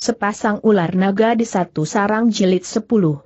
Sepasang ular naga di satu sarang jilid sepuluh.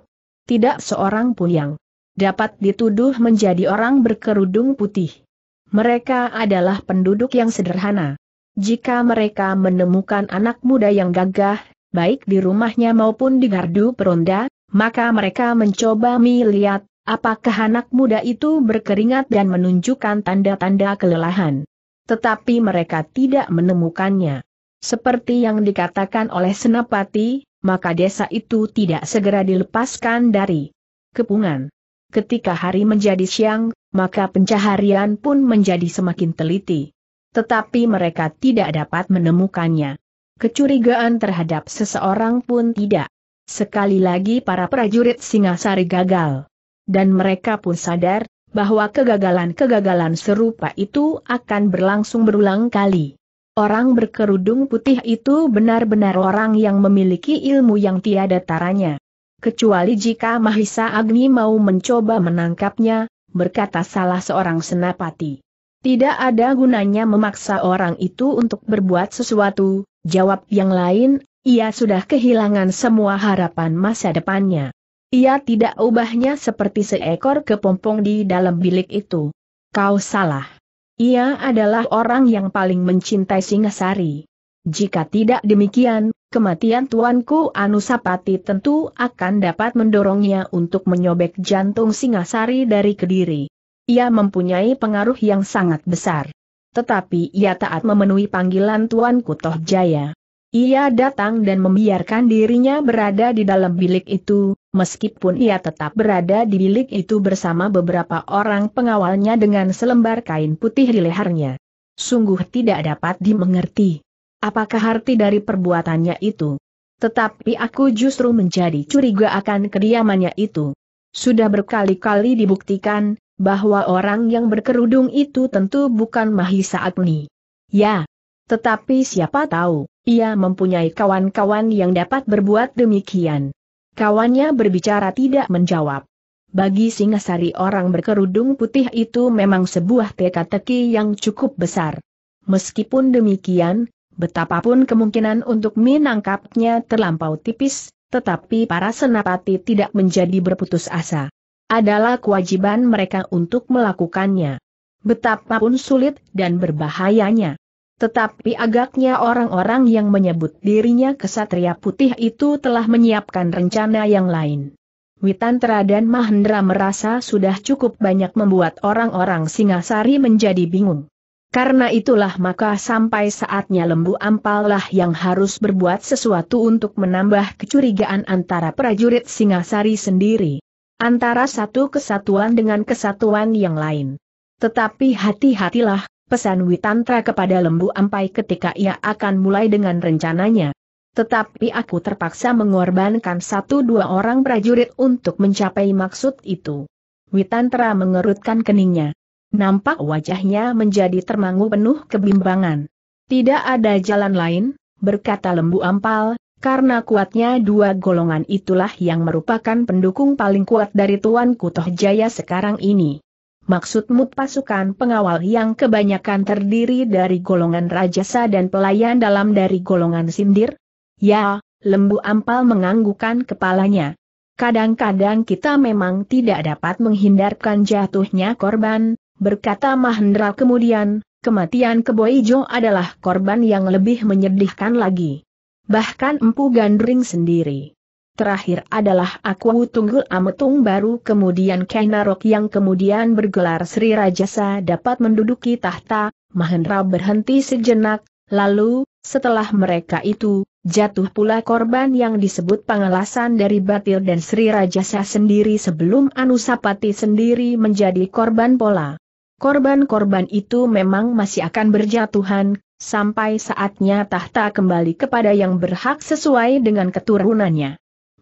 Tidak seorang pun yang dapat dituduh menjadi orang berkerudung putih. Mereka adalah penduduk yang sederhana. Jika mereka menemukan anak muda yang gagah, baik di rumahnya maupun di gardu peronda, maka mereka mencoba melihat apakah anak muda itu berkeringat dan menunjukkan tanda-tanda kelelahan. Tetapi mereka tidak menemukannya. Seperti yang dikatakan oleh Senapati, maka desa itu tidak segera dilepaskan dari kepungan. Ketika hari menjadi siang, maka pencaharian pun menjadi semakin teliti. Tetapi mereka tidak dapat menemukannya. Kecurigaan terhadap seseorang pun tidak. Sekali lagi para prajurit Singasari gagal. Dan mereka pun sadar, bahwa kegagalan-kegagalan serupa itu akan berlangsung berulang kali. Orang berkerudung putih itu benar-benar orang yang memiliki ilmu yang tiada taranya. Kecuali jika Mahisa Agni mau mencoba menangkapnya, berkata salah seorang senapati. Tidak ada gunanya memaksa orang itu untuk berbuat sesuatu, jawab yang lain, ia sudah kehilangan semua harapan masa depannya. Ia tidak ubahnya seperti seekor kepompong di dalam bilik itu. Kau salah. Ia adalah orang yang paling mencintai Singasari. Jika tidak demikian, kematian Tuanku Anusapati tentu akan dapat mendorongnya untuk menyobek jantung Singasari dari Kediri. Ia mempunyai pengaruh yang sangat besar. Tetapi ia taat memenuhi panggilan Tuanku Toh Jaya. Ia datang dan membiarkan dirinya berada di dalam bilik itu, meskipun ia tetap berada di bilik itu bersama beberapa orang pengawalnya dengan selembar kain putih di lehernya. Sungguh tidak dapat dimengerti. Apakah arti dari perbuatannya itu? Tetapi aku justru menjadi curiga akan kediamannya itu. Sudah berkali-kali dibuktikan, bahwa orang yang berkerudung itu tentu bukan Mahisa Agni. Ya, tetapi siapa tahu, ia mempunyai kawan-kawan yang dapat berbuat demikian. Kawannya berbicara tidak menjawab. Bagi Singasari orang berkerudung putih itu memang sebuah teka-teki yang cukup besar. Meskipun demikian, betapapun kemungkinan untuk menangkapnya terlampau tipis, tetapi para senapati tidak menjadi berputus asa. Adalah kewajiban mereka untuk melakukannya. Betapapun sulit dan berbahayanya. Tetapi agaknya orang-orang yang menyebut dirinya kesatria putih itu telah menyiapkan rencana yang lain. Witantra dan Mahendra merasa sudah cukup banyak membuat orang-orang Singasari menjadi bingung. Karena itulah maka sampai saatnya lembu ampallah yang harus berbuat sesuatu untuk menambah kecurigaan antara prajurit Singasari sendiri. Antara satu kesatuan dengan kesatuan yang lain. Tetapi hati-hatilah, pesan Witantra kepada Lembu Ampai ketika ia akan mulai dengan rencananya. Tetapi aku terpaksa mengorbankan satu dua orang prajurit untuk mencapai maksud itu. Witantra mengerutkan keningnya. Nampak wajahnya menjadi termangu penuh kebimbangan. Tidak ada jalan lain, berkata Lembu Ampal, karena kuatnya dua golongan itulah yang merupakan pendukung paling kuat dari Tuan Kutoh Jaya sekarang ini. Maksudmu pasukan pengawal yang kebanyakan terdiri dari golongan rajasa dan pelayan dalam dari golongan sindir? Ya, lembu ampal menganggukan kepalanya. Kadang-kadang kita memang tidak dapat menghindarkan jatuhnya korban, berkata Mahendra kemudian, kematian Keboijo adalah korban yang lebih menyedihkan lagi. Bahkan Empu Gandring sendiri Terakhir adalah aku Tunggul Ametung baru kemudian Kainarok yang kemudian bergelar Sri Rajasa dapat menduduki tahta, Mahendra berhenti sejenak, lalu, setelah mereka itu, jatuh pula korban yang disebut pengelasan dari Batil dan Sri Rajasa sendiri sebelum Anusapati sendiri menjadi korban pola. Korban-korban itu memang masih akan berjatuhan, sampai saatnya tahta kembali kepada yang berhak sesuai dengan keturunannya.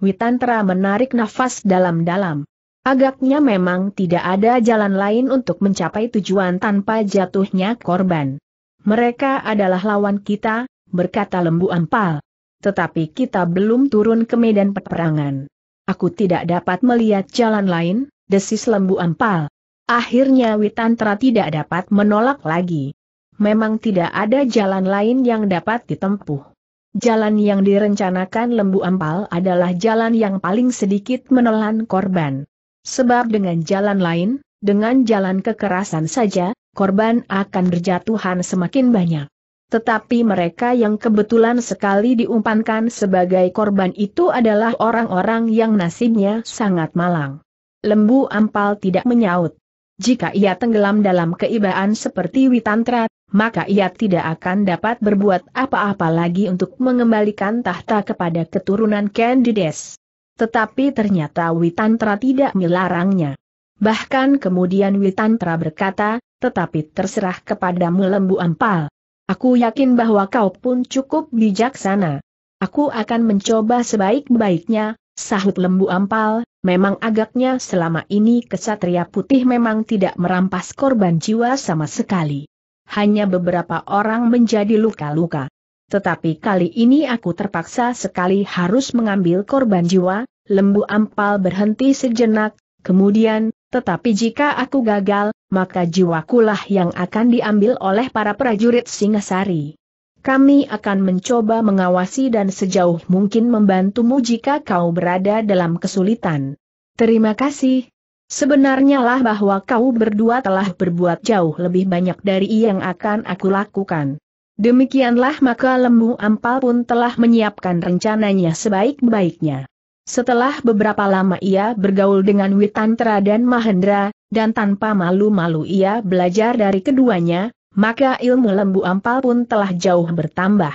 Witantra menarik nafas dalam-dalam. Agaknya memang tidak ada jalan lain untuk mencapai tujuan tanpa jatuhnya korban. Mereka adalah lawan kita, berkata lembu ampal. Tetapi kita belum turun ke medan peperangan. Aku tidak dapat melihat jalan lain, desis lembu ampal. Akhirnya Witantra tidak dapat menolak lagi. Memang tidak ada jalan lain yang dapat ditempuh. Jalan yang direncanakan Lembu Ampal adalah jalan yang paling sedikit menelan korban. Sebab dengan jalan lain, dengan jalan kekerasan saja, korban akan berjatuhan semakin banyak. Tetapi mereka yang kebetulan sekali diumpankan sebagai korban itu adalah orang-orang yang nasibnya sangat malang. Lembu Ampal tidak menyaut jika ia tenggelam dalam keibaan seperti Witantra, maka ia tidak akan dapat berbuat apa-apa lagi untuk mengembalikan tahta kepada keturunan Candides. Tetapi ternyata Witantra tidak melarangnya. Bahkan kemudian Witantra berkata, tetapi terserah kepadamu lembu Ampal. Aku yakin bahwa kau pun cukup bijaksana. Aku akan mencoba sebaik-baiknya, Sahut lembu ampal, memang agaknya selama ini kesatria putih memang tidak merampas korban jiwa sama sekali. Hanya beberapa orang menjadi luka-luka. Tetapi kali ini aku terpaksa sekali harus mengambil korban jiwa, lembu ampal berhenti sejenak, kemudian, tetapi jika aku gagal, maka jiwakulah yang akan diambil oleh para prajurit Singasari. Kami akan mencoba mengawasi dan sejauh mungkin membantumu jika kau berada dalam kesulitan. Terima kasih. Sebenarnya lah bahwa kau berdua telah berbuat jauh lebih banyak dari yang akan aku lakukan. Demikianlah maka lembu ampal pun telah menyiapkan rencananya sebaik-baiknya. Setelah beberapa lama ia bergaul dengan Witantra dan Mahendra, dan tanpa malu-malu ia belajar dari keduanya, maka ilmu lembu ampal pun telah jauh bertambah.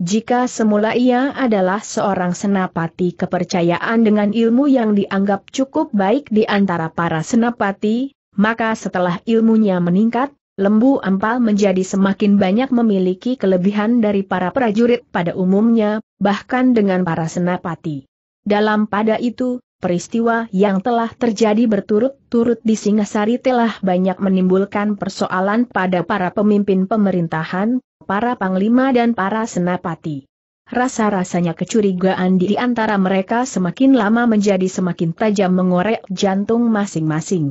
Jika semula ia adalah seorang senapati kepercayaan dengan ilmu yang dianggap cukup baik di antara para senapati, maka setelah ilmunya meningkat, lembu ampal menjadi semakin banyak memiliki kelebihan dari para prajurit pada umumnya, bahkan dengan para senapati. Dalam pada itu, peristiwa yang telah terjadi berturut-turut di Singasari telah banyak menimbulkan persoalan pada para pemimpin pemerintahan, para panglima dan para senapati. Rasa-rasanya kecurigaan di antara mereka semakin lama menjadi semakin tajam mengorek jantung masing-masing.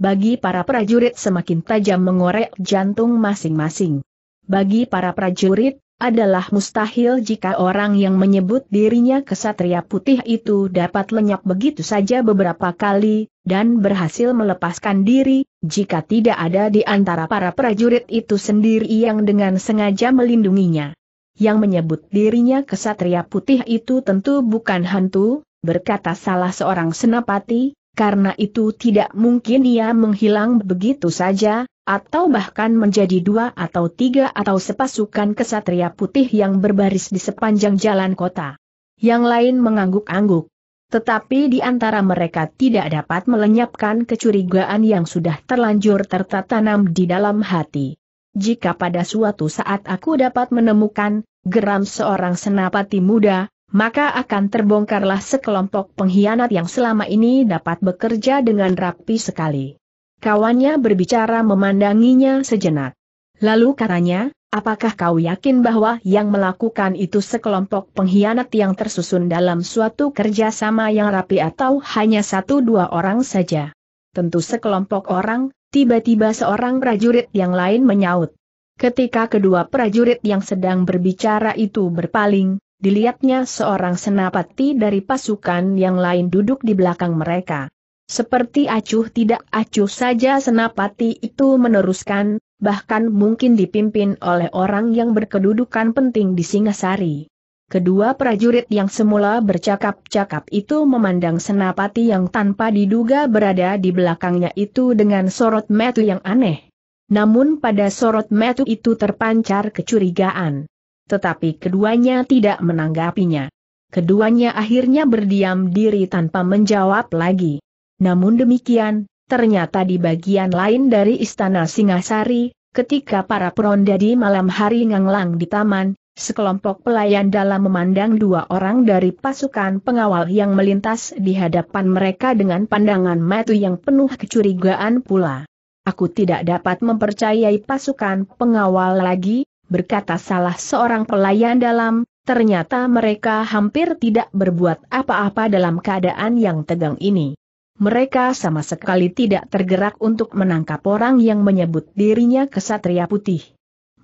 Bagi para prajurit semakin tajam mengorek jantung masing-masing. Bagi para prajurit, adalah mustahil jika orang yang menyebut dirinya kesatria putih itu dapat lenyap begitu saja beberapa kali, dan berhasil melepaskan diri, jika tidak ada di antara para prajurit itu sendiri yang dengan sengaja melindunginya. Yang menyebut dirinya kesatria putih itu tentu bukan hantu, berkata salah seorang senapati, karena itu tidak mungkin ia menghilang begitu saja, atau bahkan menjadi dua atau tiga atau sepasukan kesatria putih yang berbaris di sepanjang jalan kota. Yang lain mengangguk-angguk. Tetapi di antara mereka tidak dapat melenyapkan kecurigaan yang sudah terlanjur tertatanam di dalam hati. Jika pada suatu saat aku dapat menemukan, geram seorang senapati muda, maka akan terbongkarlah sekelompok pengkhianat yang selama ini dapat bekerja dengan rapi sekali. Kawannya berbicara memandanginya sejenak. Lalu katanya, apakah kau yakin bahwa yang melakukan itu sekelompok pengkhianat yang tersusun dalam suatu kerjasama yang rapi atau hanya satu dua orang saja? Tentu sekelompok orang, tiba-tiba seorang prajurit yang lain menyaut. Ketika kedua prajurit yang sedang berbicara itu berpaling, dilihatnya seorang senapati dari pasukan yang lain duduk di belakang mereka. Seperti acuh tidak acuh saja senapati itu meneruskan, bahkan mungkin dipimpin oleh orang yang berkedudukan penting di Singasari. Kedua prajurit yang semula bercakap-cakap itu memandang senapati yang tanpa diduga berada di belakangnya itu dengan sorot metu yang aneh. Namun pada sorot metu itu terpancar kecurigaan. Tetapi keduanya tidak menanggapinya. Keduanya akhirnya berdiam diri tanpa menjawab lagi. Namun demikian, ternyata di bagian lain dari istana Singasari, ketika para peronda di malam hari nganglang di taman, sekelompok pelayan dalam memandang dua orang dari pasukan pengawal yang melintas di hadapan mereka dengan pandangan mata yang penuh kecurigaan pula. Aku tidak dapat mempercayai pasukan pengawal lagi, berkata salah seorang pelayan dalam, ternyata mereka hampir tidak berbuat apa-apa dalam keadaan yang tegang ini mereka sama sekali tidak tergerak untuk menangkap orang yang menyebut dirinya kesatria putih.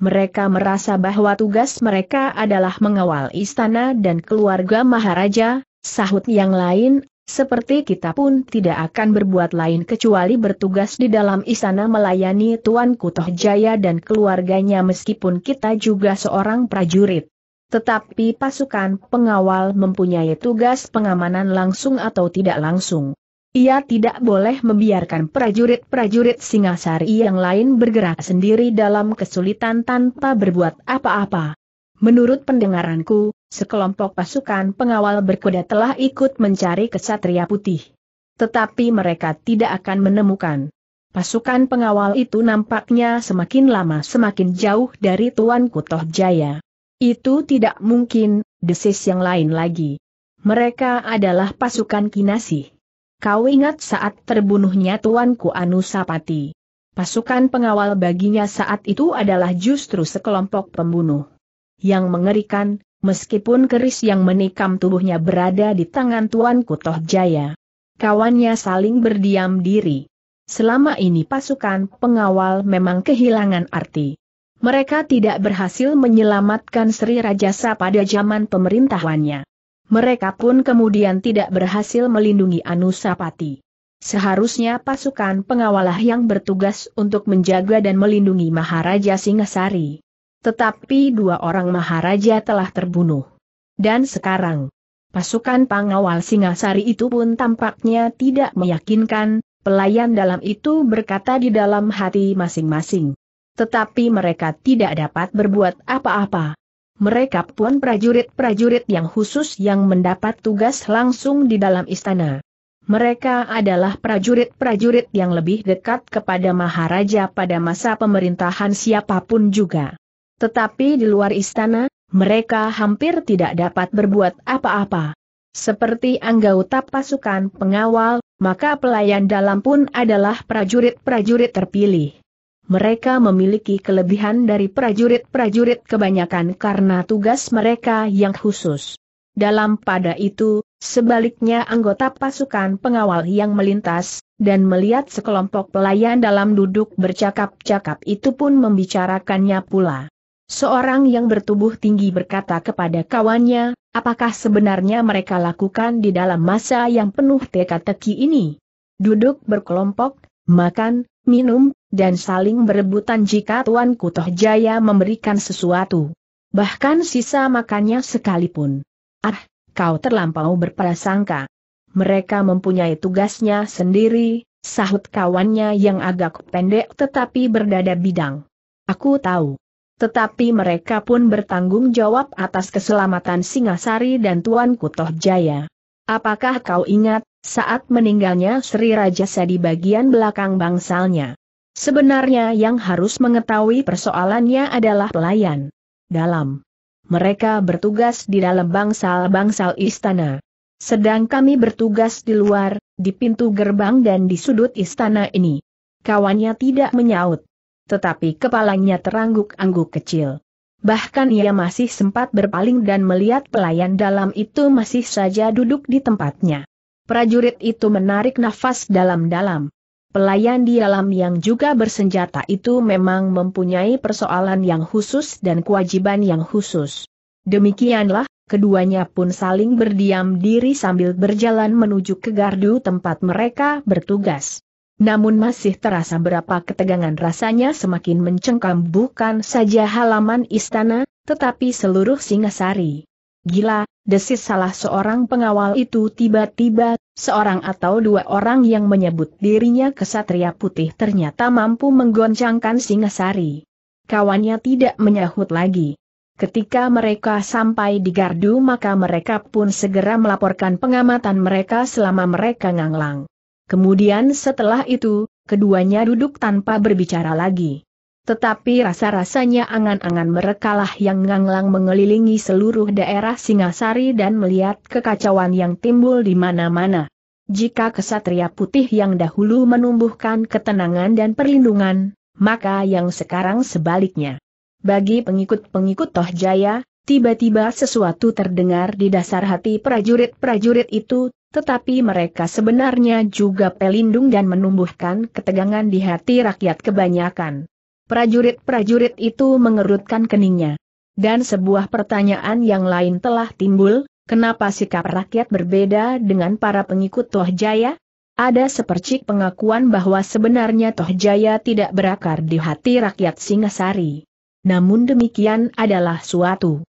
Mereka merasa bahwa tugas mereka adalah mengawal istana dan keluarga Maharaja, sahut yang lain, seperti kita pun tidak akan berbuat lain kecuali bertugas di dalam istana melayani Tuan Kutoh Jaya dan keluarganya meskipun kita juga seorang prajurit. Tetapi pasukan pengawal mempunyai tugas pengamanan langsung atau tidak langsung. Ia tidak boleh membiarkan prajurit-prajurit Singasari yang lain bergerak sendiri dalam kesulitan tanpa berbuat apa-apa. Menurut pendengaranku, sekelompok pasukan pengawal berkuda telah ikut mencari kesatria putih. Tetapi mereka tidak akan menemukan. Pasukan pengawal itu nampaknya semakin lama semakin jauh dari Tuan Kutoh Jaya. Itu tidak mungkin, desis yang lain lagi. Mereka adalah pasukan kinasih. Kau ingat saat terbunuhnya Tuanku Anusapati. Pasukan pengawal baginya saat itu adalah justru sekelompok pembunuh. Yang mengerikan, meskipun keris yang menikam tubuhnya berada di tangan Tuanku Toh Jaya. Kawannya saling berdiam diri. Selama ini pasukan pengawal memang kehilangan arti. Mereka tidak berhasil menyelamatkan Sri Rajasa pada zaman pemerintahannya. Mereka pun kemudian tidak berhasil melindungi Anusapati. Seharusnya pasukan pengawalah yang bertugas untuk menjaga dan melindungi Maharaja Singasari. Tetapi dua orang Maharaja telah terbunuh. Dan sekarang, pasukan pengawal Singasari itu pun tampaknya tidak meyakinkan, pelayan dalam itu berkata di dalam hati masing-masing. Tetapi mereka tidak dapat berbuat apa-apa mereka pun prajurit-prajurit yang khusus yang mendapat tugas langsung di dalam istana. Mereka adalah prajurit-prajurit yang lebih dekat kepada Maharaja pada masa pemerintahan siapapun juga. Tetapi di luar istana, mereka hampir tidak dapat berbuat apa-apa. Seperti anggota pasukan pengawal, maka pelayan dalam pun adalah prajurit-prajurit terpilih mereka memiliki kelebihan dari prajurit-prajurit kebanyakan karena tugas mereka yang khusus. Dalam pada itu, sebaliknya anggota pasukan pengawal yang melintas, dan melihat sekelompok pelayan dalam duduk bercakap-cakap itu pun membicarakannya pula. Seorang yang bertubuh tinggi berkata kepada kawannya, apakah sebenarnya mereka lakukan di dalam masa yang penuh teka-teki ini? Duduk berkelompok, makan, minum, dan saling berebutan jika Tuan Kutoh Jaya memberikan sesuatu. Bahkan sisa makannya sekalipun. Ah, kau terlampau berprasangka. Mereka mempunyai tugasnya sendiri, sahut kawannya yang agak pendek tetapi berdada bidang. Aku tahu. Tetapi mereka pun bertanggung jawab atas keselamatan Singasari dan Tuan Kutoh Jaya. Apakah kau ingat, saat meninggalnya Sri Raja di bagian belakang bangsalnya? Sebenarnya yang harus mengetahui persoalannya adalah pelayan. Dalam. Mereka bertugas di dalam bangsal-bangsal istana. Sedang kami bertugas di luar, di pintu gerbang dan di sudut istana ini. Kawannya tidak menyaut. Tetapi kepalanya terangguk-angguk kecil. Bahkan ia masih sempat berpaling dan melihat pelayan dalam itu masih saja duduk di tempatnya. Prajurit itu menarik nafas dalam-dalam. Pelayan di alam yang juga bersenjata itu memang mempunyai persoalan yang khusus dan kewajiban yang khusus. Demikianlah, keduanya pun saling berdiam diri sambil berjalan menuju ke gardu tempat mereka bertugas. Namun masih terasa berapa ketegangan rasanya semakin mencengkam bukan saja halaman istana, tetapi seluruh Singasari. Gila, desis salah seorang pengawal itu tiba-tiba, seorang atau dua orang yang menyebut dirinya kesatria putih ternyata mampu menggoncangkan Singasari. Kawannya tidak menyahut lagi. Ketika mereka sampai di gardu maka mereka pun segera melaporkan pengamatan mereka selama mereka nganglang. Kemudian setelah itu, keduanya duduk tanpa berbicara lagi. Tetapi rasa-rasanya angan-angan merekalah yang nganglang mengelilingi seluruh daerah Singasari dan melihat kekacauan yang timbul di mana-mana. Jika kesatria putih yang dahulu menumbuhkan ketenangan dan perlindungan, maka yang sekarang sebaliknya. Bagi pengikut-pengikut Tohjaya, tiba-tiba sesuatu terdengar di dasar hati prajurit-prajurit itu, tetapi mereka sebenarnya juga pelindung dan menumbuhkan ketegangan di hati rakyat kebanyakan. Prajurit-prajurit itu mengerutkan keningnya. Dan sebuah pertanyaan yang lain telah timbul, kenapa sikap rakyat berbeda dengan para pengikut Tohjaya? Ada sepercik pengakuan bahwa sebenarnya Tohjaya tidak berakar di hati rakyat Singasari. Namun demikian adalah suatu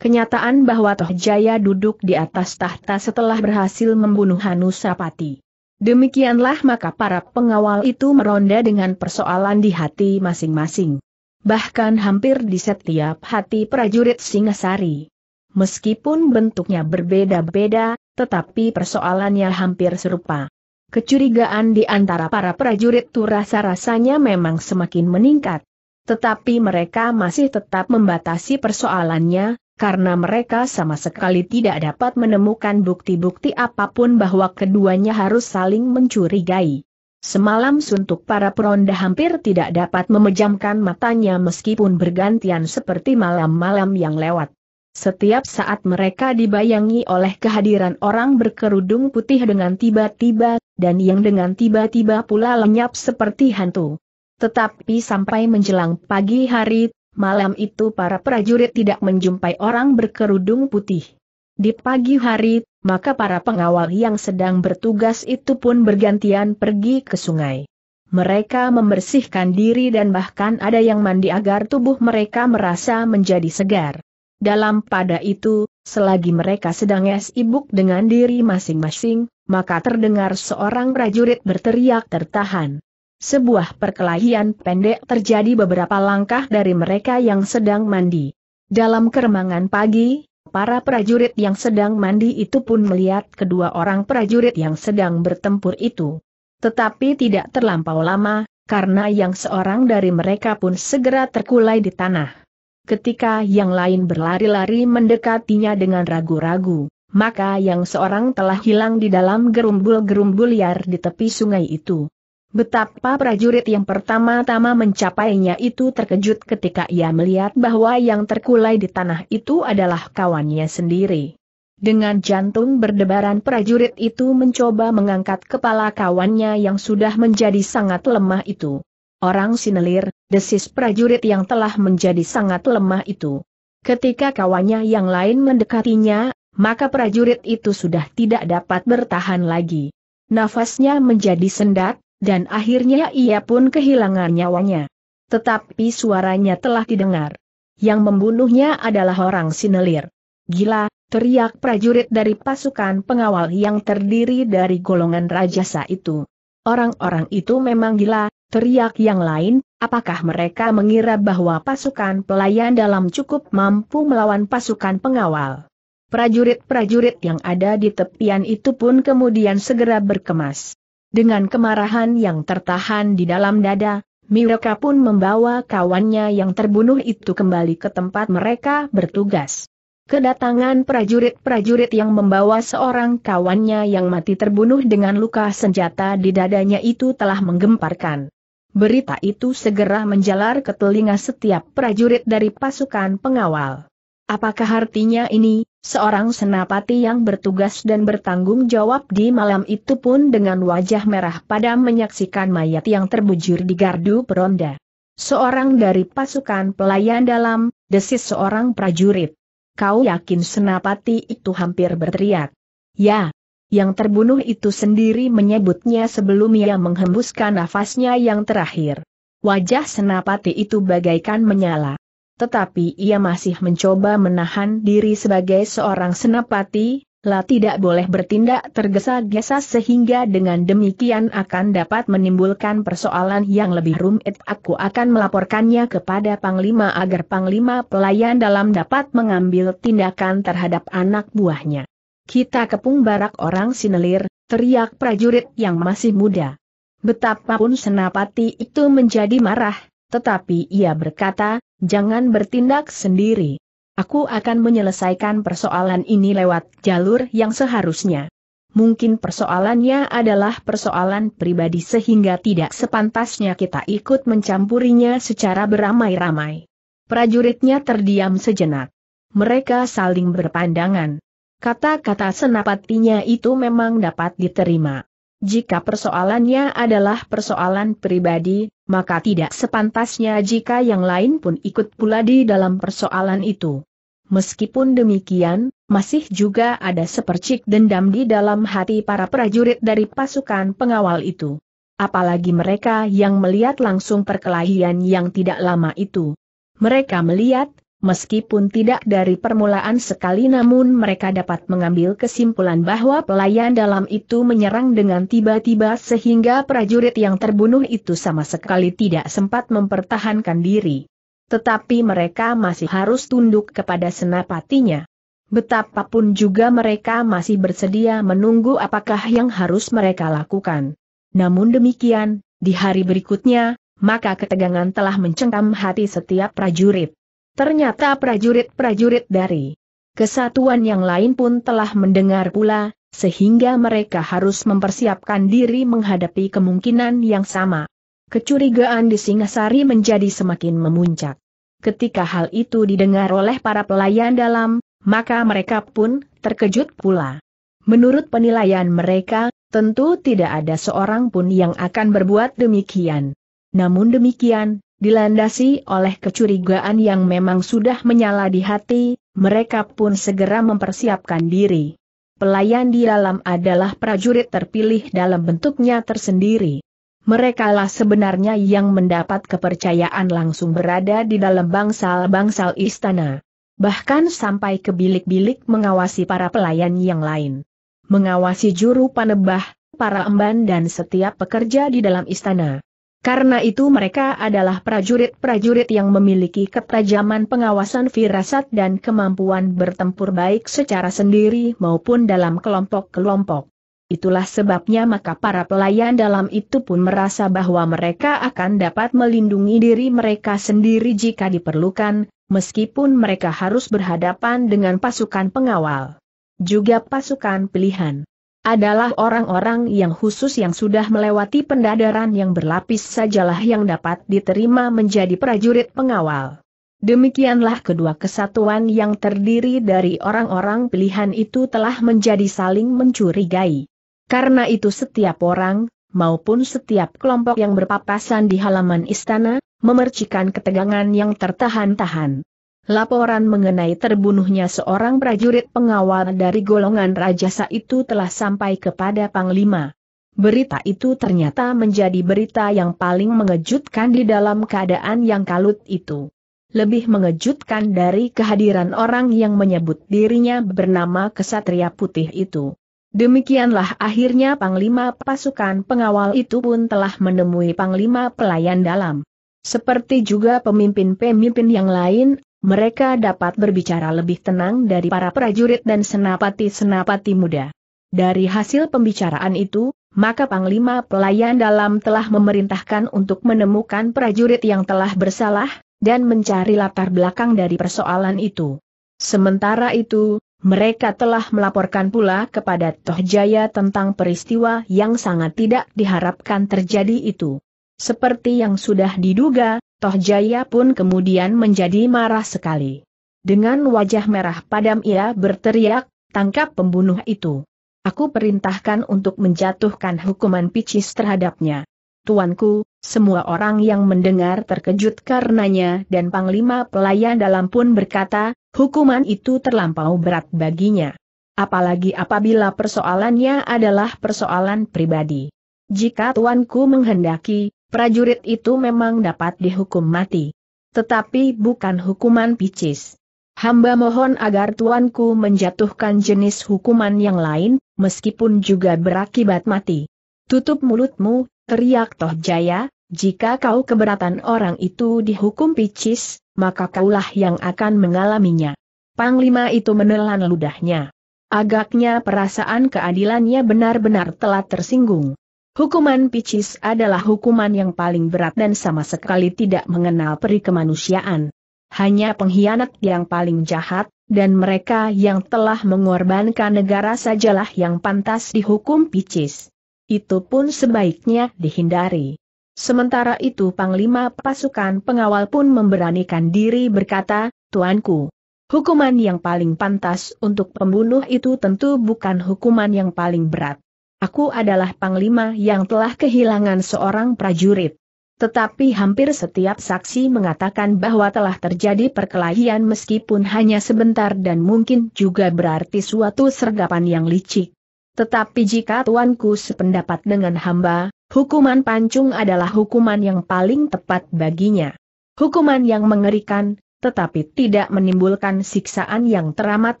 kenyataan bahwa Tohjaya duduk di atas tahta setelah berhasil membunuh Hanusapati. Demikianlah maka para pengawal itu meronda dengan persoalan di hati masing-masing. Bahkan hampir di setiap hati prajurit Singasari. Meskipun bentuknya berbeda-beda, tetapi persoalannya hampir serupa. Kecurigaan di antara para prajurit itu rasa-rasanya memang semakin meningkat. Tetapi mereka masih tetap membatasi persoalannya, karena mereka sama sekali tidak dapat menemukan bukti-bukti apapun bahwa keduanya harus saling mencurigai. Semalam suntuk para peronda hampir tidak dapat memejamkan matanya meskipun bergantian seperti malam-malam yang lewat. Setiap saat mereka dibayangi oleh kehadiran orang berkerudung putih dengan tiba-tiba, dan yang dengan tiba-tiba pula lenyap seperti hantu. Tetapi sampai menjelang pagi hari, malam itu para prajurit tidak menjumpai orang berkerudung putih. Di pagi hari, maka para pengawal yang sedang bertugas itu pun bergantian pergi ke sungai. Mereka membersihkan diri dan bahkan ada yang mandi agar tubuh mereka merasa menjadi segar. Dalam pada itu, selagi mereka sedang es dengan diri masing-masing, maka terdengar seorang prajurit berteriak tertahan. Sebuah perkelahian pendek terjadi beberapa langkah dari mereka yang sedang mandi. Dalam keremangan pagi, para prajurit yang sedang mandi itu pun melihat kedua orang prajurit yang sedang bertempur itu. Tetapi tidak terlampau lama, karena yang seorang dari mereka pun segera terkulai di tanah. Ketika yang lain berlari-lari mendekatinya dengan ragu-ragu, maka yang seorang telah hilang di dalam gerumbul-gerumbul liar di tepi sungai itu. Betapa prajurit yang pertama-tama mencapainya itu terkejut ketika ia melihat bahwa yang terkulai di tanah itu adalah kawannya sendiri. Dengan jantung berdebaran prajurit itu mencoba mengangkat kepala kawannya yang sudah menjadi sangat lemah itu. Orang sinelir, desis prajurit yang telah menjadi sangat lemah itu. Ketika kawannya yang lain mendekatinya, maka prajurit itu sudah tidak dapat bertahan lagi. Nafasnya menjadi sendat, dan akhirnya ia pun kehilangan nyawanya. Tetapi suaranya telah didengar. Yang membunuhnya adalah orang sinelir. Gila, teriak prajurit dari pasukan pengawal yang terdiri dari golongan rajasa itu. Orang-orang itu memang gila, teriak yang lain, apakah mereka mengira bahwa pasukan pelayan dalam cukup mampu melawan pasukan pengawal? Prajurit-prajurit yang ada di tepian itu pun kemudian segera berkemas. Dengan kemarahan yang tertahan di dalam dada, mereka pun membawa kawannya yang terbunuh itu kembali ke tempat mereka bertugas. Kedatangan prajurit-prajurit yang membawa seorang kawannya yang mati terbunuh dengan luka senjata di dadanya itu telah menggemparkan. Berita itu segera menjalar ke telinga setiap prajurit dari pasukan pengawal. Apakah artinya ini, Seorang senapati yang bertugas dan bertanggung jawab di malam itu pun dengan wajah merah padam menyaksikan mayat yang terbujur di gardu peronda. Seorang dari pasukan pelayan dalam, desis seorang prajurit. Kau yakin senapati itu hampir berteriak. Ya. Yang terbunuh itu sendiri menyebutnya sebelum ia menghembuskan nafasnya yang terakhir. Wajah senapati itu bagaikan menyala tetapi ia masih mencoba menahan diri sebagai seorang senapati, lah tidak boleh bertindak tergesa-gesa sehingga dengan demikian akan dapat menimbulkan persoalan yang lebih rumit. Aku akan melaporkannya kepada Panglima agar Panglima pelayan dalam dapat mengambil tindakan terhadap anak buahnya. Kita kepung barak orang sinelir, teriak prajurit yang masih muda. Betapapun senapati itu menjadi marah, tetapi ia berkata, jangan bertindak sendiri. Aku akan menyelesaikan persoalan ini lewat jalur yang seharusnya. Mungkin persoalannya adalah persoalan pribadi sehingga tidak sepantasnya kita ikut mencampurinya secara beramai-ramai. Prajuritnya terdiam sejenak. Mereka saling berpandangan. Kata-kata senapatinya itu memang dapat diterima. Jika persoalannya adalah persoalan pribadi, maka tidak sepantasnya jika yang lain pun ikut pula di dalam persoalan itu. Meskipun demikian, masih juga ada sepercik dendam di dalam hati para prajurit dari pasukan pengawal itu. Apalagi mereka yang melihat langsung perkelahian yang tidak lama itu. Mereka melihat, meskipun tidak dari permulaan sekali namun mereka dapat mengambil kesimpulan bahwa pelayan dalam itu menyerang dengan tiba-tiba sehingga prajurit yang terbunuh itu sama sekali tidak sempat mempertahankan diri. Tetapi mereka masih harus tunduk kepada senapatinya. Betapapun juga mereka masih bersedia menunggu apakah yang harus mereka lakukan. Namun demikian, di hari berikutnya, maka ketegangan telah mencengkam hati setiap prajurit. Ternyata prajurit-prajurit dari kesatuan yang lain pun telah mendengar pula, sehingga mereka harus mempersiapkan diri menghadapi kemungkinan yang sama. Kecurigaan di Singasari menjadi semakin memuncak. Ketika hal itu didengar oleh para pelayan dalam, maka mereka pun terkejut pula. Menurut penilaian mereka, tentu tidak ada seorang pun yang akan berbuat demikian. Namun demikian, Dilandasi oleh kecurigaan yang memang sudah menyala di hati, mereka pun segera mempersiapkan diri. Pelayan di dalam adalah prajurit terpilih dalam bentuknya tersendiri. Merekalah sebenarnya yang mendapat kepercayaan langsung berada di dalam bangsal-bangsal istana. Bahkan sampai ke bilik-bilik mengawasi para pelayan yang lain. Mengawasi juru panebah, para emban dan setiap pekerja di dalam istana. Karena itu mereka adalah prajurit-prajurit yang memiliki ketajaman pengawasan firasat dan kemampuan bertempur baik secara sendiri maupun dalam kelompok-kelompok. Itulah sebabnya maka para pelayan dalam itu pun merasa bahwa mereka akan dapat melindungi diri mereka sendiri jika diperlukan, meskipun mereka harus berhadapan dengan pasukan pengawal. Juga pasukan pilihan adalah orang-orang yang khusus yang sudah melewati pendadaran yang berlapis sajalah yang dapat diterima menjadi prajurit pengawal. Demikianlah kedua kesatuan yang terdiri dari orang-orang pilihan itu telah menjadi saling mencurigai. Karena itu setiap orang, maupun setiap kelompok yang berpapasan di halaman istana, memercikan ketegangan yang tertahan-tahan. Laporan mengenai terbunuhnya seorang prajurit pengawal dari golongan rajasa itu telah sampai kepada Panglima. Berita itu ternyata menjadi berita yang paling mengejutkan di dalam keadaan yang kalut itu. Lebih mengejutkan dari kehadiran orang yang menyebut dirinya bernama Kesatria Putih itu. Demikianlah akhirnya Panglima pasukan pengawal itu pun telah menemui Panglima pelayan dalam. Seperti juga pemimpin-pemimpin yang lain, mereka dapat berbicara lebih tenang dari para prajurit dan senapati-senapati muda. Dari hasil pembicaraan itu, maka Panglima Pelayan Dalam telah memerintahkan untuk menemukan prajurit yang telah bersalah, dan mencari latar belakang dari persoalan itu. Sementara itu, mereka telah melaporkan pula kepada Tohjaya tentang peristiwa yang sangat tidak diharapkan terjadi itu. Seperti yang sudah diduga, Tohjaya pun kemudian menjadi marah sekali. Dengan wajah merah padam ia berteriak, tangkap pembunuh itu. Aku perintahkan untuk menjatuhkan hukuman picis terhadapnya. Tuanku, semua orang yang mendengar terkejut karenanya dan Panglima Pelayan dalam pun berkata, hukuman itu terlampau berat baginya. Apalagi apabila persoalannya adalah persoalan pribadi. Jika Tuanku menghendaki, prajurit itu memang dapat dihukum mati. Tetapi bukan hukuman picis. Hamba mohon agar tuanku menjatuhkan jenis hukuman yang lain, meskipun juga berakibat mati. Tutup mulutmu, teriak Toh Jaya, jika kau keberatan orang itu dihukum picis, maka kaulah yang akan mengalaminya. Panglima itu menelan ludahnya. Agaknya perasaan keadilannya benar-benar telah tersinggung. Hukuman picis adalah hukuman yang paling berat dan sama sekali tidak mengenal peri kemanusiaan. Hanya pengkhianat yang paling jahat, dan mereka yang telah mengorbankan negara sajalah yang pantas dihukum picis. Itu pun sebaiknya dihindari. Sementara itu Panglima pasukan pengawal pun memberanikan diri berkata, Tuanku, hukuman yang paling pantas untuk pembunuh itu tentu bukan hukuman yang paling berat. Aku adalah panglima yang telah kehilangan seorang prajurit. Tetapi hampir setiap saksi mengatakan bahwa telah terjadi perkelahian meskipun hanya sebentar dan mungkin juga berarti suatu sergapan yang licik. Tetapi jika tuanku sependapat dengan hamba, hukuman pancung adalah hukuman yang paling tepat baginya. Hukuman yang mengerikan, tetapi tidak menimbulkan siksaan yang teramat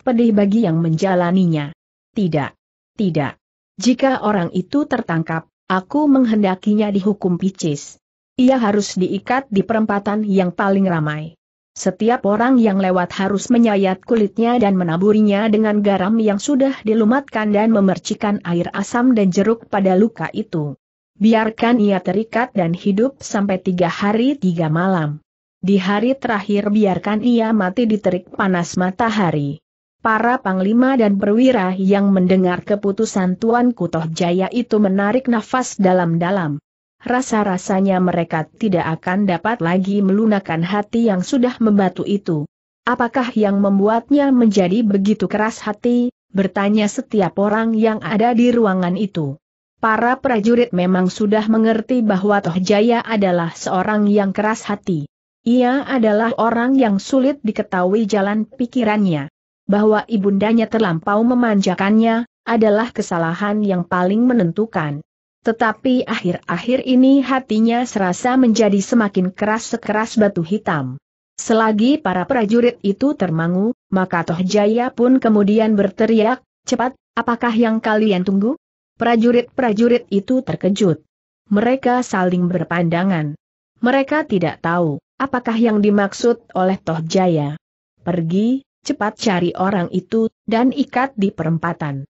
pedih bagi yang menjalaninya. Tidak. Tidak. Jika orang itu tertangkap, aku menghendakinya dihukum picis. Ia harus diikat di perempatan yang paling ramai. Setiap orang yang lewat harus menyayat kulitnya dan menaburinya dengan garam yang sudah dilumatkan dan memercikan air asam dan jeruk pada luka itu. Biarkan ia terikat dan hidup sampai tiga hari tiga malam. Di hari terakhir biarkan ia mati di terik panas matahari. Para panglima dan perwira yang mendengar keputusan Tuan Kutoh Jaya itu menarik nafas dalam-dalam. Rasa-rasanya mereka tidak akan dapat lagi melunakkan hati yang sudah membatu itu. Apakah yang membuatnya menjadi begitu keras hati, bertanya setiap orang yang ada di ruangan itu. Para prajurit memang sudah mengerti bahwa Toh Jaya adalah seorang yang keras hati. Ia adalah orang yang sulit diketahui jalan pikirannya bahwa ibundanya terlampau memanjakannya, adalah kesalahan yang paling menentukan. Tetapi akhir-akhir ini hatinya serasa menjadi semakin keras sekeras batu hitam. Selagi para prajurit itu termangu, maka Toh Jaya pun kemudian berteriak, cepat, apakah yang kalian tunggu? Prajurit-prajurit itu terkejut. Mereka saling berpandangan. Mereka tidak tahu, apakah yang dimaksud oleh Toh Jaya. Pergi, cepat cari orang itu, dan ikat di perempatan.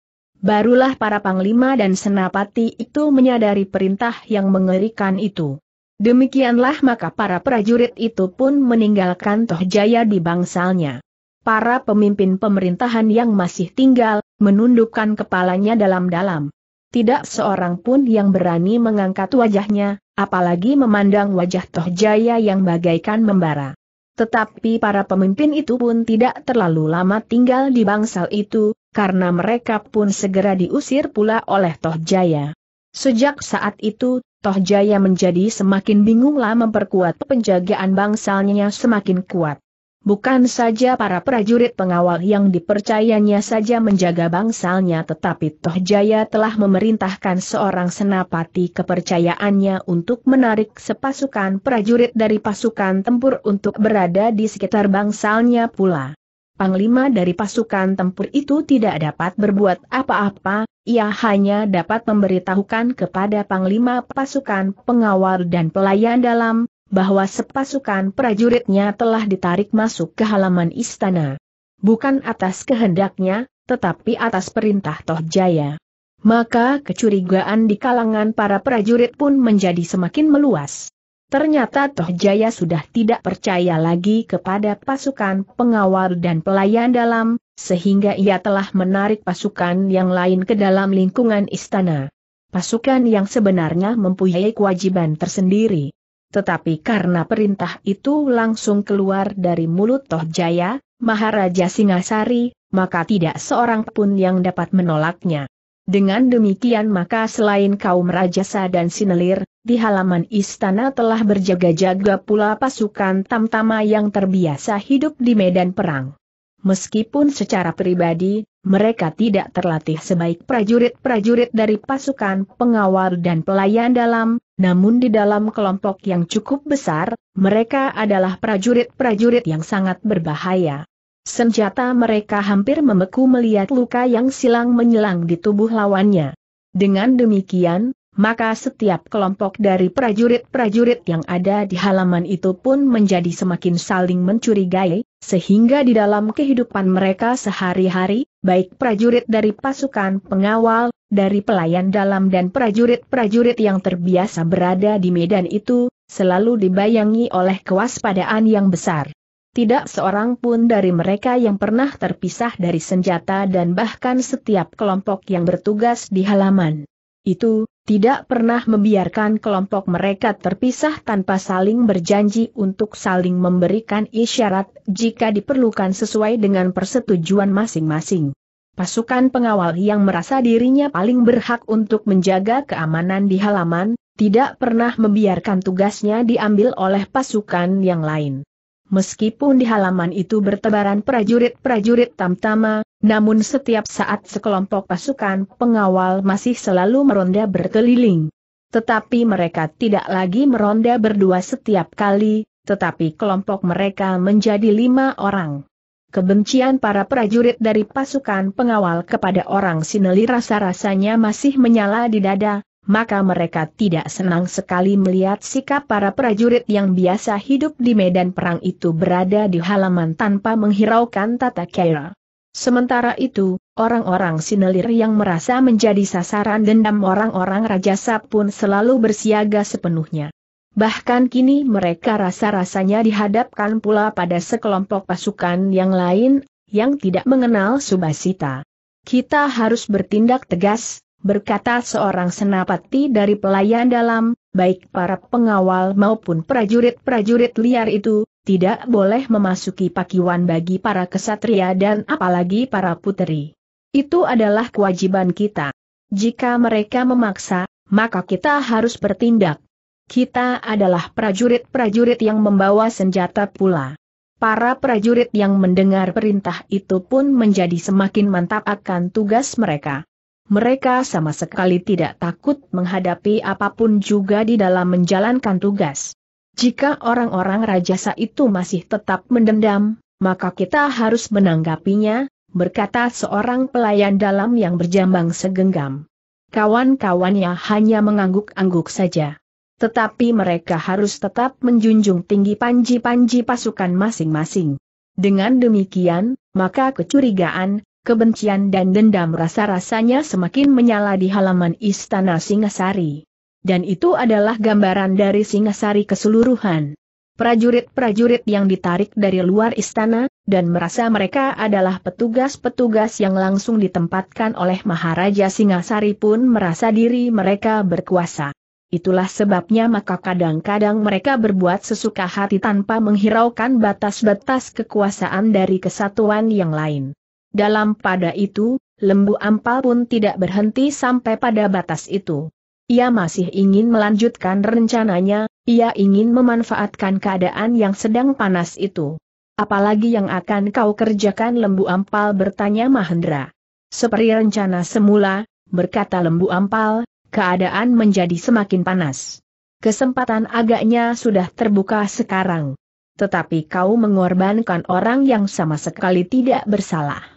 Barulah para panglima dan senapati itu menyadari perintah yang mengerikan itu. Demikianlah maka para prajurit itu pun meninggalkan Tohjaya di bangsalnya. Para pemimpin pemerintahan yang masih tinggal, menundukkan kepalanya dalam-dalam. Tidak seorang pun yang berani mengangkat wajahnya, apalagi memandang wajah Tohjaya yang bagaikan membara. Tetapi para pemimpin itu pun tidak terlalu lama tinggal di bangsal itu, karena mereka pun segera diusir pula oleh Tohjaya. Sejak saat itu, Tohjaya menjadi semakin bingunglah memperkuat penjagaan bangsalnya semakin kuat. Bukan saja para prajurit pengawal yang dipercayanya saja menjaga bangsalnya tetapi Toh Jaya telah memerintahkan seorang senapati kepercayaannya untuk menarik sepasukan prajurit dari pasukan tempur untuk berada di sekitar bangsalnya pula. Panglima dari pasukan tempur itu tidak dapat berbuat apa-apa, ia hanya dapat memberitahukan kepada Panglima pasukan pengawal dan pelayan dalam, bahwa sepasukan prajuritnya telah ditarik masuk ke halaman istana. Bukan atas kehendaknya, tetapi atas perintah Tohjaya. Maka kecurigaan di kalangan para prajurit pun menjadi semakin meluas. Ternyata Tohjaya sudah tidak percaya lagi kepada pasukan pengawal dan pelayan dalam, sehingga ia telah menarik pasukan yang lain ke dalam lingkungan istana. Pasukan yang sebenarnya mempunyai kewajiban tersendiri. Tetapi karena perintah itu langsung keluar dari mulut Tohjaya, Maharaja Singasari, maka tidak seorang pun yang dapat menolaknya. Dengan demikian maka selain kaum Rajasa dan Sinelir, di halaman istana telah berjaga-jaga pula pasukan tamtama yang terbiasa hidup di medan perang. Meskipun secara pribadi, mereka tidak terlatih sebaik prajurit-prajurit dari pasukan pengawal dan pelayan dalam, namun di dalam kelompok yang cukup besar, mereka adalah prajurit-prajurit yang sangat berbahaya. Senjata mereka hampir membeku melihat luka yang silang menyelang di tubuh lawannya. Dengan demikian, maka setiap kelompok dari prajurit-prajurit yang ada di halaman itu pun menjadi semakin saling mencurigai, sehingga di dalam kehidupan mereka sehari-hari, baik prajurit dari pasukan pengawal, dari pelayan dalam dan prajurit-prajurit yang terbiasa berada di medan itu, selalu dibayangi oleh kewaspadaan yang besar. Tidak seorang pun dari mereka yang pernah terpisah dari senjata dan bahkan setiap kelompok yang bertugas di halaman itu, tidak pernah membiarkan kelompok mereka terpisah tanpa saling berjanji untuk saling memberikan isyarat jika diperlukan sesuai dengan persetujuan masing-masing. Pasukan pengawal yang merasa dirinya paling berhak untuk menjaga keamanan di halaman, tidak pernah membiarkan tugasnya diambil oleh pasukan yang lain. Meskipun di halaman itu bertebaran prajurit-prajurit tamtama, namun setiap saat sekelompok pasukan pengawal masih selalu meronda berkeliling. Tetapi mereka tidak lagi meronda berdua setiap kali, tetapi kelompok mereka menjadi lima orang. Kebencian para prajurit dari pasukan pengawal kepada orang Sineli rasa-rasanya masih menyala di dada, maka mereka tidak senang sekali melihat sikap para prajurit yang biasa hidup di medan perang itu berada di halaman tanpa menghiraukan tata kera. Sementara itu, orang-orang sinelir yang merasa menjadi sasaran dendam orang-orang Raja Sap pun selalu bersiaga sepenuhnya. Bahkan kini mereka rasa-rasanya dihadapkan pula pada sekelompok pasukan yang lain, yang tidak mengenal Subasita. Kita harus bertindak tegas, berkata seorang senapati dari pelayan dalam, baik para pengawal maupun prajurit-prajurit liar itu, tidak boleh memasuki pakiwan bagi para kesatria dan apalagi para puteri. Itu adalah kewajiban kita. Jika mereka memaksa, maka kita harus bertindak. Kita adalah prajurit-prajurit yang membawa senjata pula. Para prajurit yang mendengar perintah itu pun menjadi semakin mantap akan tugas mereka mereka sama sekali tidak takut menghadapi apapun juga di dalam menjalankan tugas. Jika orang-orang rajasa itu masih tetap mendendam, maka kita harus menanggapinya, berkata seorang pelayan dalam yang berjambang segenggam. Kawan-kawannya hanya mengangguk-angguk saja. Tetapi mereka harus tetap menjunjung tinggi panji-panji pasukan masing-masing. Dengan demikian, maka kecurigaan, kebencian dan dendam rasa-rasanya semakin menyala di halaman istana Singasari. Dan itu adalah gambaran dari Singasari keseluruhan. Prajurit-prajurit yang ditarik dari luar istana, dan merasa mereka adalah petugas-petugas yang langsung ditempatkan oleh Maharaja Singasari pun merasa diri mereka berkuasa. Itulah sebabnya maka kadang-kadang mereka berbuat sesuka hati tanpa menghiraukan batas-batas kekuasaan dari kesatuan yang lain. Dalam pada itu, lembu ampal pun tidak berhenti sampai pada batas itu. Ia masih ingin melanjutkan rencananya, ia ingin memanfaatkan keadaan yang sedang panas itu. Apalagi yang akan kau kerjakan lembu ampal bertanya Mahendra. Seperti rencana semula, berkata lembu ampal, keadaan menjadi semakin panas. Kesempatan agaknya sudah terbuka sekarang. Tetapi kau mengorbankan orang yang sama sekali tidak bersalah.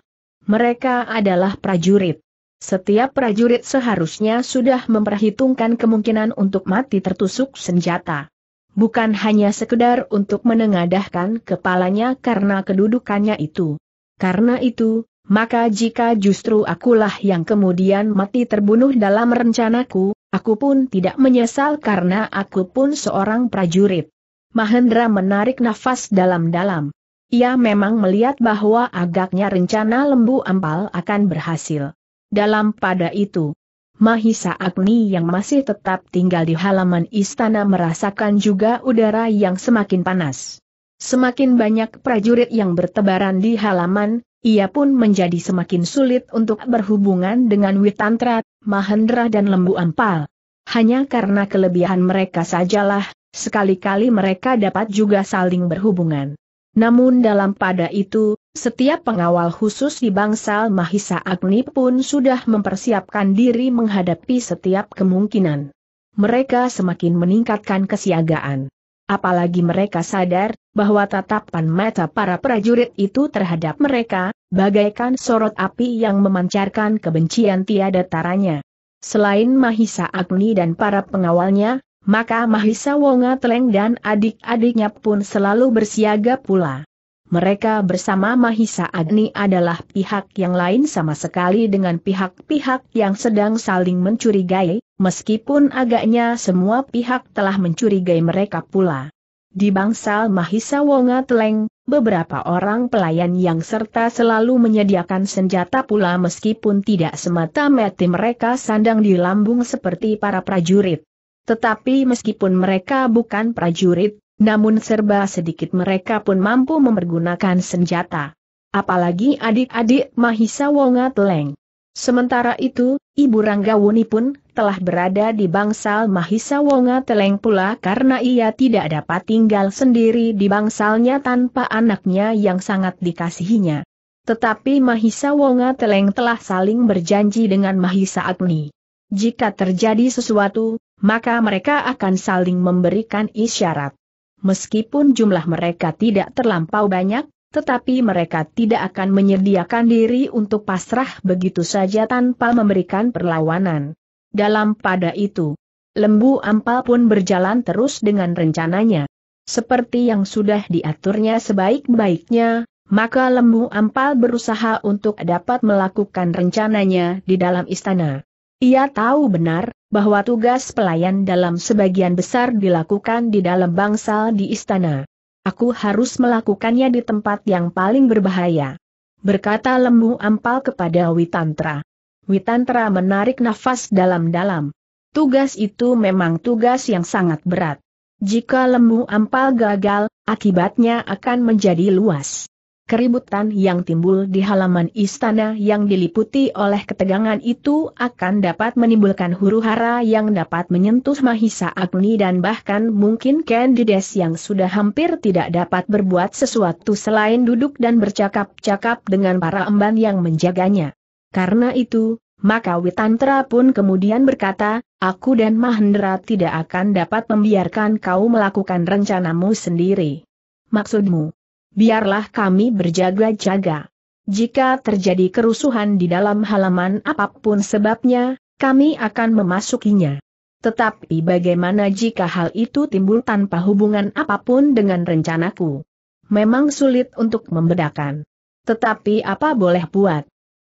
Mereka adalah prajurit. Setiap prajurit seharusnya sudah memperhitungkan kemungkinan untuk mati tertusuk senjata. Bukan hanya sekedar untuk menengadahkan kepalanya karena kedudukannya itu. Karena itu, maka jika justru akulah yang kemudian mati terbunuh dalam rencanaku, aku pun tidak menyesal karena aku pun seorang prajurit. Mahendra menarik nafas dalam-dalam. Ia memang melihat bahwa agaknya rencana lembu ampal akan berhasil. Dalam pada itu, Mahisa Agni yang masih tetap tinggal di halaman istana merasakan juga udara yang semakin panas. Semakin banyak prajurit yang bertebaran di halaman, ia pun menjadi semakin sulit untuk berhubungan dengan Witantra, Mahendra dan Lembu Ampal. Hanya karena kelebihan mereka sajalah, sekali-kali mereka dapat juga saling berhubungan. Namun dalam pada itu, setiap pengawal khusus di bangsal Mahisa Agni pun sudah mempersiapkan diri menghadapi setiap kemungkinan. Mereka semakin meningkatkan kesiagaan. Apalagi mereka sadar, bahwa tatapan mata para prajurit itu terhadap mereka, bagaikan sorot api yang memancarkan kebencian tiada taranya. Selain Mahisa Agni dan para pengawalnya, maka Mahisa Wonga Teleng dan adik-adiknya pun selalu bersiaga pula. Mereka bersama Mahisa Agni adalah pihak yang lain sama sekali dengan pihak-pihak yang sedang saling mencurigai, meskipun agaknya semua pihak telah mencurigai mereka pula. Di bangsal Mahisa Wonga Teleng, beberapa orang pelayan yang serta selalu menyediakan senjata pula meskipun tidak semata-mata mereka sandang di lambung seperti para prajurit. Tetapi meskipun mereka bukan prajurit, namun serba sedikit mereka pun mampu mempergunakan senjata. Apalagi adik-adik Mahisa Wonga Teleng. Sementara itu, Ibu Ranggawuni pun telah berada di bangsal Mahisa Wonga Teleng pula karena ia tidak dapat tinggal sendiri di bangsalnya tanpa anaknya yang sangat dikasihinya. Tetapi Mahisa Wonga Teleng telah saling berjanji dengan Mahisa Agni. Jika terjadi sesuatu, maka mereka akan saling memberikan isyarat. Meskipun jumlah mereka tidak terlampau banyak, tetapi mereka tidak akan menyediakan diri untuk pasrah begitu saja tanpa memberikan perlawanan. Dalam pada itu, lembu ampal pun berjalan terus dengan rencananya. Seperti yang sudah diaturnya sebaik-baiknya, maka lembu ampal berusaha untuk dapat melakukan rencananya di dalam istana. Ia tahu benar, bahwa tugas pelayan dalam sebagian besar dilakukan di dalam bangsal di istana. Aku harus melakukannya di tempat yang paling berbahaya. Berkata lembu ampal kepada Witantra. Witantra menarik nafas dalam-dalam. Tugas itu memang tugas yang sangat berat. Jika lembu ampal gagal, akibatnya akan menjadi luas keributan yang timbul di halaman istana yang diliputi oleh ketegangan itu akan dapat menimbulkan huru-hara yang dapat menyentuh Mahisa Agni dan bahkan mungkin Candides yang sudah hampir tidak dapat berbuat sesuatu selain duduk dan bercakap-cakap dengan para emban yang menjaganya. Karena itu, maka Witantra pun kemudian berkata, aku dan Mahendra tidak akan dapat membiarkan kau melakukan rencanamu sendiri. Maksudmu, biarlah kami berjaga-jaga. Jika terjadi kerusuhan di dalam halaman apapun sebabnya, kami akan memasukinya. Tetapi bagaimana jika hal itu timbul tanpa hubungan apapun dengan rencanaku? Memang sulit untuk membedakan. Tetapi apa boleh buat?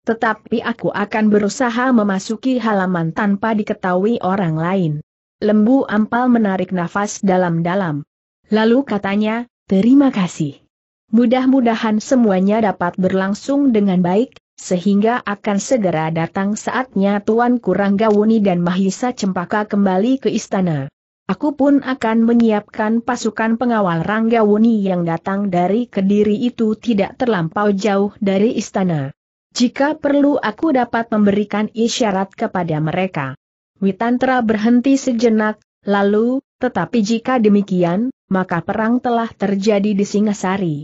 Tetapi aku akan berusaha memasuki halaman tanpa diketahui orang lain. Lembu ampal menarik nafas dalam-dalam. Lalu katanya, terima kasih. Mudah-mudahan semuanya dapat berlangsung dengan baik, sehingga akan segera datang saatnya Tuan Kuranggawuni dan Mahisa Cempaka kembali ke istana. Aku pun akan menyiapkan pasukan pengawal Ranggawuni yang datang dari Kediri itu tidak terlampau jauh dari istana. Jika perlu aku dapat memberikan isyarat kepada mereka. Witantra berhenti sejenak, lalu, tetapi jika demikian, maka perang telah terjadi di Singasari.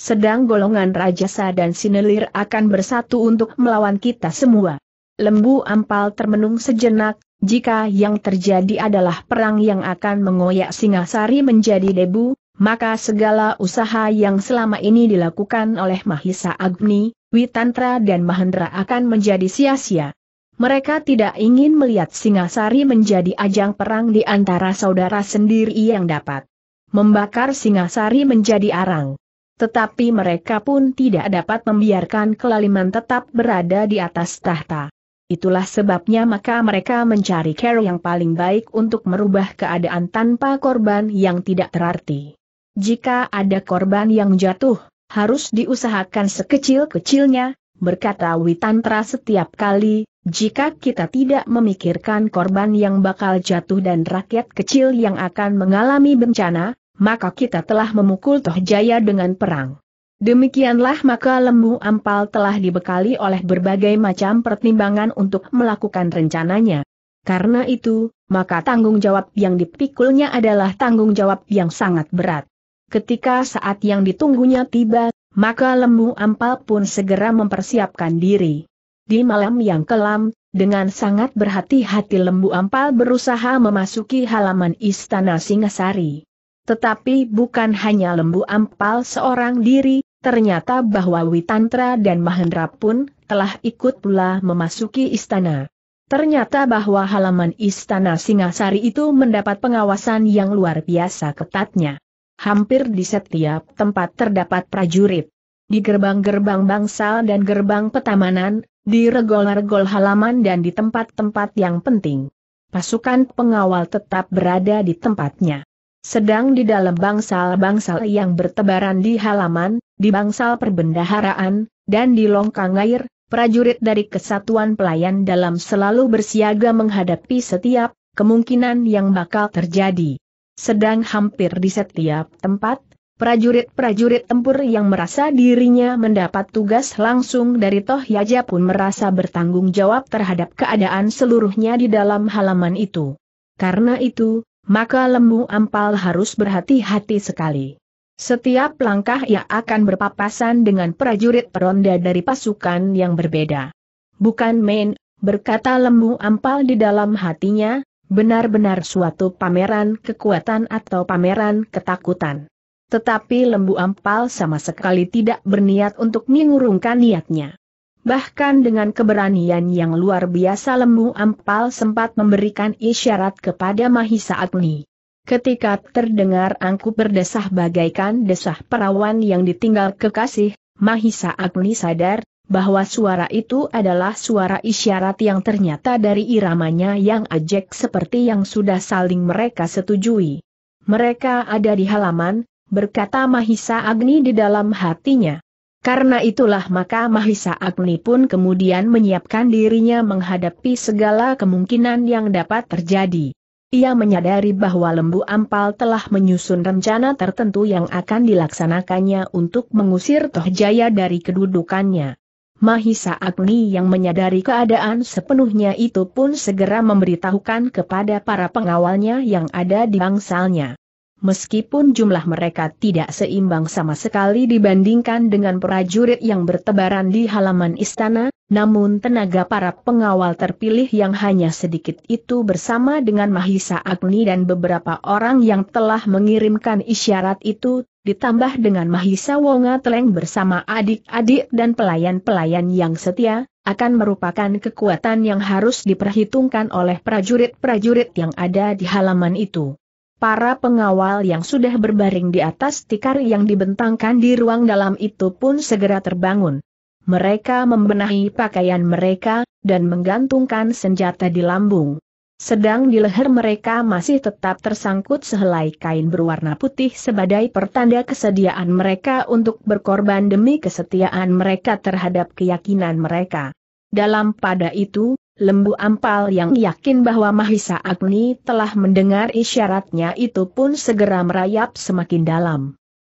Sedang golongan Rajasa dan Sinelir akan bersatu untuk melawan kita semua. Lembu ampal termenung sejenak, jika yang terjadi adalah perang yang akan mengoyak Singasari menjadi debu, maka segala usaha yang selama ini dilakukan oleh Mahisa Agni, Witantra dan Mahendra akan menjadi sia-sia. Mereka tidak ingin melihat Singasari menjadi ajang perang di antara saudara sendiri yang dapat membakar Singasari menjadi arang. Tetapi mereka pun tidak dapat membiarkan kelaliman tetap berada di atas tahta. Itulah sebabnya maka mereka mencari cara yang paling baik untuk merubah keadaan tanpa korban yang tidak terarti. Jika ada korban yang jatuh, harus diusahakan sekecil-kecilnya, berkata Witantra setiap kali, jika kita tidak memikirkan korban yang bakal jatuh dan rakyat kecil yang akan mengalami bencana, maka kita telah memukul Toh Jaya dengan perang. Demikianlah maka lembu ampal telah dibekali oleh berbagai macam pertimbangan untuk melakukan rencananya. Karena itu, maka tanggung jawab yang dipikulnya adalah tanggung jawab yang sangat berat. Ketika saat yang ditunggunya tiba, maka lembu ampal pun segera mempersiapkan diri. Di malam yang kelam, dengan sangat berhati-hati lembu ampal berusaha memasuki halaman istana Singasari. Tetapi bukan hanya lembu ampal seorang diri, ternyata bahwa Witantra dan Mahendra pun telah ikut pula memasuki istana. Ternyata bahwa halaman istana Singasari itu mendapat pengawasan yang luar biasa ketatnya. Hampir di setiap tempat terdapat prajurit. Di gerbang-gerbang bangsal dan gerbang petamanan, di regol-regol halaman dan di tempat-tempat yang penting. Pasukan pengawal tetap berada di tempatnya. Sedang di dalam bangsal-bangsal yang bertebaran di halaman, di bangsal perbendaharaan, dan di longkang air, prajurit dari kesatuan pelayan dalam selalu bersiaga menghadapi setiap kemungkinan yang bakal terjadi. Sedang hampir di setiap tempat, prajurit-prajurit tempur yang merasa dirinya mendapat tugas langsung dari Toh Yaja pun merasa bertanggung jawab terhadap keadaan seluruhnya di dalam halaman itu. Karena itu, maka lembu ampal harus berhati-hati sekali. Setiap langkah ia akan berpapasan dengan prajurit peronda dari pasukan yang berbeda. Bukan main, berkata lembu ampal di dalam hatinya, benar-benar suatu pameran kekuatan atau pameran ketakutan. Tetapi lembu ampal sama sekali tidak berniat untuk mengurungkan niatnya. Bahkan dengan keberanian yang luar biasa Lembu Ampal sempat memberikan isyarat kepada Mahisa Agni. Ketika terdengar angkuh berdesah bagaikan desah perawan yang ditinggal kekasih, Mahisa Agni sadar bahwa suara itu adalah suara isyarat yang ternyata dari iramanya yang ajek seperti yang sudah saling mereka setujui. Mereka ada di halaman, berkata Mahisa Agni di dalam hatinya. Karena itulah maka Mahisa Agni pun kemudian menyiapkan dirinya menghadapi segala kemungkinan yang dapat terjadi. Ia menyadari bahwa Lembu Ampal telah menyusun rencana tertentu yang akan dilaksanakannya untuk mengusir Tohjaya dari kedudukannya. Mahisa Agni yang menyadari keadaan sepenuhnya itu pun segera memberitahukan kepada para pengawalnya yang ada di bangsalnya meskipun jumlah mereka tidak seimbang sama sekali dibandingkan dengan prajurit yang bertebaran di halaman istana, namun tenaga para pengawal terpilih yang hanya sedikit itu bersama dengan Mahisa Agni dan beberapa orang yang telah mengirimkan isyarat itu, ditambah dengan Mahisa Wonga Teleng bersama adik-adik dan pelayan-pelayan yang setia, akan merupakan kekuatan yang harus diperhitungkan oleh prajurit-prajurit yang ada di halaman itu. Para pengawal yang sudah berbaring di atas tikar yang dibentangkan di ruang dalam itu pun segera terbangun. Mereka membenahi pakaian mereka, dan menggantungkan senjata di lambung. Sedang di leher mereka masih tetap tersangkut sehelai kain berwarna putih sebagai pertanda kesediaan mereka untuk berkorban demi kesetiaan mereka terhadap keyakinan mereka. Dalam pada itu, Lembu Ampal yang yakin bahwa Mahisa Agni telah mendengar isyaratnya itu pun segera merayap semakin dalam.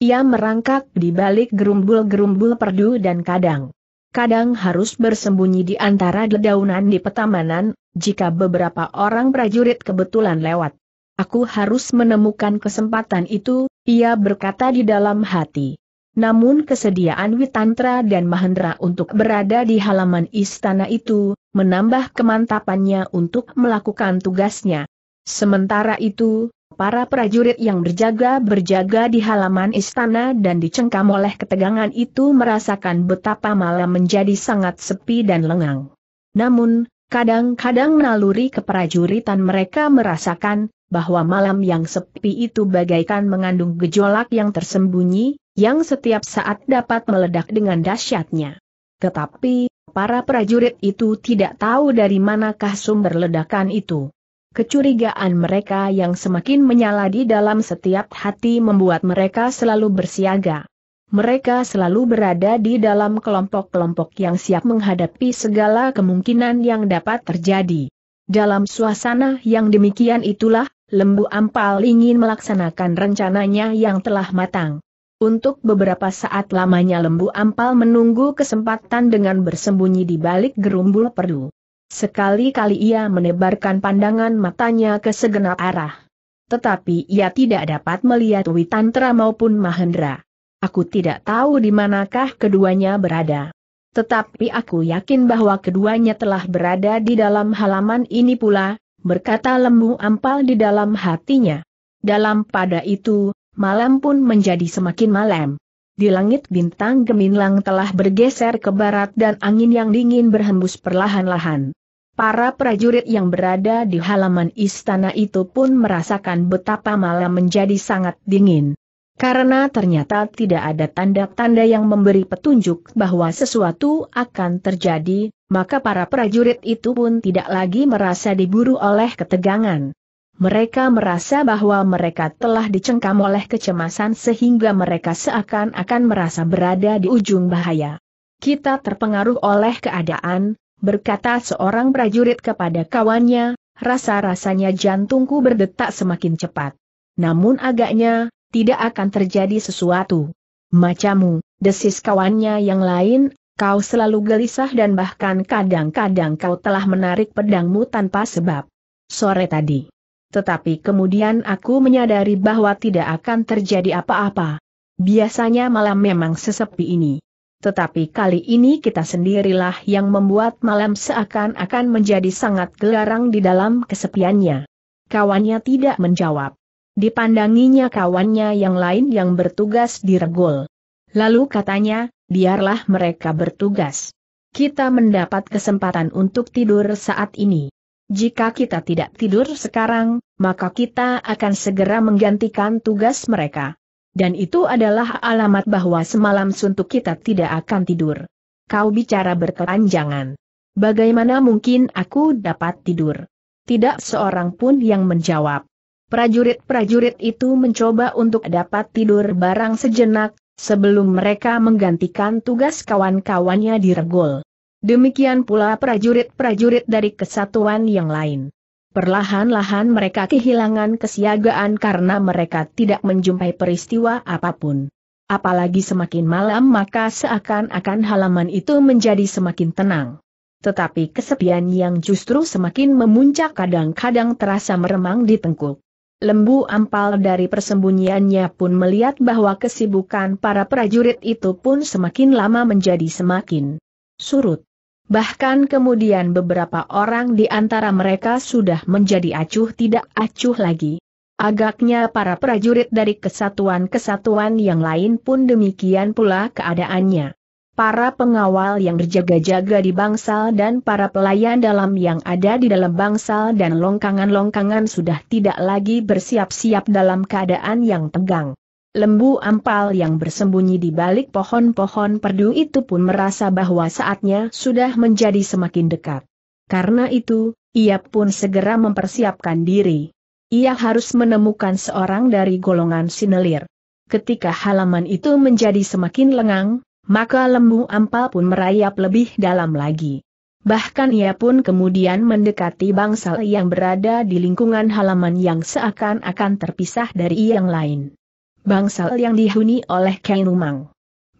Ia merangkak di balik gerumbul-gerumbul perdu dan kadang. Kadang harus bersembunyi di antara dedaunan di petamanan, jika beberapa orang prajurit kebetulan lewat. Aku harus menemukan kesempatan itu, ia berkata di dalam hati. Namun kesediaan Witantra dan Mahendra untuk berada di halaman istana itu, menambah kemantapannya untuk melakukan tugasnya. Sementara itu, para prajurit yang berjaga-berjaga di halaman istana dan dicengkam oleh ketegangan itu merasakan betapa malam menjadi sangat sepi dan lengang. Namun, Kadang-kadang naluri keprajuritan mereka merasakan bahwa malam yang sepi itu bagaikan mengandung gejolak yang tersembunyi, yang setiap saat dapat meledak dengan dahsyatnya. Tetapi, para prajurit itu tidak tahu dari manakah sumber ledakan itu. Kecurigaan mereka yang semakin menyala di dalam setiap hati membuat mereka selalu bersiaga. Mereka selalu berada di dalam kelompok-kelompok yang siap menghadapi segala kemungkinan yang dapat terjadi. Dalam suasana yang demikian itulah, Lembu Ampal ingin melaksanakan rencananya yang telah matang. Untuk beberapa saat lamanya lembu ampal menunggu kesempatan dengan bersembunyi di balik gerumbul perdu. Sekali-kali ia menebarkan pandangan matanya ke segenap arah. Tetapi ia tidak dapat melihat Witantra maupun Mahendra. Aku tidak tahu di manakah keduanya berada. Tetapi aku yakin bahwa keduanya telah berada di dalam halaman ini pula, berkata lembu ampal di dalam hatinya. Dalam pada itu, malam pun menjadi semakin malam. Di langit bintang geminlang telah bergeser ke barat dan angin yang dingin berhembus perlahan-lahan. Para prajurit yang berada di halaman istana itu pun merasakan betapa malam menjadi sangat dingin. Karena ternyata tidak ada tanda-tanda yang memberi petunjuk bahwa sesuatu akan terjadi, maka para prajurit itu pun tidak lagi merasa diburu oleh ketegangan mereka merasa bahwa mereka telah dicengkam oleh kecemasan sehingga mereka seakan-akan merasa berada di ujung bahaya. Kita terpengaruh oleh keadaan, berkata seorang prajurit kepada kawannya, rasa-rasanya jantungku berdetak semakin cepat. Namun agaknya, tidak akan terjadi sesuatu. Macamu, desis kawannya yang lain, kau selalu gelisah dan bahkan kadang-kadang kau telah menarik pedangmu tanpa sebab. Sore tadi tetapi kemudian aku menyadari bahwa tidak akan terjadi apa-apa. Biasanya malam memang sesepi ini. Tetapi kali ini kita sendirilah yang membuat malam seakan-akan menjadi sangat gelarang di dalam kesepiannya. Kawannya tidak menjawab. Dipandanginya kawannya yang lain yang bertugas di regol. Lalu katanya, biarlah mereka bertugas. Kita mendapat kesempatan untuk tidur saat ini. Jika kita tidak tidur sekarang, maka kita akan segera menggantikan tugas mereka. Dan itu adalah alamat bahwa semalam suntuk kita tidak akan tidur. Kau bicara berkepanjangan. Bagaimana mungkin aku dapat tidur? Tidak seorang pun yang menjawab. Prajurit-prajurit itu mencoba untuk dapat tidur barang sejenak, sebelum mereka menggantikan tugas kawan-kawannya di regol. Demikian pula prajurit-prajurit dari kesatuan yang lain. Perlahan-lahan mereka kehilangan kesiagaan karena mereka tidak menjumpai peristiwa apapun. Apalagi semakin malam maka seakan-akan halaman itu menjadi semakin tenang. Tetapi kesepian yang justru semakin memuncak kadang-kadang terasa meremang di tengkuk. Lembu ampal dari persembunyiannya pun melihat bahwa kesibukan para prajurit itu pun semakin lama menjadi semakin surut. Bahkan kemudian beberapa orang di antara mereka sudah menjadi acuh tidak acuh lagi. Agaknya para prajurit dari kesatuan-kesatuan yang lain pun demikian pula keadaannya. Para pengawal yang berjaga-jaga di bangsal dan para pelayan dalam yang ada di dalam bangsal dan longkangan-longkangan sudah tidak lagi bersiap-siap dalam keadaan yang tegang lembu ampal yang bersembunyi di balik pohon-pohon perdu itu pun merasa bahwa saatnya sudah menjadi semakin dekat. Karena itu, ia pun segera mempersiapkan diri. Ia harus menemukan seorang dari golongan sinelir. Ketika halaman itu menjadi semakin lengang, maka lembu ampal pun merayap lebih dalam lagi. Bahkan ia pun kemudian mendekati bangsal yang berada di lingkungan halaman yang seakan-akan terpisah dari yang lain bangsal yang dihuni oleh Kain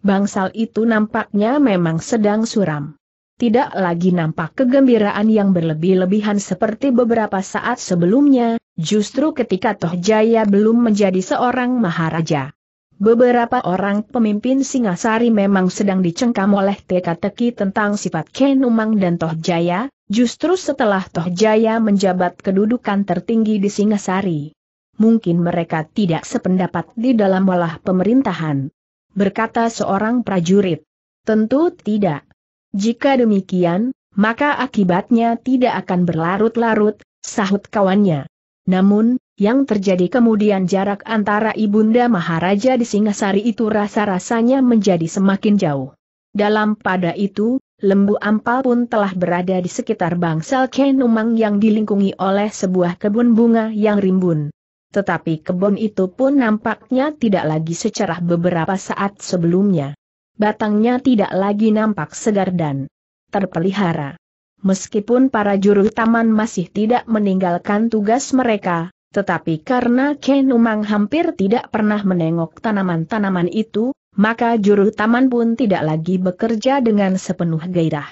Bangsal itu nampaknya memang sedang suram. Tidak lagi nampak kegembiraan yang berlebih-lebihan seperti beberapa saat sebelumnya, justru ketika Tohjaya belum menjadi seorang maharaja. Beberapa orang pemimpin Singasari memang sedang dicengkam oleh teka-teki tentang sifat Ken Umang dan Tohjaya, justru setelah Tohjaya menjabat kedudukan tertinggi di Singasari mungkin mereka tidak sependapat di dalam walah pemerintahan. Berkata seorang prajurit. Tentu tidak. Jika demikian, maka akibatnya tidak akan berlarut-larut, sahut kawannya. Namun, yang terjadi kemudian jarak antara Ibunda Maharaja di Singasari itu rasa-rasanya menjadi semakin jauh. Dalam pada itu, Lembu Ampal pun telah berada di sekitar bangsal Kenumang yang dilingkungi oleh sebuah kebun bunga yang rimbun tetapi kebun itu pun nampaknya tidak lagi secerah beberapa saat sebelumnya. Batangnya tidak lagi nampak segar dan terpelihara. Meskipun para juru taman masih tidak meninggalkan tugas mereka, tetapi karena Kenumang hampir tidak pernah menengok tanaman-tanaman itu, maka juru taman pun tidak lagi bekerja dengan sepenuh gairah.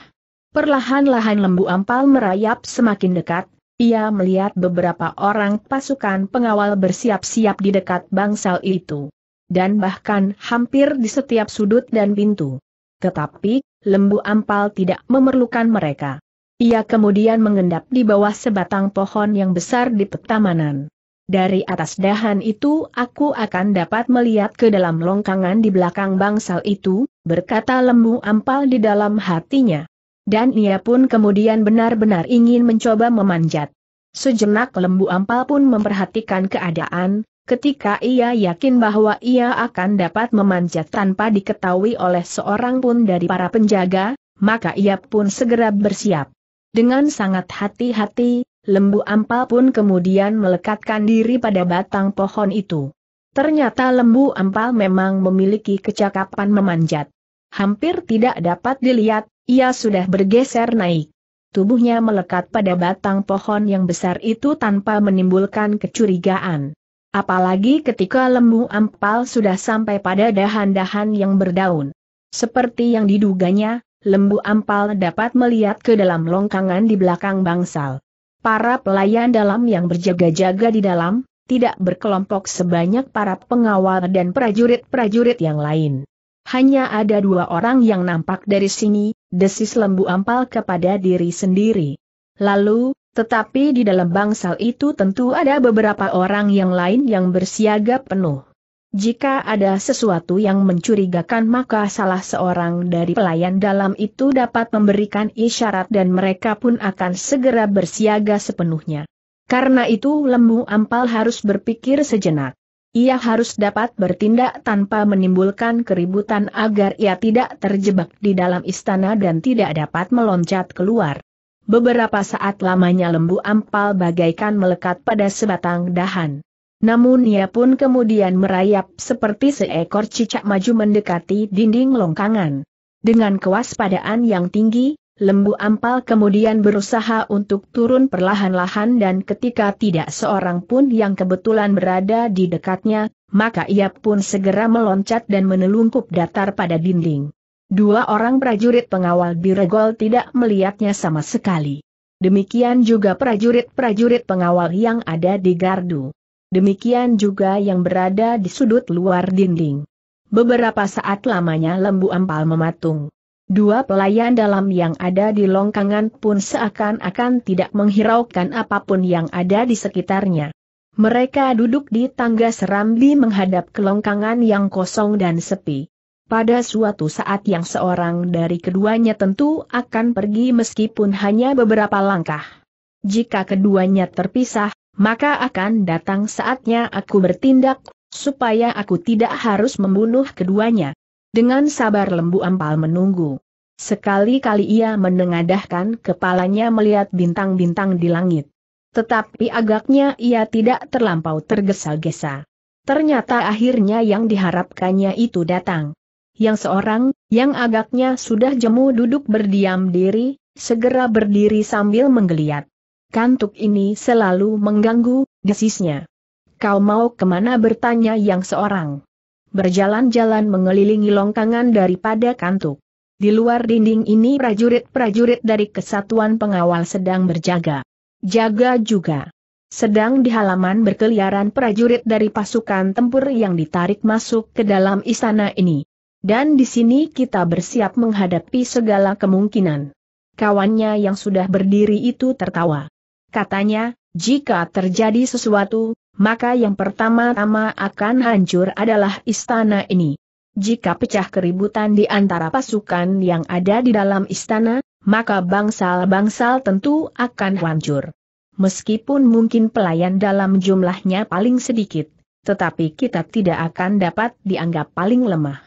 Perlahan-lahan lembu ampal merayap semakin dekat, ia melihat beberapa orang pasukan pengawal bersiap-siap di dekat bangsal itu. Dan bahkan hampir di setiap sudut dan pintu. Tetapi, lembu ampal tidak memerlukan mereka. Ia kemudian mengendap di bawah sebatang pohon yang besar di petamanan. Dari atas dahan itu aku akan dapat melihat ke dalam longkangan di belakang bangsal itu, berkata lembu ampal di dalam hatinya. Dan ia pun kemudian benar-benar ingin mencoba memanjat. Sejenak lembu ampal pun memperhatikan keadaan, ketika ia yakin bahwa ia akan dapat memanjat tanpa diketahui oleh seorang pun dari para penjaga, maka ia pun segera bersiap. Dengan sangat hati-hati, lembu ampal pun kemudian melekatkan diri pada batang pohon itu. Ternyata lembu ampal memang memiliki kecakapan memanjat. Hampir tidak dapat dilihat, ia sudah bergeser naik. Tubuhnya melekat pada batang pohon yang besar itu tanpa menimbulkan kecurigaan. Apalagi ketika lembu ampal sudah sampai pada dahan-dahan yang berdaun. Seperti yang diduganya, lembu ampal dapat melihat ke dalam longkangan di belakang bangsal. Para pelayan dalam yang berjaga-jaga di dalam, tidak berkelompok sebanyak para pengawal dan prajurit-prajurit yang lain. Hanya ada dua orang yang nampak dari sini, desis lembu ampal kepada diri sendiri. Lalu, tetapi di dalam bangsal itu tentu ada beberapa orang yang lain yang bersiaga penuh. Jika ada sesuatu yang mencurigakan maka salah seorang dari pelayan dalam itu dapat memberikan isyarat dan mereka pun akan segera bersiaga sepenuhnya. Karena itu lembu ampal harus berpikir sejenak. Ia harus dapat bertindak tanpa menimbulkan keributan agar ia tidak terjebak di dalam istana dan tidak dapat meloncat keluar. Beberapa saat lamanya lembu ampal bagaikan melekat pada sebatang dahan. Namun ia pun kemudian merayap seperti seekor cicak maju mendekati dinding longkangan. Dengan kewaspadaan yang tinggi, Lembu ampal kemudian berusaha untuk turun perlahan-lahan dan ketika tidak seorang pun yang kebetulan berada di dekatnya, maka ia pun segera meloncat dan menelungkup datar pada dinding. Dua orang prajurit pengawal Biregol tidak melihatnya sama sekali. Demikian juga prajurit-prajurit pengawal yang ada di gardu. Demikian juga yang berada di sudut luar dinding. Beberapa saat lamanya lembu ampal mematung. Dua pelayan dalam yang ada di longkangan pun seakan-akan tidak menghiraukan apapun yang ada di sekitarnya. Mereka duduk di tangga serambi menghadap ke longkangan yang kosong dan sepi. Pada suatu saat yang seorang dari keduanya tentu akan pergi meskipun hanya beberapa langkah. Jika keduanya terpisah, maka akan datang saatnya aku bertindak, supaya aku tidak harus membunuh keduanya. Dengan sabar lembu ampal menunggu. Sekali-kali ia menengadahkan kepalanya melihat bintang-bintang di langit. Tetapi agaknya ia tidak terlampau tergesa-gesa. Ternyata akhirnya yang diharapkannya itu datang. Yang seorang, yang agaknya sudah jemu duduk berdiam diri, segera berdiri sambil menggeliat. Kantuk ini selalu mengganggu, desisnya. Kau mau kemana bertanya yang seorang berjalan-jalan mengelilingi longkangan daripada kantuk. Di luar dinding ini prajurit-prajurit dari kesatuan pengawal sedang berjaga. Jaga juga. Sedang di halaman berkeliaran prajurit dari pasukan tempur yang ditarik masuk ke dalam istana ini. Dan di sini kita bersiap menghadapi segala kemungkinan. Kawannya yang sudah berdiri itu tertawa. Katanya, jika terjadi sesuatu, maka yang pertama-tama akan hancur adalah istana ini. Jika pecah keributan di antara pasukan yang ada di dalam istana, maka bangsal-bangsal tentu akan hancur. Meskipun mungkin pelayan dalam jumlahnya paling sedikit, tetapi kita tidak akan dapat dianggap paling lemah.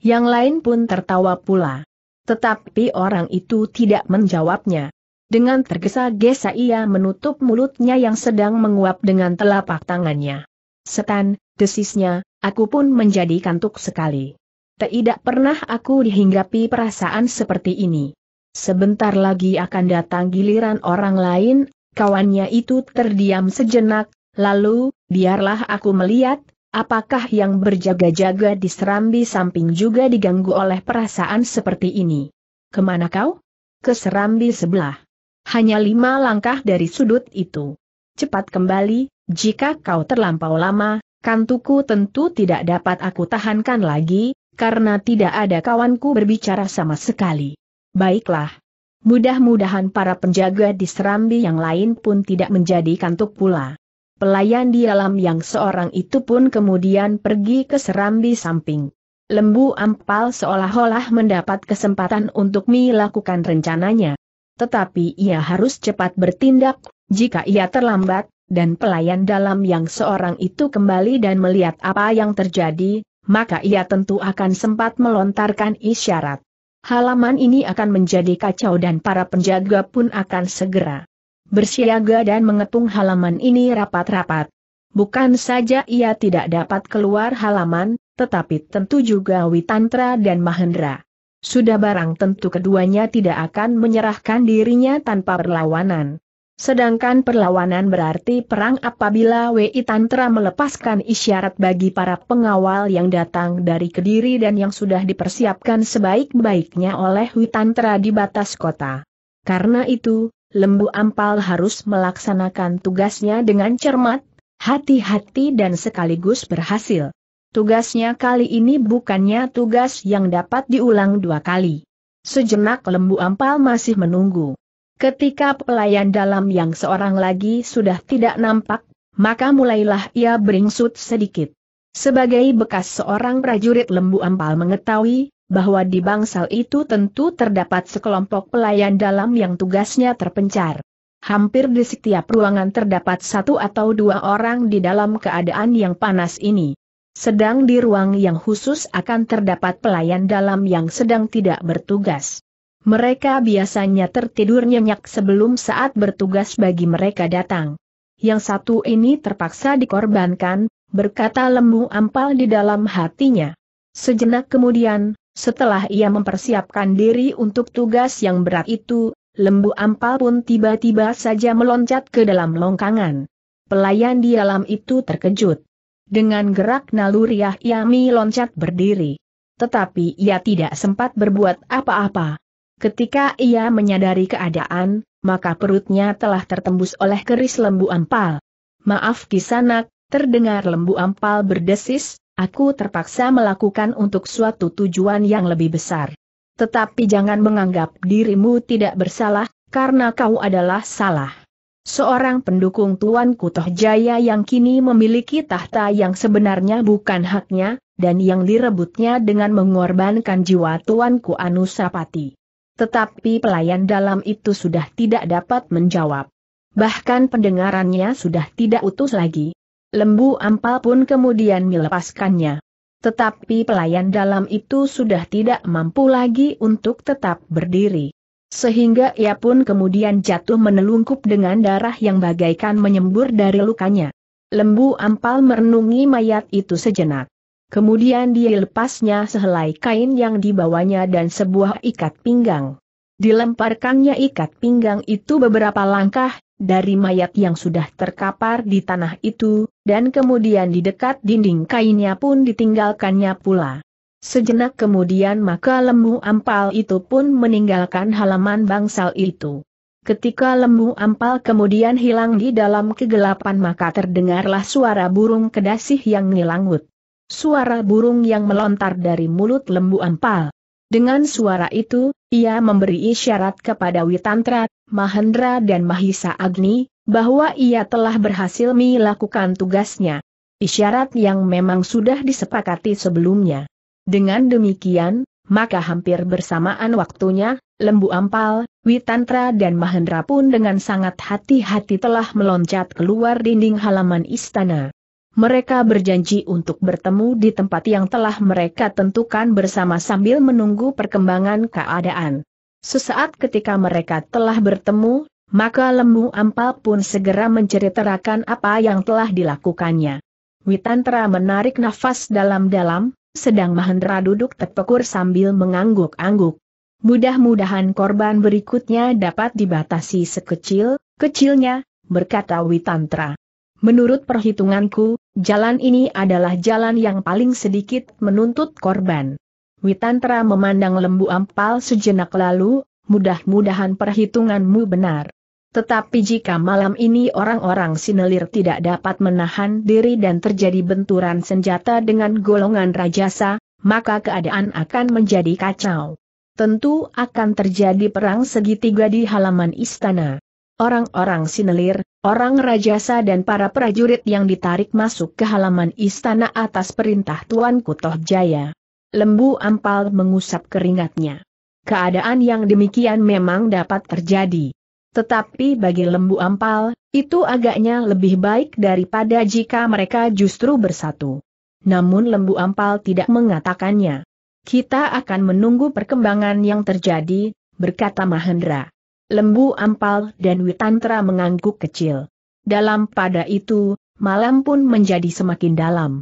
Yang lain pun tertawa pula. Tetapi orang itu tidak menjawabnya. Dengan tergesa-gesa ia menutup mulutnya yang sedang menguap dengan telapak tangannya. Setan, desisnya, aku pun menjadi kantuk sekali. Tidak pernah aku dihinggapi perasaan seperti ini. Sebentar lagi akan datang giliran orang lain, kawannya itu terdiam sejenak, lalu, biarlah aku melihat, Apakah yang berjaga-jaga di serambi samping juga diganggu oleh perasaan seperti ini? Kemana kau? Ke serambi sebelah hanya lima langkah dari sudut itu. Cepat kembali, jika kau terlampau lama, kantuku tentu tidak dapat aku tahankan lagi, karena tidak ada kawanku berbicara sama sekali. Baiklah. Mudah-mudahan para penjaga di Serambi yang lain pun tidak menjadi kantuk pula. Pelayan di alam yang seorang itu pun kemudian pergi ke Serambi samping. Lembu Ampal seolah-olah mendapat kesempatan untuk melakukan rencananya. Tetapi ia harus cepat bertindak, jika ia terlambat, dan pelayan dalam yang seorang itu kembali dan melihat apa yang terjadi, maka ia tentu akan sempat melontarkan isyarat. Halaman ini akan menjadi kacau dan para penjaga pun akan segera bersiaga dan mengetung halaman ini rapat-rapat. Bukan saja ia tidak dapat keluar halaman, tetapi tentu juga Witantra dan Mahendra. Sudah barang tentu keduanya tidak akan menyerahkan dirinya tanpa perlawanan. Sedangkan perlawanan berarti perang apabila Wei Tantra melepaskan isyarat bagi para pengawal yang datang dari Kediri dan yang sudah dipersiapkan sebaik-baiknya oleh Wei Tantra di batas kota. Karena itu, Lembu Ampal harus melaksanakan tugasnya dengan cermat, hati-hati dan sekaligus berhasil. Tugasnya kali ini bukannya tugas yang dapat diulang dua kali. Sejenak lembu ampal masih menunggu. Ketika pelayan dalam yang seorang lagi sudah tidak nampak, maka mulailah ia beringsut sedikit. Sebagai bekas seorang prajurit lembu ampal mengetahui, bahwa di bangsal itu tentu terdapat sekelompok pelayan dalam yang tugasnya terpencar. Hampir di setiap ruangan terdapat satu atau dua orang di dalam keadaan yang panas ini. Sedang di ruang yang khusus akan terdapat pelayan dalam yang sedang tidak bertugas. Mereka biasanya tertidur nyenyak sebelum saat bertugas bagi mereka datang. Yang satu ini terpaksa dikorbankan, berkata lembu ampal di dalam hatinya. Sejenak kemudian, setelah ia mempersiapkan diri untuk tugas yang berat itu, lembu ampal pun tiba-tiba saja meloncat ke dalam longkangan. Pelayan di dalam itu terkejut. Dengan gerak naluriah Yami loncat berdiri. Tetapi ia tidak sempat berbuat apa-apa. Ketika ia menyadari keadaan, maka perutnya telah tertembus oleh keris lembu ampal. Maaf kisanak, terdengar lembu ampal berdesis, aku terpaksa melakukan untuk suatu tujuan yang lebih besar. Tetapi jangan menganggap dirimu tidak bersalah, karena kau adalah salah. Seorang pendukung Tuan Kutoh Jaya yang kini memiliki tahta yang sebenarnya bukan haknya, dan yang direbutnya dengan mengorbankan jiwa Tuan Anusapati. Tetapi pelayan dalam itu sudah tidak dapat menjawab. Bahkan pendengarannya sudah tidak utuh lagi. Lembu ampal pun kemudian melepaskannya. Tetapi pelayan dalam itu sudah tidak mampu lagi untuk tetap berdiri. Sehingga ia pun kemudian jatuh menelungkup dengan darah yang bagaikan menyembur dari lukanya. Lembu ampal merenungi mayat itu sejenak. Kemudian dia lepasnya sehelai kain yang dibawanya dan sebuah ikat pinggang. Dilemparkannya ikat pinggang itu beberapa langkah, dari mayat yang sudah terkapar di tanah itu, dan kemudian di dekat dinding kainnya pun ditinggalkannya pula. Sejenak kemudian maka lembu ampal itu pun meninggalkan halaman bangsal itu. Ketika lembu ampal kemudian hilang di dalam kegelapan maka terdengarlah suara burung kedasih yang ngilangut. Suara burung yang melontar dari mulut lembu ampal. Dengan suara itu, ia memberi isyarat kepada Witantra, Mahendra dan Mahisa Agni, bahwa ia telah berhasil melakukan tugasnya. Isyarat yang memang sudah disepakati sebelumnya. Dengan demikian, maka hampir bersamaan waktunya, Lembu Ampal, Witantra dan Mahendra pun dengan sangat hati-hati telah meloncat keluar dinding halaman istana. Mereka berjanji untuk bertemu di tempat yang telah mereka tentukan bersama sambil menunggu perkembangan keadaan. Sesaat ketika mereka telah bertemu, maka Lembu Ampal pun segera menceritakan apa yang telah dilakukannya. Witantra menarik nafas dalam-dalam, sedang Mahendra duduk terpekur sambil mengangguk-angguk. Mudah-mudahan korban berikutnya dapat dibatasi sekecil-kecilnya, berkata Witantra. Menurut perhitunganku, jalan ini adalah jalan yang paling sedikit menuntut korban. Witantra memandang lembu ampal sejenak lalu, mudah-mudahan perhitunganmu benar. Tetapi jika malam ini orang-orang sinelir tidak dapat menahan diri dan terjadi benturan senjata dengan golongan rajasa, maka keadaan akan menjadi kacau. Tentu akan terjadi perang segitiga di halaman istana. Orang-orang sinelir, orang rajasa dan para prajurit yang ditarik masuk ke halaman istana atas perintah Tuan Kutoh Jaya. Lembu ampal mengusap keringatnya. Keadaan yang demikian memang dapat terjadi. Tetapi bagi lembu ampal, itu agaknya lebih baik daripada jika mereka justru bersatu. Namun lembu ampal tidak mengatakannya. Kita akan menunggu perkembangan yang terjadi, berkata Mahendra. Lembu ampal dan Witantra mengangguk kecil. Dalam pada itu, malam pun menjadi semakin dalam.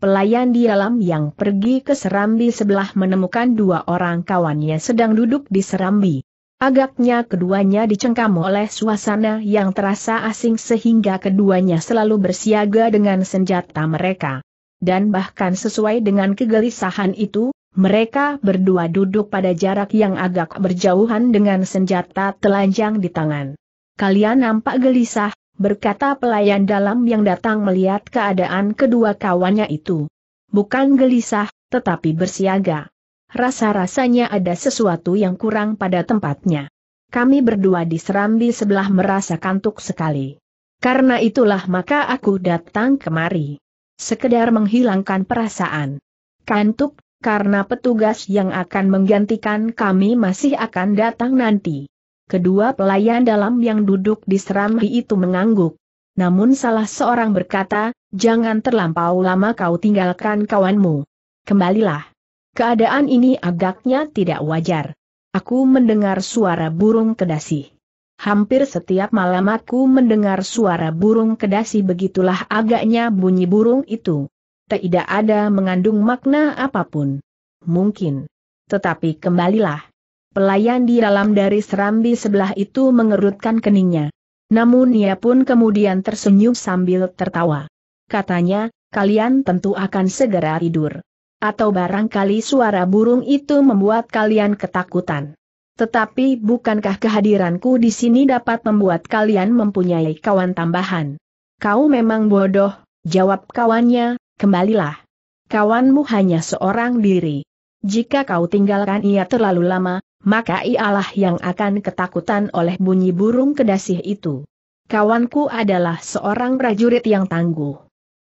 Pelayan di alam yang pergi ke Serambi sebelah menemukan dua orang kawannya sedang duduk di Serambi. Agaknya keduanya dicengkam oleh suasana yang terasa asing sehingga keduanya selalu bersiaga dengan senjata mereka. Dan bahkan sesuai dengan kegelisahan itu, mereka berdua duduk pada jarak yang agak berjauhan dengan senjata telanjang di tangan. Kalian nampak gelisah, berkata pelayan dalam yang datang melihat keadaan kedua kawannya itu. Bukan gelisah, tetapi bersiaga. Rasa-rasanya ada sesuatu yang kurang pada tempatnya. Kami berdua di serambi sebelah merasa kantuk sekali. Karena itulah maka aku datang kemari. Sekedar menghilangkan perasaan. Kantuk, karena petugas yang akan menggantikan kami masih akan datang nanti. Kedua pelayan dalam yang duduk di serambi itu mengangguk. Namun salah seorang berkata, jangan terlampau lama kau tinggalkan kawanmu. Kembalilah. Keadaan ini agaknya tidak wajar. Aku mendengar suara burung kedasi. Hampir setiap malam aku mendengar suara burung kedasi begitulah agaknya bunyi burung itu. Tidak ada mengandung makna apapun. Mungkin. Tetapi kembalilah. Pelayan di dalam dari serambi sebelah itu mengerutkan keningnya. Namun ia pun kemudian tersenyum sambil tertawa. Katanya, kalian tentu akan segera tidur. Atau barangkali suara burung itu membuat kalian ketakutan. Tetapi bukankah kehadiranku di sini dapat membuat kalian mempunyai kawan tambahan? Kau memang bodoh, jawab kawannya, kembalilah. Kawanmu hanya seorang diri. Jika kau tinggalkan ia terlalu lama, maka ialah yang akan ketakutan oleh bunyi burung kedasih itu. Kawanku adalah seorang prajurit yang tangguh.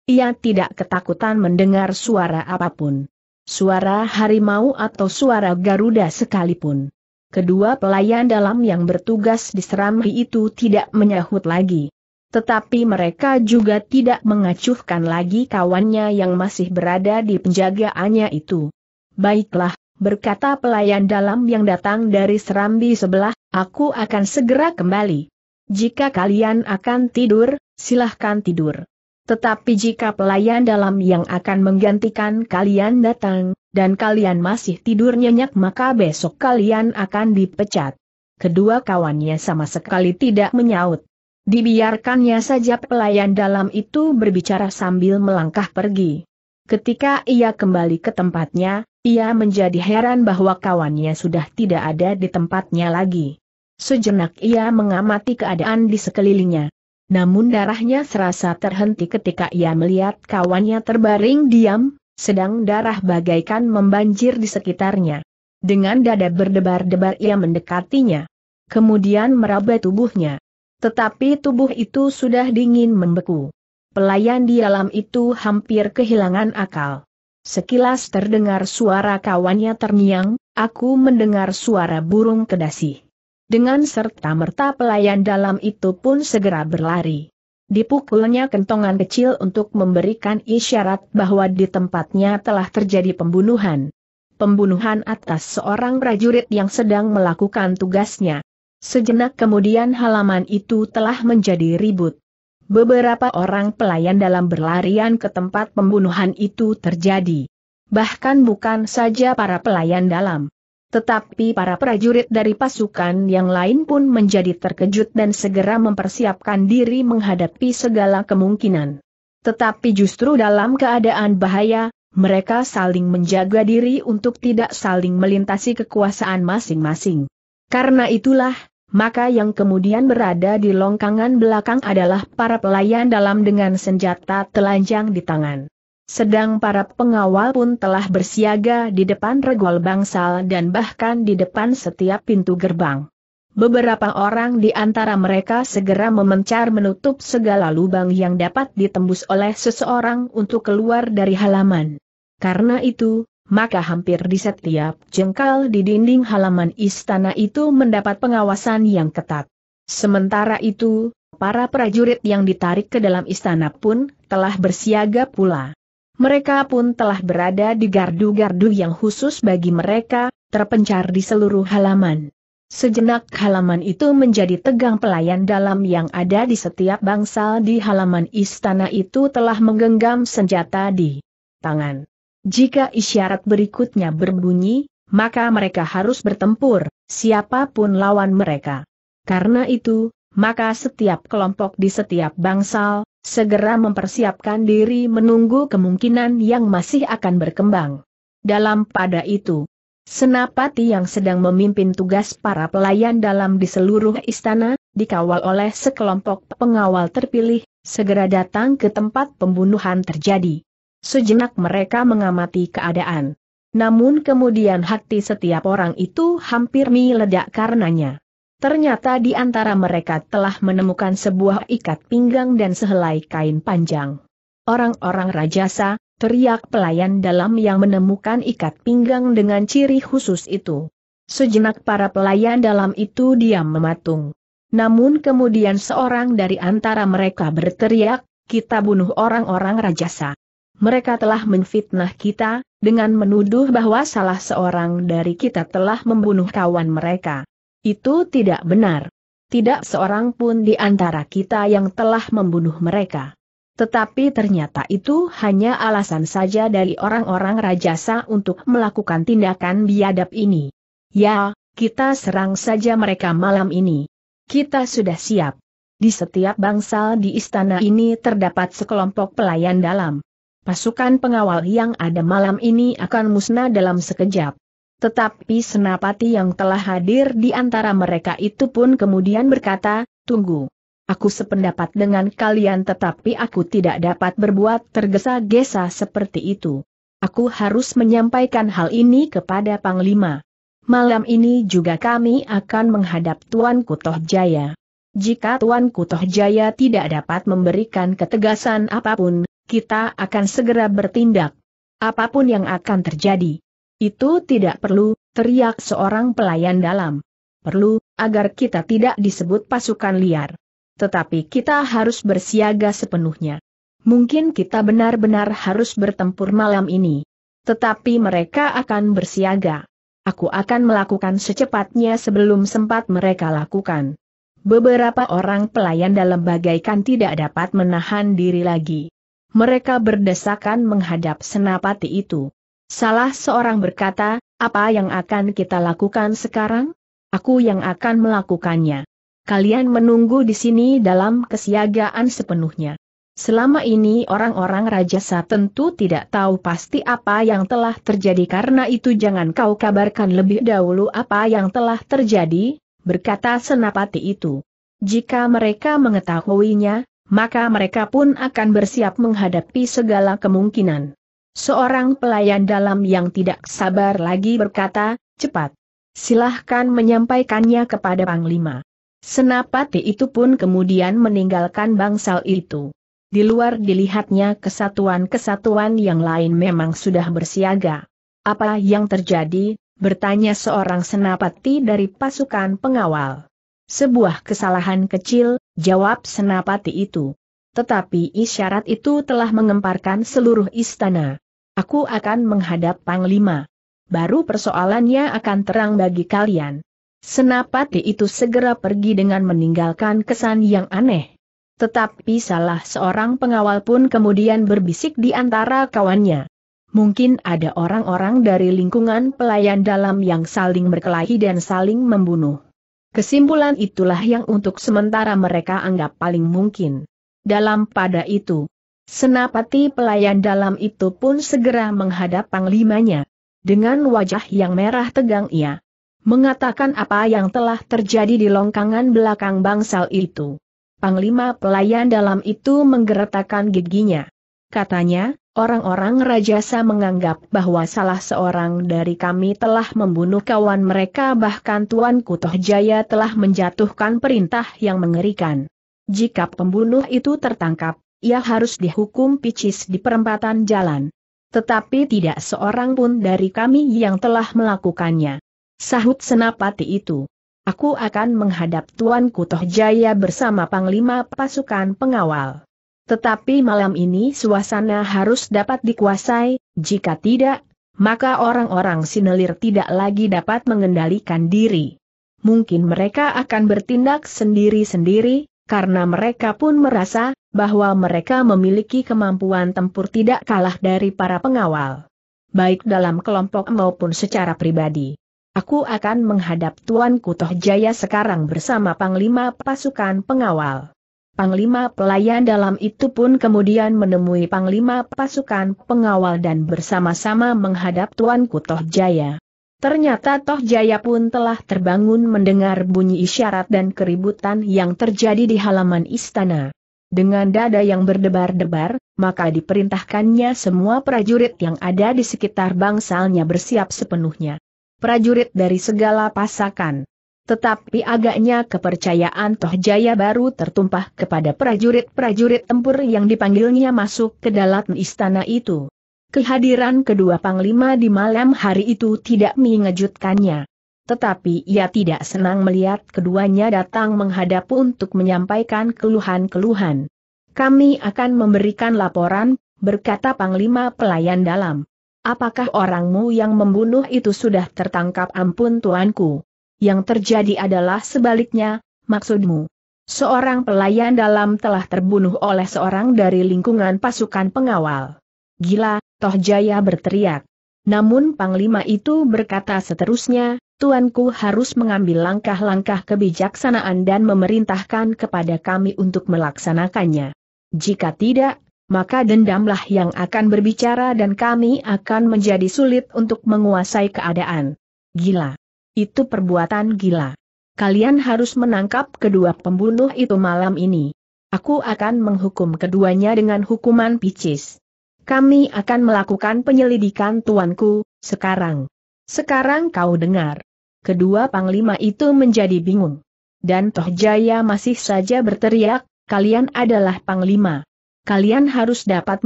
Ia tidak ketakutan mendengar suara apapun. Suara harimau atau suara Garuda sekalipun. Kedua pelayan dalam yang bertugas di Serambi itu tidak menyahut lagi. Tetapi mereka juga tidak mengacuhkan lagi kawannya yang masih berada di penjagaannya itu. Baiklah, berkata pelayan dalam yang datang dari serambi sebelah, aku akan segera kembali. Jika kalian akan tidur, silahkan tidur. Tetapi jika pelayan dalam yang akan menggantikan kalian datang, dan kalian masih tidur nyenyak maka besok kalian akan dipecat. Kedua kawannya sama sekali tidak menyaut. Dibiarkannya saja pelayan dalam itu berbicara sambil melangkah pergi. Ketika ia kembali ke tempatnya, ia menjadi heran bahwa kawannya sudah tidak ada di tempatnya lagi. Sejenak ia mengamati keadaan di sekelilingnya. Namun darahnya serasa terhenti ketika ia melihat kawannya terbaring diam, sedang darah bagaikan membanjir di sekitarnya. Dengan dada berdebar-debar ia mendekatinya. Kemudian meraba tubuhnya. Tetapi tubuh itu sudah dingin membeku. Pelayan di dalam itu hampir kehilangan akal. Sekilas terdengar suara kawannya terngiang, aku mendengar suara burung kedasih. Dengan serta-merta pelayan dalam itu pun segera berlari. Dipukulnya kentongan kecil untuk memberikan isyarat bahwa di tempatnya telah terjadi pembunuhan. Pembunuhan atas seorang prajurit yang sedang melakukan tugasnya. Sejenak kemudian halaman itu telah menjadi ribut. Beberapa orang pelayan dalam berlarian ke tempat pembunuhan itu terjadi. Bahkan bukan saja para pelayan dalam. Tetapi para prajurit dari pasukan yang lain pun menjadi terkejut dan segera mempersiapkan diri menghadapi segala kemungkinan. Tetapi justru dalam keadaan bahaya, mereka saling menjaga diri untuk tidak saling melintasi kekuasaan masing-masing. Karena itulah, maka yang kemudian berada di longkangan belakang adalah para pelayan dalam dengan senjata telanjang di tangan. Sedang para pengawal pun telah bersiaga di depan regol bangsal dan bahkan di depan setiap pintu gerbang. Beberapa orang di antara mereka segera memencar menutup segala lubang yang dapat ditembus oleh seseorang untuk keluar dari halaman. Karena itu, maka hampir di setiap jengkal di dinding halaman istana itu mendapat pengawasan yang ketat. Sementara itu, para prajurit yang ditarik ke dalam istana pun telah bersiaga pula mereka pun telah berada di gardu-gardu yang khusus bagi mereka, terpencar di seluruh halaman. Sejenak halaman itu menjadi tegang pelayan dalam yang ada di setiap bangsal di halaman istana itu telah menggenggam senjata di tangan. Jika isyarat berikutnya berbunyi, maka mereka harus bertempur, siapapun lawan mereka. Karena itu, maka setiap kelompok di setiap bangsal, Segera mempersiapkan diri menunggu kemungkinan yang masih akan berkembang. Dalam pada itu, Senapati yang sedang memimpin tugas para pelayan dalam di seluruh istana, dikawal oleh sekelompok pengawal terpilih, segera datang ke tempat pembunuhan terjadi. Sejenak mereka mengamati keadaan. Namun kemudian hati setiap orang itu hampir meledak karenanya. Ternyata di antara mereka telah menemukan sebuah ikat pinggang dan sehelai kain panjang. Orang-orang rajasa, teriak pelayan dalam yang menemukan ikat pinggang dengan ciri khusus itu. Sejenak para pelayan dalam itu diam mematung. Namun kemudian seorang dari antara mereka berteriak, kita bunuh orang-orang rajasa. Mereka telah menfitnah kita, dengan menuduh bahwa salah seorang dari kita telah membunuh kawan mereka. Itu tidak benar. Tidak seorang pun di antara kita yang telah membunuh mereka. Tetapi ternyata itu hanya alasan saja dari orang-orang rajasa untuk melakukan tindakan biadab ini. Ya, kita serang saja mereka malam ini. Kita sudah siap. Di setiap bangsal di istana ini terdapat sekelompok pelayan dalam. Pasukan pengawal yang ada malam ini akan musnah dalam sekejap. Tetapi senapati yang telah hadir di antara mereka itu pun kemudian berkata, tunggu. Aku sependapat dengan kalian tetapi aku tidak dapat berbuat tergesa-gesa seperti itu. Aku harus menyampaikan hal ini kepada Panglima. Malam ini juga kami akan menghadap Tuan Kutoh Jaya. Jika Tuan Kutoh Jaya tidak dapat memberikan ketegasan apapun, kita akan segera bertindak. Apapun yang akan terjadi itu tidak perlu, teriak seorang pelayan dalam. Perlu, agar kita tidak disebut pasukan liar. Tetapi kita harus bersiaga sepenuhnya. Mungkin kita benar-benar harus bertempur malam ini. Tetapi mereka akan bersiaga. Aku akan melakukan secepatnya sebelum sempat mereka lakukan. Beberapa orang pelayan dalam bagaikan tidak dapat menahan diri lagi. Mereka berdesakan menghadap senapati itu. Salah seorang berkata, apa yang akan kita lakukan sekarang? Aku yang akan melakukannya. Kalian menunggu di sini dalam kesiagaan sepenuhnya. Selama ini orang-orang rajasa tentu tidak tahu pasti apa yang telah terjadi karena itu jangan kau kabarkan lebih dahulu apa yang telah terjadi, berkata senapati itu. Jika mereka mengetahuinya, maka mereka pun akan bersiap menghadapi segala kemungkinan. Seorang pelayan dalam yang tidak sabar lagi berkata, cepat. Silahkan menyampaikannya kepada Panglima. Senapati itu pun kemudian meninggalkan bangsal itu. Di luar dilihatnya kesatuan-kesatuan yang lain memang sudah bersiaga. Apa yang terjadi, bertanya seorang senapati dari pasukan pengawal. Sebuah kesalahan kecil, jawab senapati itu. Tetapi isyarat itu telah mengemparkan seluruh istana. Aku akan menghadap Panglima. Baru persoalannya akan terang bagi kalian. Senapati itu segera pergi dengan meninggalkan kesan yang aneh. Tetapi salah seorang pengawal pun kemudian berbisik di antara kawannya. Mungkin ada orang-orang dari lingkungan pelayan dalam yang saling berkelahi dan saling membunuh. Kesimpulan itulah yang untuk sementara mereka anggap paling mungkin dalam pada itu. Senapati pelayan dalam itu pun segera menghadap panglimanya. Dengan wajah yang merah tegang ia mengatakan apa yang telah terjadi di longkangan belakang bangsal itu. Panglima pelayan dalam itu menggeretakkan giginya. Katanya, orang-orang rajasa menganggap bahwa salah seorang dari kami telah membunuh kawan mereka bahkan Tuan Kutoh Jaya telah menjatuhkan perintah yang mengerikan. Jika pembunuh itu tertangkap, ia harus dihukum picis di perempatan jalan. Tetapi tidak seorang pun dari kami yang telah melakukannya. Sahut senapati itu. Aku akan menghadap Tuan Kutoh Jaya bersama Panglima Pasukan Pengawal. Tetapi malam ini suasana harus dapat dikuasai, jika tidak, maka orang-orang sinelir tidak lagi dapat mengendalikan diri. Mungkin mereka akan bertindak sendiri-sendiri, karena mereka pun merasa bahwa mereka memiliki kemampuan tempur tidak kalah dari para pengawal. Baik dalam kelompok maupun secara pribadi. Aku akan menghadap Tuan Kutoh Jaya sekarang bersama Panglima Pasukan Pengawal. Panglima pelayan dalam itu pun kemudian menemui Panglima Pasukan Pengawal dan bersama-sama menghadap Tuan Kutoh Jaya. Ternyata Toh Jaya pun telah terbangun mendengar bunyi isyarat dan keributan yang terjadi di halaman istana. Dengan dada yang berdebar-debar, maka diperintahkannya semua prajurit yang ada di sekitar bangsalnya bersiap sepenuhnya. Prajurit dari segala pasakan. Tetapi agaknya kepercayaan Toh Jaya baru tertumpah kepada prajurit-prajurit tempur yang dipanggilnya masuk ke dalam istana itu. Kehadiran kedua panglima di malam hari itu tidak mengejutkannya. Tetapi ia tidak senang melihat keduanya datang menghadap untuk menyampaikan keluhan-keluhan. Kami akan memberikan laporan, berkata Panglima Pelayan Dalam. Apakah orangmu yang membunuh itu sudah tertangkap ampun tuanku? Yang terjadi adalah sebaliknya, maksudmu. Seorang pelayan dalam telah terbunuh oleh seorang dari lingkungan pasukan pengawal. Gila, Tohjaya berteriak. Namun Panglima itu berkata seterusnya, Tuanku harus mengambil langkah-langkah kebijaksanaan dan memerintahkan kepada kami untuk melaksanakannya. Jika tidak, maka dendamlah yang akan berbicara dan kami akan menjadi sulit untuk menguasai keadaan. Gila. Itu perbuatan gila. Kalian harus menangkap kedua pembunuh itu malam ini. Aku akan menghukum keduanya dengan hukuman picis. Kami akan melakukan penyelidikan tuanku, sekarang. Sekarang kau dengar. Kedua panglima itu menjadi bingung. Dan Toh Jaya masih saja berteriak, kalian adalah panglima. Kalian harus dapat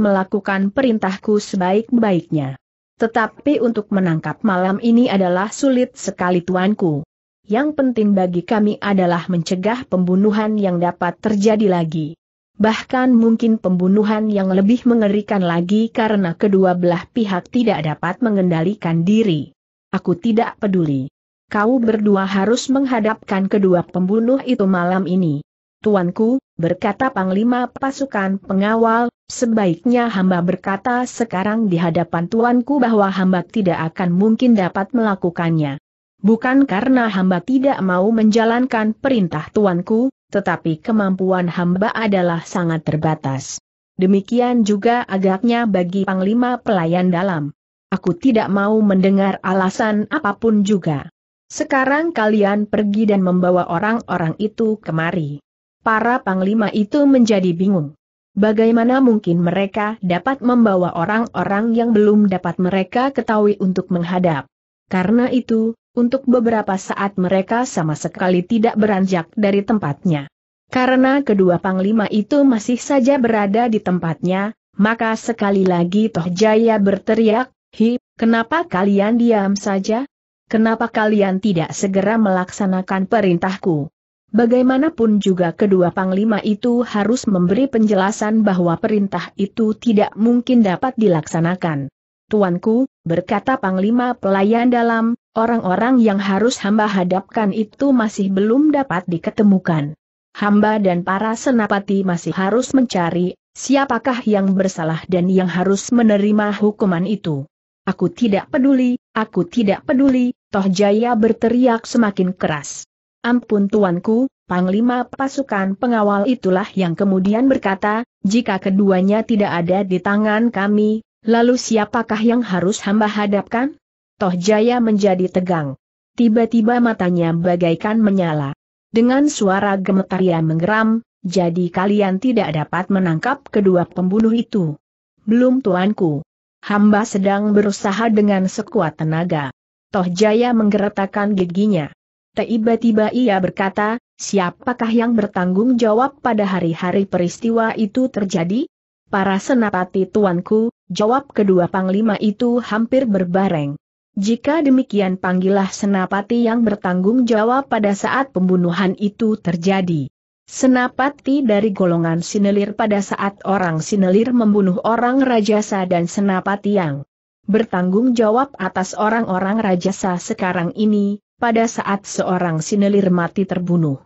melakukan perintahku sebaik-baiknya. Tetapi untuk menangkap malam ini adalah sulit sekali tuanku. Yang penting bagi kami adalah mencegah pembunuhan yang dapat terjadi lagi bahkan mungkin pembunuhan yang lebih mengerikan lagi karena kedua belah pihak tidak dapat mengendalikan diri. Aku tidak peduli. Kau berdua harus menghadapkan kedua pembunuh itu malam ini. Tuanku, berkata Panglima Pasukan Pengawal, sebaiknya hamba berkata sekarang di hadapan Tuanku bahwa hamba tidak akan mungkin dapat melakukannya. Bukan karena hamba tidak mau menjalankan perintah Tuanku, tetapi kemampuan hamba adalah sangat terbatas. Demikian juga agaknya bagi Panglima Pelayan Dalam. Aku tidak mau mendengar alasan apapun juga. Sekarang kalian pergi dan membawa orang-orang itu kemari. Para Panglima itu menjadi bingung. Bagaimana mungkin mereka dapat membawa orang-orang yang belum dapat mereka ketahui untuk menghadap? Karena itu, untuk beberapa saat mereka sama sekali tidak beranjak dari tempatnya. Karena kedua panglima itu masih saja berada di tempatnya, maka sekali lagi Toh Jaya berteriak, Hi, kenapa kalian diam saja? Kenapa kalian tidak segera melaksanakan perintahku? Bagaimanapun juga kedua panglima itu harus memberi penjelasan bahwa perintah itu tidak mungkin dapat dilaksanakan. Tuanku, berkata Panglima Pelayan Dalam, orang-orang yang harus hamba hadapkan itu masih belum dapat diketemukan. Hamba dan para senapati masih harus mencari, siapakah yang bersalah dan yang harus menerima hukuman itu. Aku tidak peduli, aku tidak peduli, Toh Jaya berteriak semakin keras. Ampun tuanku, Panglima pasukan pengawal itulah yang kemudian berkata, jika keduanya tidak ada di tangan kami, Lalu siapakah yang harus hamba hadapkan? Toh Jaya menjadi tegang. Tiba-tiba matanya bagaikan menyala. Dengan suara gemetar ia menggeram, jadi kalian tidak dapat menangkap kedua pembunuh itu. Belum tuanku. Hamba sedang berusaha dengan sekuat tenaga. Toh Jaya menggeretakan giginya. Tiba-tiba ia berkata, siapakah yang bertanggung jawab pada hari-hari peristiwa itu terjadi? Para senapati tuanku, jawab kedua panglima itu hampir berbareng. Jika demikian panggillah senapati yang bertanggung jawab pada saat pembunuhan itu terjadi. Senapati dari golongan sinelir pada saat orang sinelir membunuh orang rajasa dan senapati yang bertanggung jawab atas orang-orang rajasa sekarang ini, pada saat seorang sinelir mati terbunuh.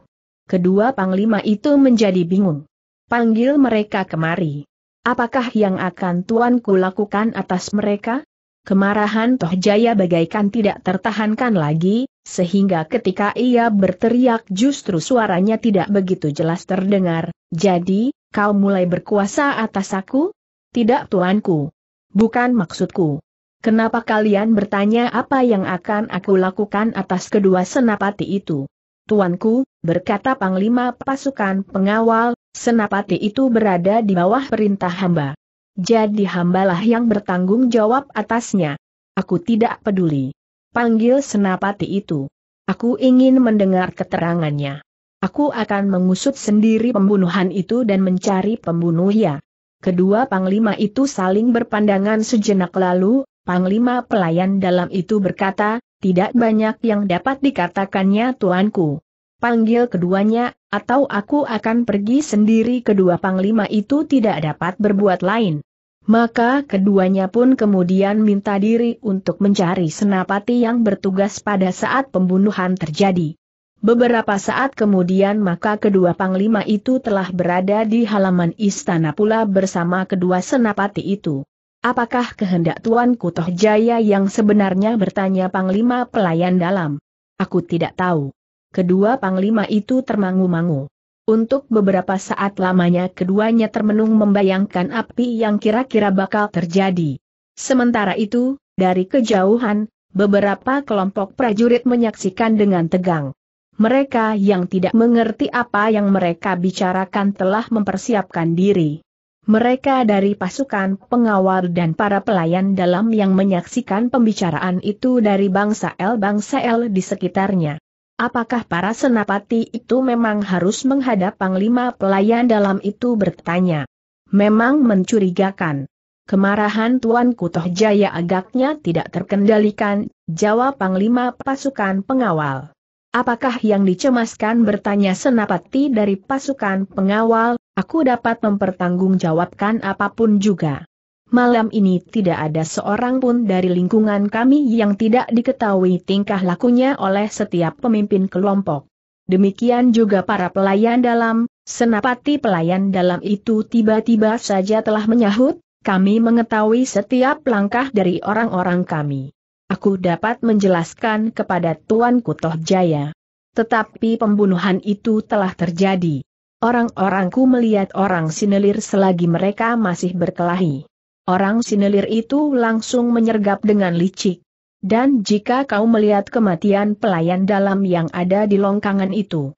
Kedua panglima itu menjadi bingung. Panggil mereka kemari. Apakah yang akan tuanku lakukan atas mereka? Kemarahan Toh Jaya bagaikan tidak tertahankan lagi, sehingga ketika ia berteriak justru suaranya tidak begitu jelas terdengar, jadi, kau mulai berkuasa atas aku? Tidak tuanku. Bukan maksudku. Kenapa kalian bertanya apa yang akan aku lakukan atas kedua senapati itu? Tuanku, berkata Panglima Pasukan Pengawal, Senapati itu berada di bawah perintah hamba. Jadi hambalah yang bertanggung jawab atasnya. Aku tidak peduli. Panggil senapati itu. Aku ingin mendengar keterangannya. Aku akan mengusut sendiri pembunuhan itu dan mencari pembunuhnya. Kedua panglima itu saling berpandangan sejenak lalu, panglima pelayan dalam itu berkata, tidak banyak yang dapat dikatakannya tuanku panggil keduanya, atau aku akan pergi sendiri kedua panglima itu tidak dapat berbuat lain. Maka keduanya pun kemudian minta diri untuk mencari senapati yang bertugas pada saat pembunuhan terjadi. Beberapa saat kemudian maka kedua panglima itu telah berada di halaman istana pula bersama kedua senapati itu. Apakah kehendak Tuan Kutoh Jaya yang sebenarnya bertanya panglima pelayan dalam? Aku tidak tahu kedua panglima itu termangu-mangu. Untuk beberapa saat lamanya keduanya termenung membayangkan api yang kira-kira bakal terjadi. Sementara itu, dari kejauhan, beberapa kelompok prajurit menyaksikan dengan tegang. Mereka yang tidak mengerti apa yang mereka bicarakan telah mempersiapkan diri. Mereka dari pasukan pengawal dan para pelayan dalam yang menyaksikan pembicaraan itu dari bangsa L bangsa L di sekitarnya. Apakah para senapati itu memang harus menghadap Panglima Pelayan dalam itu bertanya? Memang mencurigakan. Kemarahan Tuan Kutoh Jaya agaknya tidak terkendalikan, jawab Panglima pasukan pengawal. Apakah yang dicemaskan bertanya senapati dari pasukan pengawal, aku dapat mempertanggungjawabkan apapun juga. Malam ini tidak ada seorang pun dari lingkungan kami yang tidak diketahui tingkah lakunya oleh setiap pemimpin kelompok. Demikian juga para pelayan dalam, senapati pelayan dalam itu tiba-tiba saja telah menyahut, kami mengetahui setiap langkah dari orang-orang kami. Aku dapat menjelaskan kepada Tuan Kutoh Jaya. Tetapi pembunuhan itu telah terjadi. Orang-orangku melihat orang sinelir selagi mereka masih berkelahi. Orang sinelir itu langsung menyergap dengan licik. Dan jika kau melihat kematian pelayan dalam yang ada di longkangan itu,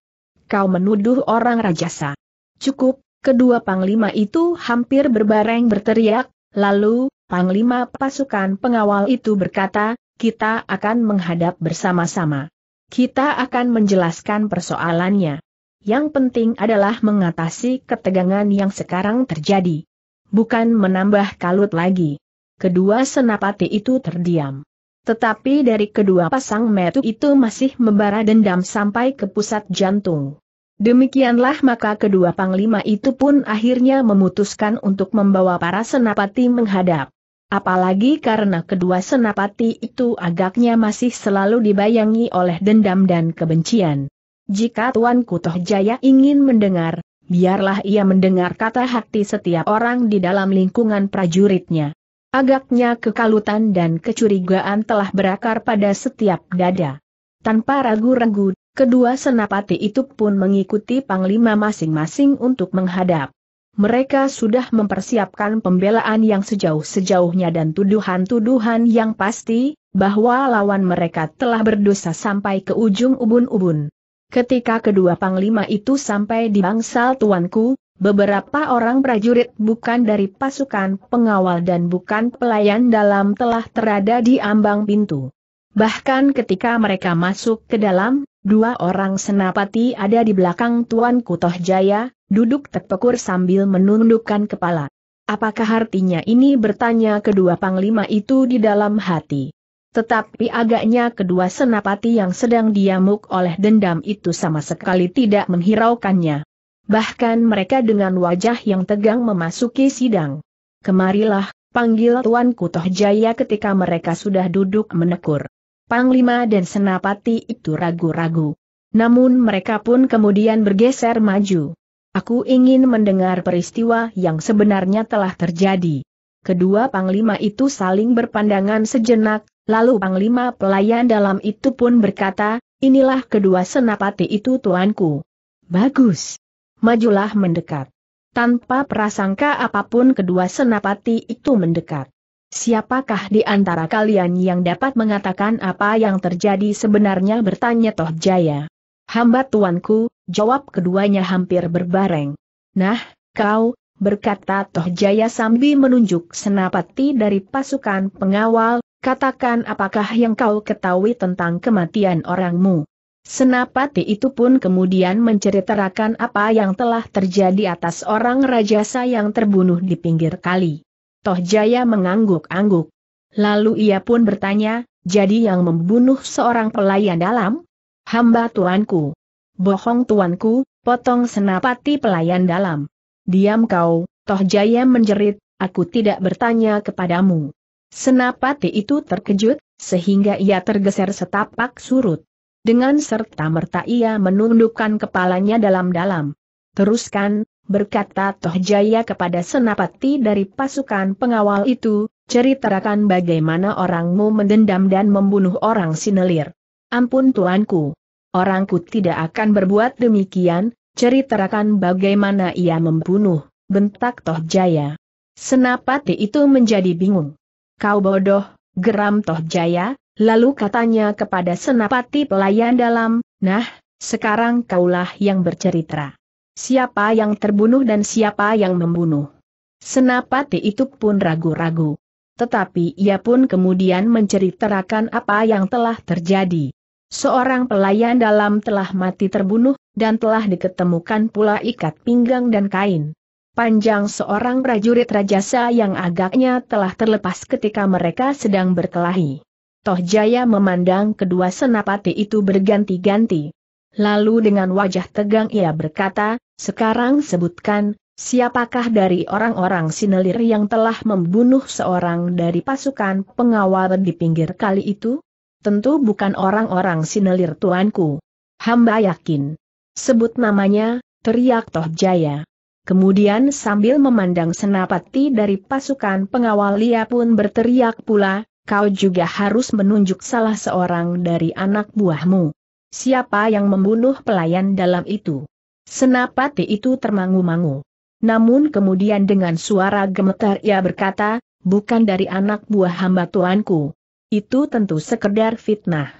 kau menuduh orang rajasa. Cukup, kedua panglima itu hampir berbareng berteriak, lalu, panglima pasukan pengawal itu berkata, kita akan menghadap bersama-sama. Kita akan menjelaskan persoalannya. Yang penting adalah mengatasi ketegangan yang sekarang terjadi bukan menambah kalut lagi. Kedua senapati itu terdiam. Tetapi dari kedua pasang metu itu masih membara dendam sampai ke pusat jantung. Demikianlah maka kedua panglima itu pun akhirnya memutuskan untuk membawa para senapati menghadap. Apalagi karena kedua senapati itu agaknya masih selalu dibayangi oleh dendam dan kebencian. Jika Tuan Kutoh Jaya ingin mendengar, biarlah ia mendengar kata hati setiap orang di dalam lingkungan prajuritnya. Agaknya kekalutan dan kecurigaan telah berakar pada setiap dada. Tanpa ragu-ragu, kedua senapati itu pun mengikuti panglima masing-masing untuk menghadap. Mereka sudah mempersiapkan pembelaan yang sejauh-sejauhnya dan tuduhan-tuduhan yang pasti, bahwa lawan mereka telah berdosa sampai ke ujung ubun-ubun. Ketika kedua panglima itu sampai di bangsal tuanku, beberapa orang prajurit bukan dari pasukan pengawal dan bukan pelayan dalam telah terada di ambang pintu. Bahkan ketika mereka masuk ke dalam, dua orang senapati ada di belakang tuanku Kutoh Jaya, duduk terpekur sambil menundukkan kepala. Apakah artinya ini bertanya kedua panglima itu di dalam hati? Tetapi agaknya kedua senapati yang sedang diamuk oleh dendam itu sama sekali tidak menghiraukannya. Bahkan mereka dengan wajah yang tegang memasuki sidang. Kemarilah, panggil Tuanku Tohjaya Jaya ketika mereka sudah duduk menekur. Panglima dan senapati itu ragu-ragu. Namun mereka pun kemudian bergeser maju. Aku ingin mendengar peristiwa yang sebenarnya telah terjadi. Kedua panglima itu saling berpandangan sejenak, Lalu Panglima pelayan dalam itu pun berkata, inilah kedua senapati itu tuanku. Bagus. Majulah mendekat. Tanpa prasangka apapun kedua senapati itu mendekat. Siapakah di antara kalian yang dapat mengatakan apa yang terjadi sebenarnya bertanya Toh Jaya. Hamba tuanku, jawab keduanya hampir berbareng. Nah, kau, berkata Toh Jaya sambil menunjuk senapati dari pasukan pengawal, Katakan apakah yang kau ketahui tentang kematian orangmu. Senapati itu pun kemudian menceritakan apa yang telah terjadi atas orang rajasa yang terbunuh di pinggir kali. Toh Jaya mengangguk-angguk. Lalu ia pun bertanya, jadi yang membunuh seorang pelayan dalam? Hamba tuanku. Bohong tuanku, potong senapati pelayan dalam. Diam kau, Toh Jaya menjerit, aku tidak bertanya kepadamu. Senapati itu terkejut, sehingga ia tergeser setapak surut. Dengan serta-merta ia menundukkan kepalanya dalam-dalam. Teruskan, berkata Tohjaya kepada Senapati dari pasukan pengawal itu, ceritakan bagaimana orangmu mendendam dan membunuh orang sinelir. Ampun tuanku. Orangku tidak akan berbuat demikian, ceritakan bagaimana ia membunuh, bentak Tohjaya. Senapati itu menjadi bingung kau bodoh, geram Toh Jaya, lalu katanya kepada senapati pelayan dalam, nah, sekarang kaulah yang bercerita. Siapa yang terbunuh dan siapa yang membunuh? Senapati itu pun ragu-ragu. Tetapi ia pun kemudian menceritakan apa yang telah terjadi. Seorang pelayan dalam telah mati terbunuh, dan telah diketemukan pula ikat pinggang dan kain panjang seorang prajurit rajasa yang agaknya telah terlepas ketika mereka sedang berkelahi. Toh Jaya memandang kedua senapati itu berganti-ganti. Lalu dengan wajah tegang ia berkata, sekarang sebutkan, siapakah dari orang-orang sinelir yang telah membunuh seorang dari pasukan pengawal di pinggir kali itu? Tentu bukan orang-orang sinelir tuanku. Hamba yakin. Sebut namanya, teriak Toh Jaya. Kemudian sambil memandang senapati dari pasukan pengawal ia pun berteriak pula, kau juga harus menunjuk salah seorang dari anak buahmu. Siapa yang membunuh pelayan dalam itu? Senapati itu termangu-mangu. Namun kemudian dengan suara gemetar ia berkata, bukan dari anak buah hamba tuanku. Itu tentu sekedar fitnah.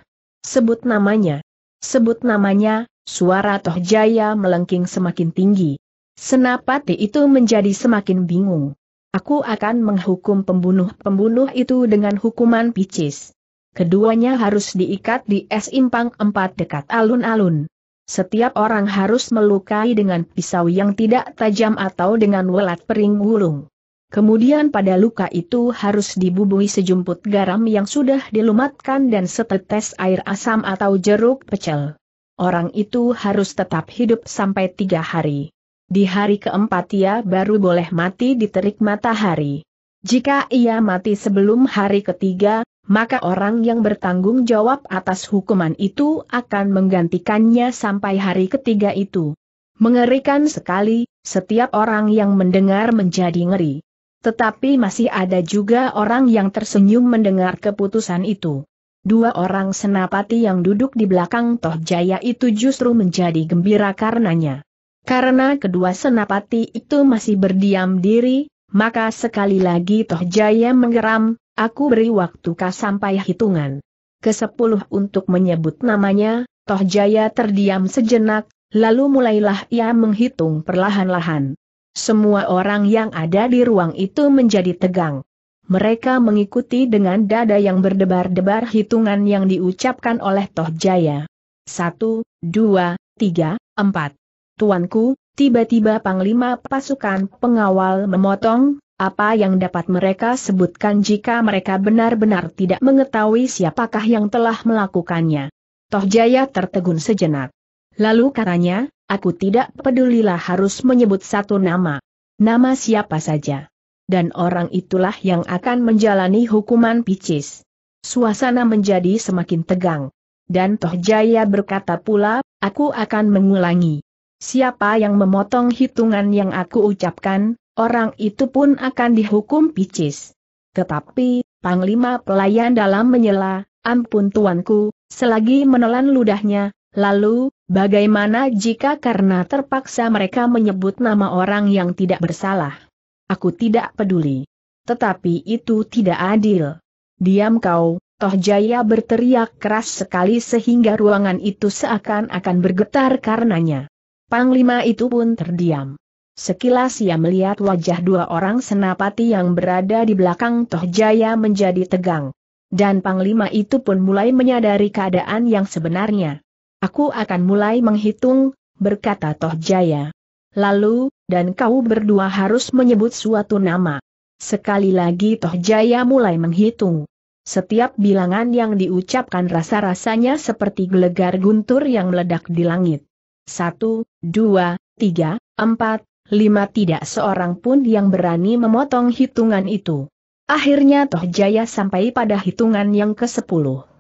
Sebut namanya. Sebut namanya, suara Toh Jaya melengking semakin tinggi. Senapati itu menjadi semakin bingung. Aku akan menghukum pembunuh-pembunuh itu dengan hukuman picis. Keduanya harus diikat di es impang empat dekat alun-alun. Setiap orang harus melukai dengan pisau yang tidak tajam atau dengan welat pering gulung. Kemudian pada luka itu harus dibubui sejumput garam yang sudah dilumatkan dan setetes air asam atau jeruk pecel. Orang itu harus tetap hidup sampai tiga hari. Di hari keempat ia baru boleh mati di terik matahari. Jika ia mati sebelum hari ketiga, maka orang yang bertanggung jawab atas hukuman itu akan menggantikannya sampai hari ketiga itu. Mengerikan sekali, setiap orang yang mendengar menjadi ngeri. Tetapi masih ada juga orang yang tersenyum mendengar keputusan itu. Dua orang senapati yang duduk di belakang Toh Jaya itu justru menjadi gembira karenanya. Karena kedua senapati itu masih berdiam diri, maka sekali lagi Toh Jaya menggeram, aku beri waktu kah sampai hitungan. Kesepuluh untuk menyebut namanya, Toh Jaya terdiam sejenak, lalu mulailah ia menghitung perlahan-lahan. Semua orang yang ada di ruang itu menjadi tegang. Mereka mengikuti dengan dada yang berdebar-debar hitungan yang diucapkan oleh Toh Jaya. Satu, dua, tiga, empat. Tuanku, tiba-tiba Panglima pasukan pengawal memotong, apa yang dapat mereka sebutkan jika mereka benar-benar tidak mengetahui siapakah yang telah melakukannya. Toh Jaya tertegun sejenak. Lalu katanya, aku tidak pedulilah harus menyebut satu nama. Nama siapa saja. Dan orang itulah yang akan menjalani hukuman picis. Suasana menjadi semakin tegang. Dan Toh Jaya berkata pula, aku akan mengulangi. Siapa yang memotong hitungan yang aku ucapkan, orang itu pun akan dihukum picis. Tetapi, Panglima pelayan dalam menyela, ampun tuanku, selagi menelan ludahnya, lalu, bagaimana jika karena terpaksa mereka menyebut nama orang yang tidak bersalah? Aku tidak peduli. Tetapi itu tidak adil. Diam kau, Tohjaya berteriak keras sekali sehingga ruangan itu seakan-akan bergetar karenanya. Panglima itu pun terdiam. Sekilas ia melihat wajah dua orang senapati yang berada di belakang Toh Jaya menjadi tegang. Dan Panglima itu pun mulai menyadari keadaan yang sebenarnya. Aku akan mulai menghitung, berkata Toh Jaya. Lalu, dan kau berdua harus menyebut suatu nama. Sekali lagi Toh Jaya mulai menghitung. Setiap bilangan yang diucapkan rasa-rasanya seperti gelegar guntur yang meledak di langit satu, dua, tiga, empat, lima tidak seorang pun yang berani memotong hitungan itu. Akhirnya Toh Jaya sampai pada hitungan yang ke-10.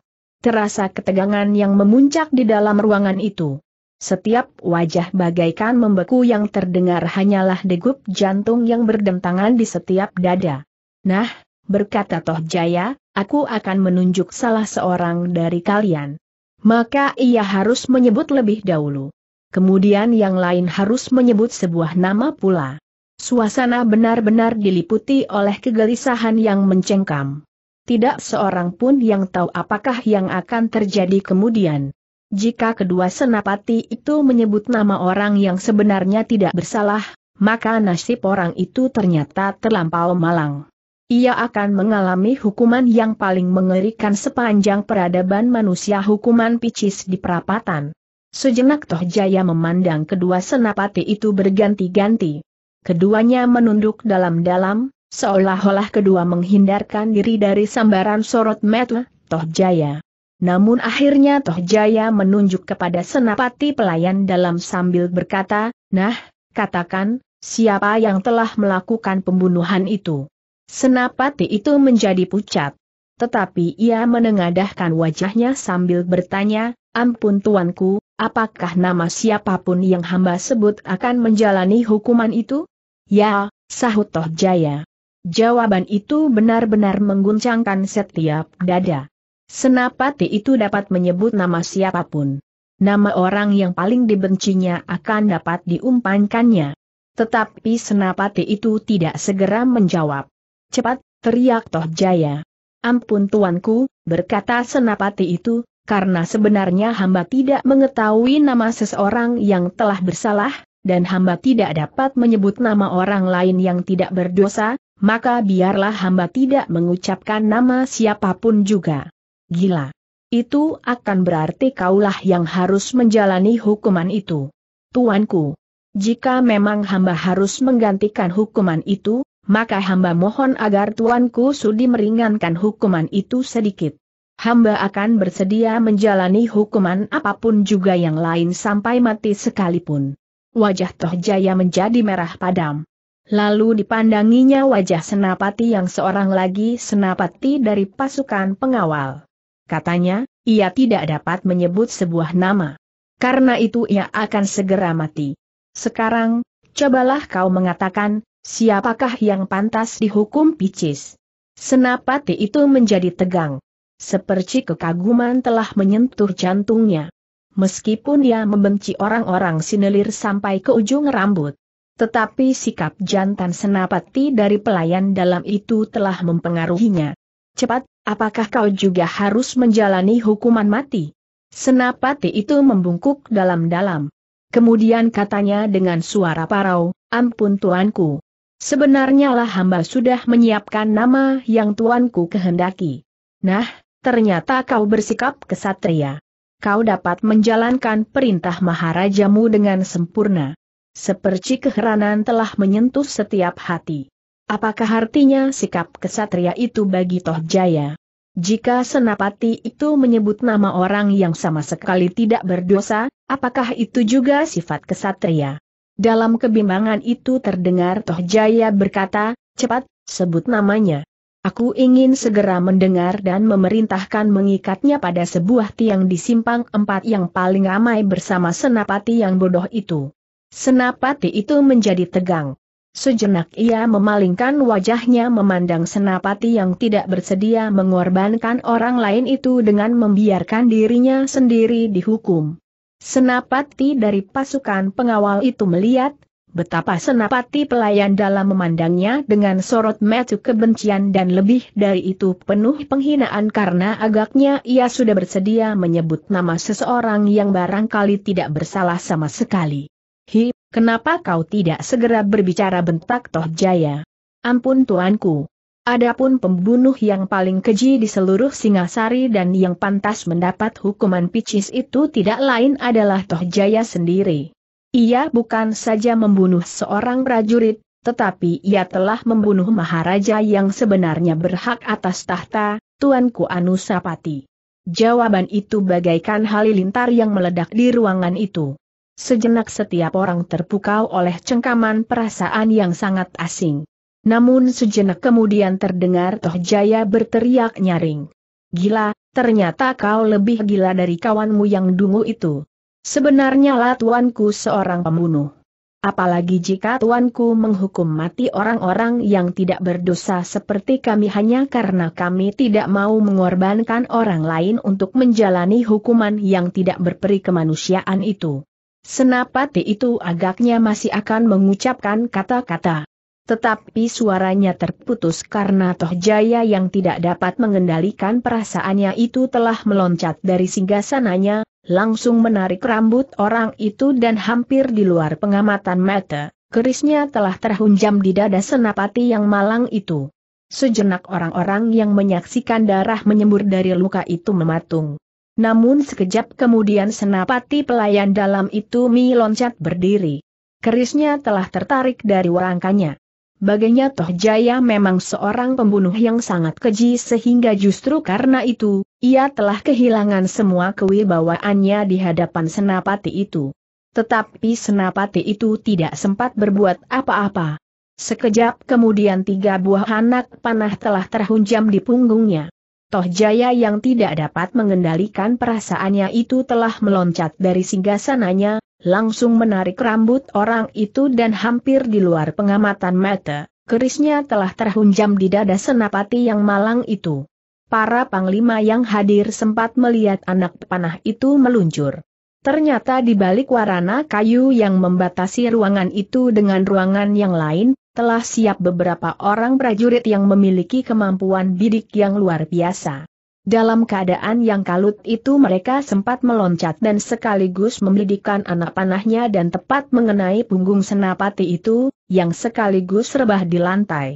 Terasa ketegangan yang memuncak di dalam ruangan itu. Setiap wajah bagaikan membeku yang terdengar hanyalah degup jantung yang berdentangan di setiap dada. Nah, berkata Toh Jaya, aku akan menunjuk salah seorang dari kalian. Maka ia harus menyebut lebih dahulu. Kemudian yang lain harus menyebut sebuah nama pula. Suasana benar-benar diliputi oleh kegelisahan yang mencengkam. Tidak seorang pun yang tahu apakah yang akan terjadi kemudian. Jika kedua senapati itu menyebut nama orang yang sebenarnya tidak bersalah, maka nasib orang itu ternyata terlampau malang. Ia akan mengalami hukuman yang paling mengerikan sepanjang peradaban manusia hukuman picis di perapatan. Sejenak Toh Jaya memandang kedua senapati itu berganti-ganti. Keduanya menunduk dalam-dalam, seolah-olah kedua menghindarkan diri dari sambaran sorot mata Toh Jaya. Namun akhirnya Toh Jaya menunjuk kepada senapati pelayan dalam sambil berkata, Nah, katakan, siapa yang telah melakukan pembunuhan itu? Senapati itu menjadi pucat. Tetapi ia menengadahkan wajahnya sambil bertanya, Ampun tuanku, apakah nama siapapun yang hamba sebut akan menjalani hukuman itu? Ya, sahut Toh Jaya. Jawaban itu benar-benar mengguncangkan setiap dada. Senapati itu dapat menyebut nama siapapun. Nama orang yang paling dibencinya akan dapat diumpankannya. Tetapi Senapati itu tidak segera menjawab. Cepat, teriak Toh Jaya. Ampun tuanku, berkata Senapati itu, karena sebenarnya hamba tidak mengetahui nama seseorang yang telah bersalah, dan hamba tidak dapat menyebut nama orang lain yang tidak berdosa, maka biarlah hamba tidak mengucapkan nama siapapun juga. Gila. Itu akan berarti kaulah yang harus menjalani hukuman itu. Tuanku, jika memang hamba harus menggantikan hukuman itu, maka hamba mohon agar tuanku sudi meringankan hukuman itu sedikit hamba akan bersedia menjalani hukuman apapun juga yang lain sampai mati sekalipun. Wajah Tohjaya menjadi merah padam. Lalu dipandanginya wajah senapati yang seorang lagi senapati dari pasukan pengawal. Katanya, ia tidak dapat menyebut sebuah nama. Karena itu ia akan segera mati. Sekarang, cobalah kau mengatakan, siapakah yang pantas dihukum picis. Senapati itu menjadi tegang. Seperti kekaguman telah menyentuh jantungnya. Meskipun dia membenci orang-orang sinelir sampai ke ujung rambut. Tetapi sikap jantan senapati dari pelayan dalam itu telah mempengaruhinya. Cepat, apakah kau juga harus menjalani hukuman mati? Senapati itu membungkuk dalam-dalam. Kemudian katanya dengan suara parau, ampun tuanku. Sebenarnya lah hamba sudah menyiapkan nama yang tuanku kehendaki. Nah, ternyata kau bersikap kesatria. Kau dapat menjalankan perintah maharajamu dengan sempurna. Seperti keheranan telah menyentuh setiap hati. Apakah artinya sikap kesatria itu bagi Toh Jaya? Jika senapati itu menyebut nama orang yang sama sekali tidak berdosa, apakah itu juga sifat kesatria? Dalam kebimbangan itu terdengar Toh Jaya berkata, cepat, sebut namanya. Aku ingin segera mendengar dan memerintahkan mengikatnya pada sebuah tiang di simpang empat yang paling ramai bersama senapati yang bodoh itu. Senapati itu menjadi tegang. Sejenak ia memalingkan wajahnya memandang senapati yang tidak bersedia mengorbankan orang lain itu dengan membiarkan dirinya sendiri dihukum. Senapati dari pasukan pengawal itu melihat, Betapa senapati pelayan dalam memandangnya dengan sorot metu kebencian dan lebih dari itu penuh penghinaan karena agaknya ia sudah bersedia menyebut nama seseorang yang barangkali tidak bersalah sama sekali. Hi, kenapa kau tidak segera berbicara bentak Toh Jaya? Ampun tuanku. Adapun pembunuh yang paling keji di seluruh Singasari dan yang pantas mendapat hukuman picis itu tidak lain adalah Toh Jaya sendiri. Ia bukan saja membunuh seorang prajurit, tetapi ia telah membunuh Maharaja yang sebenarnya berhak atas tahta, Tuanku Anusapati. Jawaban itu bagaikan halilintar yang meledak di ruangan itu. Sejenak setiap orang terpukau oleh cengkaman perasaan yang sangat asing. Namun sejenak kemudian terdengar Toh Jaya berteriak nyaring. Gila, ternyata kau lebih gila dari kawanmu yang dungu itu. Sebenarnya lah tuanku seorang pembunuh. Apalagi jika tuanku menghukum mati orang-orang yang tidak berdosa seperti kami hanya karena kami tidak mau mengorbankan orang lain untuk menjalani hukuman yang tidak berperi kemanusiaan itu. Senapati itu agaknya masih akan mengucapkan kata-kata. Tetapi suaranya terputus karena Toh Jaya yang tidak dapat mengendalikan perasaannya itu telah meloncat dari singgasananya, langsung menarik rambut orang itu dan hampir di luar pengamatan mata, kerisnya telah terhunjam di dada senapati yang malang itu. Sejenak orang-orang yang menyaksikan darah menyembur dari luka itu mematung. Namun sekejap kemudian senapati pelayan dalam itu mi loncat berdiri. Kerisnya telah tertarik dari warangkanya. Bagainya Toh Jaya memang seorang pembunuh yang sangat keji sehingga justru karena itu, ia telah kehilangan semua kewibawaannya di hadapan senapati itu. Tetapi senapati itu tidak sempat berbuat apa-apa. Sekejap kemudian tiga buah anak panah telah terhunjam di punggungnya. Toh Jaya yang tidak dapat mengendalikan perasaannya itu telah meloncat dari singgasananya, langsung menarik rambut orang itu dan hampir di luar pengamatan mata, kerisnya telah terhunjam di dada senapati yang malang itu para panglima yang hadir sempat melihat anak panah itu meluncur. Ternyata di balik warana kayu yang membatasi ruangan itu dengan ruangan yang lain, telah siap beberapa orang prajurit yang memiliki kemampuan bidik yang luar biasa. Dalam keadaan yang kalut itu mereka sempat meloncat dan sekaligus membidikkan anak panahnya dan tepat mengenai punggung senapati itu, yang sekaligus rebah di lantai.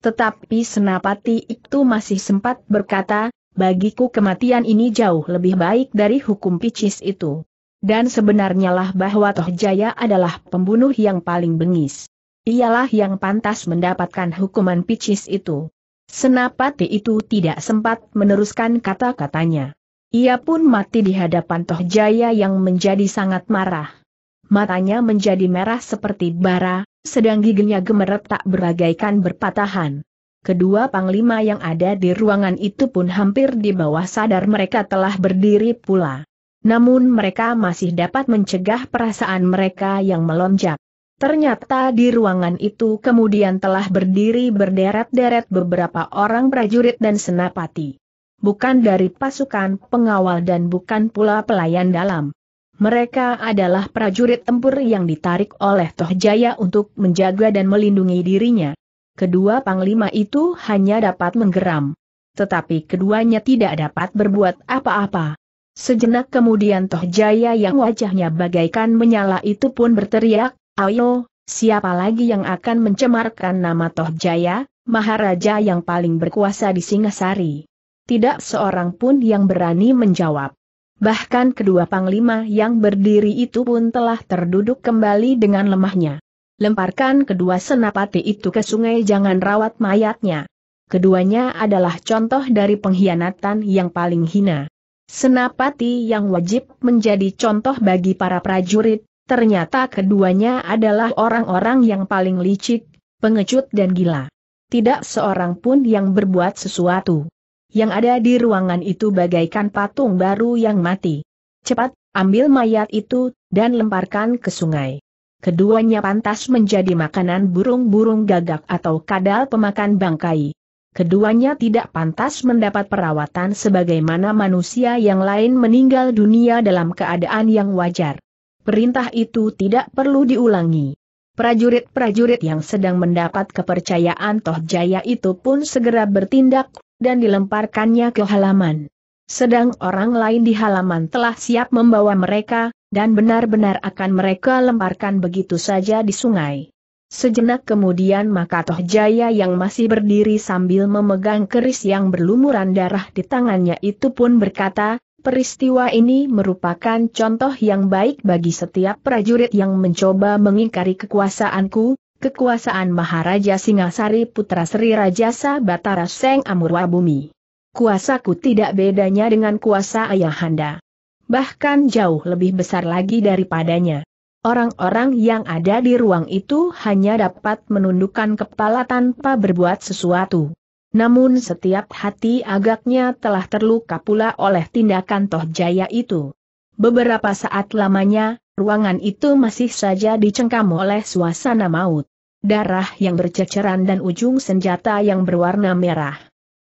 Tetapi Senapati itu masih sempat berkata, bagiku kematian ini jauh lebih baik dari hukum picis itu. Dan sebenarnya lah bahwa Tohjaya adalah pembunuh yang paling bengis. Ialah yang pantas mendapatkan hukuman picis itu. Senapati itu tidak sempat meneruskan kata-katanya. Ia pun mati di hadapan Tohjaya yang menjadi sangat marah. Matanya menjadi merah seperti bara, sedang giginya gemeret tak beragaikan berpatahan. Kedua panglima yang ada di ruangan itu pun hampir di bawah sadar mereka telah berdiri pula. Namun mereka masih dapat mencegah perasaan mereka yang melonjak. Ternyata di ruangan itu kemudian telah berdiri berderet-deret beberapa orang prajurit dan senapati. Bukan dari pasukan pengawal dan bukan pula pelayan dalam. Mereka adalah prajurit tempur yang ditarik oleh Tohjaya untuk menjaga dan melindungi dirinya. Kedua panglima itu hanya dapat menggeram. Tetapi keduanya tidak dapat berbuat apa-apa. Sejenak kemudian Tohjaya yang wajahnya bagaikan menyala itu pun berteriak, Ayo, siapa lagi yang akan mencemarkan nama Tohjaya, Maharaja yang paling berkuasa di Singasari? Tidak seorang pun yang berani menjawab bahkan kedua panglima yang berdiri itu pun telah terduduk kembali dengan lemahnya. Lemparkan kedua senapati itu ke sungai jangan rawat mayatnya. Keduanya adalah contoh dari pengkhianatan yang paling hina. Senapati yang wajib menjadi contoh bagi para prajurit, ternyata keduanya adalah orang-orang yang paling licik, pengecut dan gila. Tidak seorang pun yang berbuat sesuatu yang ada di ruangan itu bagaikan patung baru yang mati. Cepat, ambil mayat itu, dan lemparkan ke sungai. Keduanya pantas menjadi makanan burung-burung gagak atau kadal pemakan bangkai. Keduanya tidak pantas mendapat perawatan sebagaimana manusia yang lain meninggal dunia dalam keadaan yang wajar. Perintah itu tidak perlu diulangi. Prajurit-prajurit yang sedang mendapat kepercayaan Toh Jaya itu pun segera bertindak dan dilemparkannya ke halaman. Sedang orang lain di halaman telah siap membawa mereka, dan benar-benar akan mereka lemparkan begitu saja di sungai. Sejenak kemudian maka Toh Jaya yang masih berdiri sambil memegang keris yang berlumuran darah di tangannya itu pun berkata, peristiwa ini merupakan contoh yang baik bagi setiap prajurit yang mencoba mengingkari kekuasaanku, kekuasaan Maharaja Singasari Putra Sri Rajasa Batara Seng Amurwa Bumi. Kuasaku tidak bedanya dengan kuasa ayahanda. Bahkan jauh lebih besar lagi daripadanya. Orang-orang yang ada di ruang itu hanya dapat menundukkan kepala tanpa berbuat sesuatu. Namun setiap hati agaknya telah terluka pula oleh tindakan Toh Jaya itu. Beberapa saat lamanya, ruangan itu masih saja dicengkam oleh suasana maut darah yang berceceran dan ujung senjata yang berwarna merah.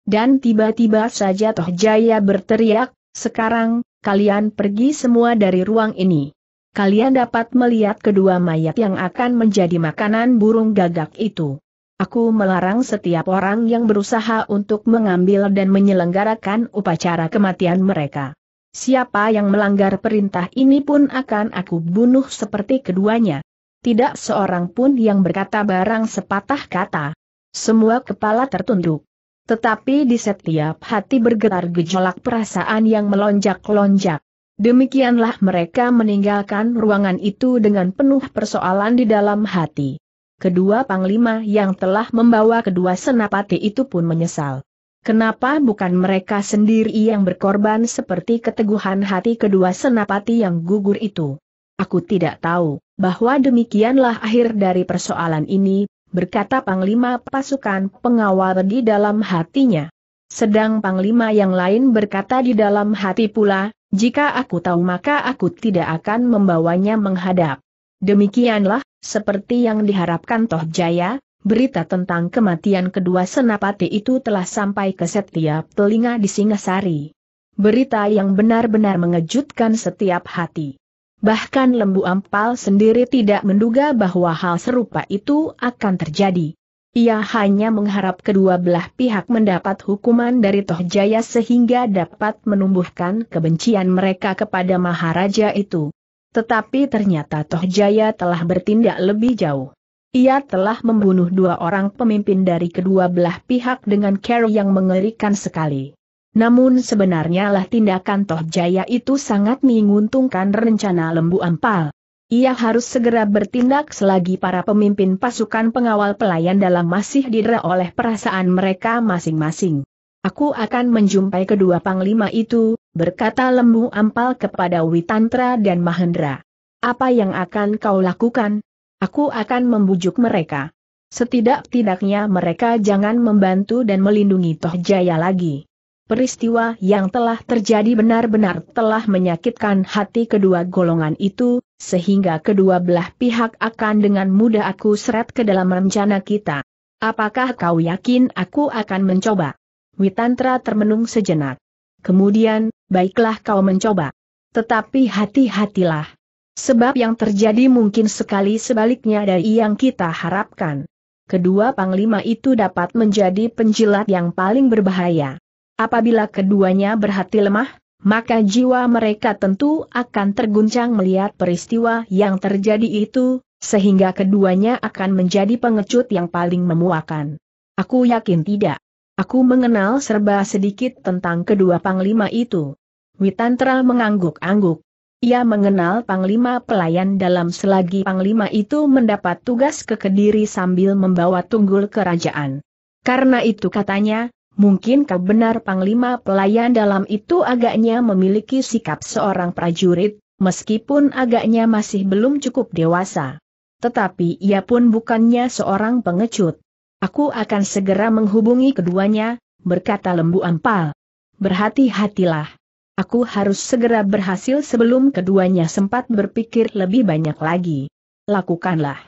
Dan tiba-tiba saja Toh Jaya berteriak, sekarang, kalian pergi semua dari ruang ini. Kalian dapat melihat kedua mayat yang akan menjadi makanan burung gagak itu. Aku melarang setiap orang yang berusaha untuk mengambil dan menyelenggarakan upacara kematian mereka. Siapa yang melanggar perintah ini pun akan aku bunuh seperti keduanya tidak seorang pun yang berkata barang sepatah kata. Semua kepala tertunduk. Tetapi di setiap hati bergetar gejolak perasaan yang melonjak-lonjak. Demikianlah mereka meninggalkan ruangan itu dengan penuh persoalan di dalam hati. Kedua panglima yang telah membawa kedua senapati itu pun menyesal. Kenapa bukan mereka sendiri yang berkorban seperti keteguhan hati kedua senapati yang gugur itu? Aku tidak tahu bahwa demikianlah akhir dari persoalan ini, berkata Panglima pasukan pengawal di dalam hatinya. Sedang Panglima yang lain berkata di dalam hati pula, jika aku tahu maka aku tidak akan membawanya menghadap. Demikianlah, seperti yang diharapkan Toh Jaya, berita tentang kematian kedua senapati itu telah sampai ke setiap telinga di Singasari. Berita yang benar-benar mengejutkan setiap hati. Bahkan Lembu Ampal sendiri tidak menduga bahwa hal serupa itu akan terjadi. Ia hanya mengharap kedua belah pihak mendapat hukuman dari Tohjaya sehingga dapat menumbuhkan kebencian mereka kepada Maharaja itu. Tetapi ternyata Tohjaya telah bertindak lebih jauh. Ia telah membunuh dua orang pemimpin dari kedua belah pihak dengan cara yang mengerikan sekali. Namun sebenarnya lah tindakan Toh Jaya itu sangat menguntungkan rencana Lembu Ampal. Ia harus segera bertindak selagi para pemimpin pasukan pengawal pelayan dalam masih didera oleh perasaan mereka masing-masing. Aku akan menjumpai kedua panglima itu, berkata Lembu Ampal kepada Witantra dan Mahendra. Apa yang akan kau lakukan? Aku akan membujuk mereka. Setidak-tidaknya mereka jangan membantu dan melindungi Toh Jaya lagi peristiwa yang telah terjadi benar-benar telah menyakitkan hati kedua golongan itu, sehingga kedua belah pihak akan dengan mudah aku seret ke dalam rencana kita. Apakah kau yakin aku akan mencoba? Witantra termenung sejenak. Kemudian, baiklah kau mencoba. Tetapi hati-hatilah. Sebab yang terjadi mungkin sekali sebaliknya dari yang kita harapkan. Kedua panglima itu dapat menjadi penjilat yang paling berbahaya. Apabila keduanya berhati lemah, maka jiwa mereka tentu akan terguncang melihat peristiwa yang terjadi itu, sehingga keduanya akan menjadi pengecut yang paling memuakan. Aku yakin tidak. Aku mengenal serba sedikit tentang kedua panglima itu. Witantra mengangguk-angguk. Ia mengenal panglima pelayan dalam selagi panglima itu mendapat tugas ke Kediri sambil membawa tunggul kerajaan. Karena itu katanya, Mungkin kau benar Panglima pelayan dalam itu agaknya memiliki sikap seorang prajurit, meskipun agaknya masih belum cukup dewasa. Tetapi ia pun bukannya seorang pengecut. Aku akan segera menghubungi keduanya, berkata Lembu Ampal. Berhati-hatilah. Aku harus segera berhasil sebelum keduanya sempat berpikir lebih banyak lagi. Lakukanlah.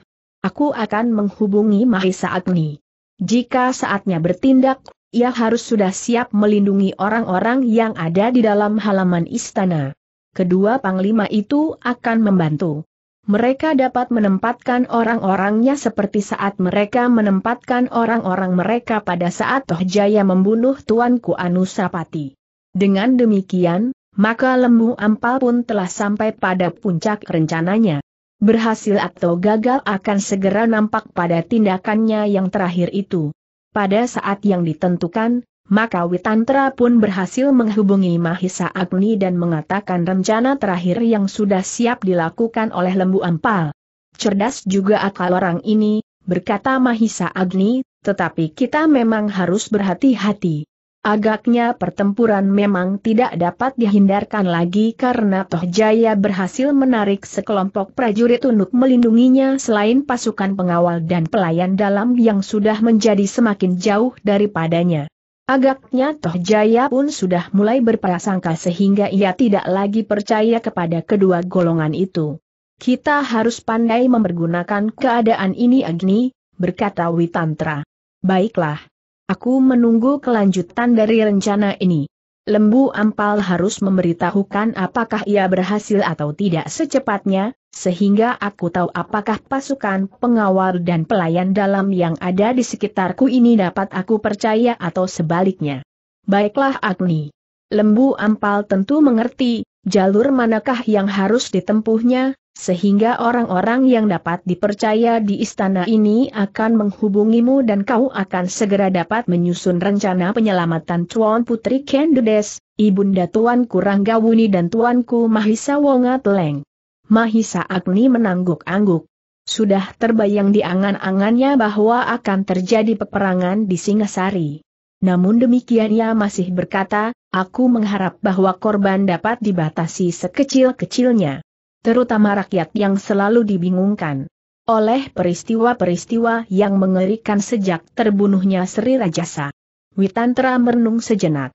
Aku akan menghubungi Mahisa Agni. Jika saatnya bertindak, ia harus sudah siap melindungi orang-orang yang ada di dalam halaman istana. Kedua panglima itu akan membantu. Mereka dapat menempatkan orang-orangnya seperti saat mereka menempatkan orang-orang mereka pada saat Tohjaya membunuh Tuanku Anusapati. Dengan demikian, maka lembu ampal pun telah sampai pada puncak rencananya. Berhasil atau gagal akan segera nampak pada tindakannya yang terakhir itu. Pada saat yang ditentukan, maka Witantra pun berhasil menghubungi Mahisa Agni dan mengatakan rencana terakhir yang sudah siap dilakukan oleh Lembu Ampal. Cerdas juga akal orang ini, berkata Mahisa Agni, tetapi kita memang harus berhati-hati. Agaknya pertempuran memang tidak dapat dihindarkan lagi karena Tohjaya berhasil menarik sekelompok prajurit untuk melindunginya selain pasukan pengawal dan pelayan dalam yang sudah menjadi semakin jauh daripadanya. Agaknya Tohjaya pun sudah mulai berprasangka sehingga ia tidak lagi percaya kepada kedua golongan itu. Kita harus pandai mempergunakan keadaan ini Agni, berkata Witantra. Baiklah. Aku menunggu kelanjutan dari rencana ini. Lembu Ampal harus memberitahukan apakah ia berhasil atau tidak secepatnya, sehingga aku tahu apakah pasukan pengawal dan pelayan dalam yang ada di sekitarku ini dapat aku percaya atau sebaliknya. Baiklah Agni. Lembu Ampal tentu mengerti, jalur manakah yang harus ditempuhnya, sehingga orang-orang yang dapat dipercaya di istana ini akan menghubungimu dan kau akan segera dapat menyusun rencana penyelamatan Tuan Putri Kendudes, Ibunda Tuanku Ranggawuni dan Tuanku Mahisa Wonga Teleng. Mahisa Agni menangguk-angguk. Sudah terbayang di angan-angannya bahwa akan terjadi peperangan di Singasari. Namun demikian ia masih berkata, aku mengharap bahwa korban dapat dibatasi sekecil-kecilnya terutama rakyat yang selalu dibingungkan oleh peristiwa-peristiwa yang mengerikan sejak terbunuhnya Sri Rajasa. Witantra merenung sejenak.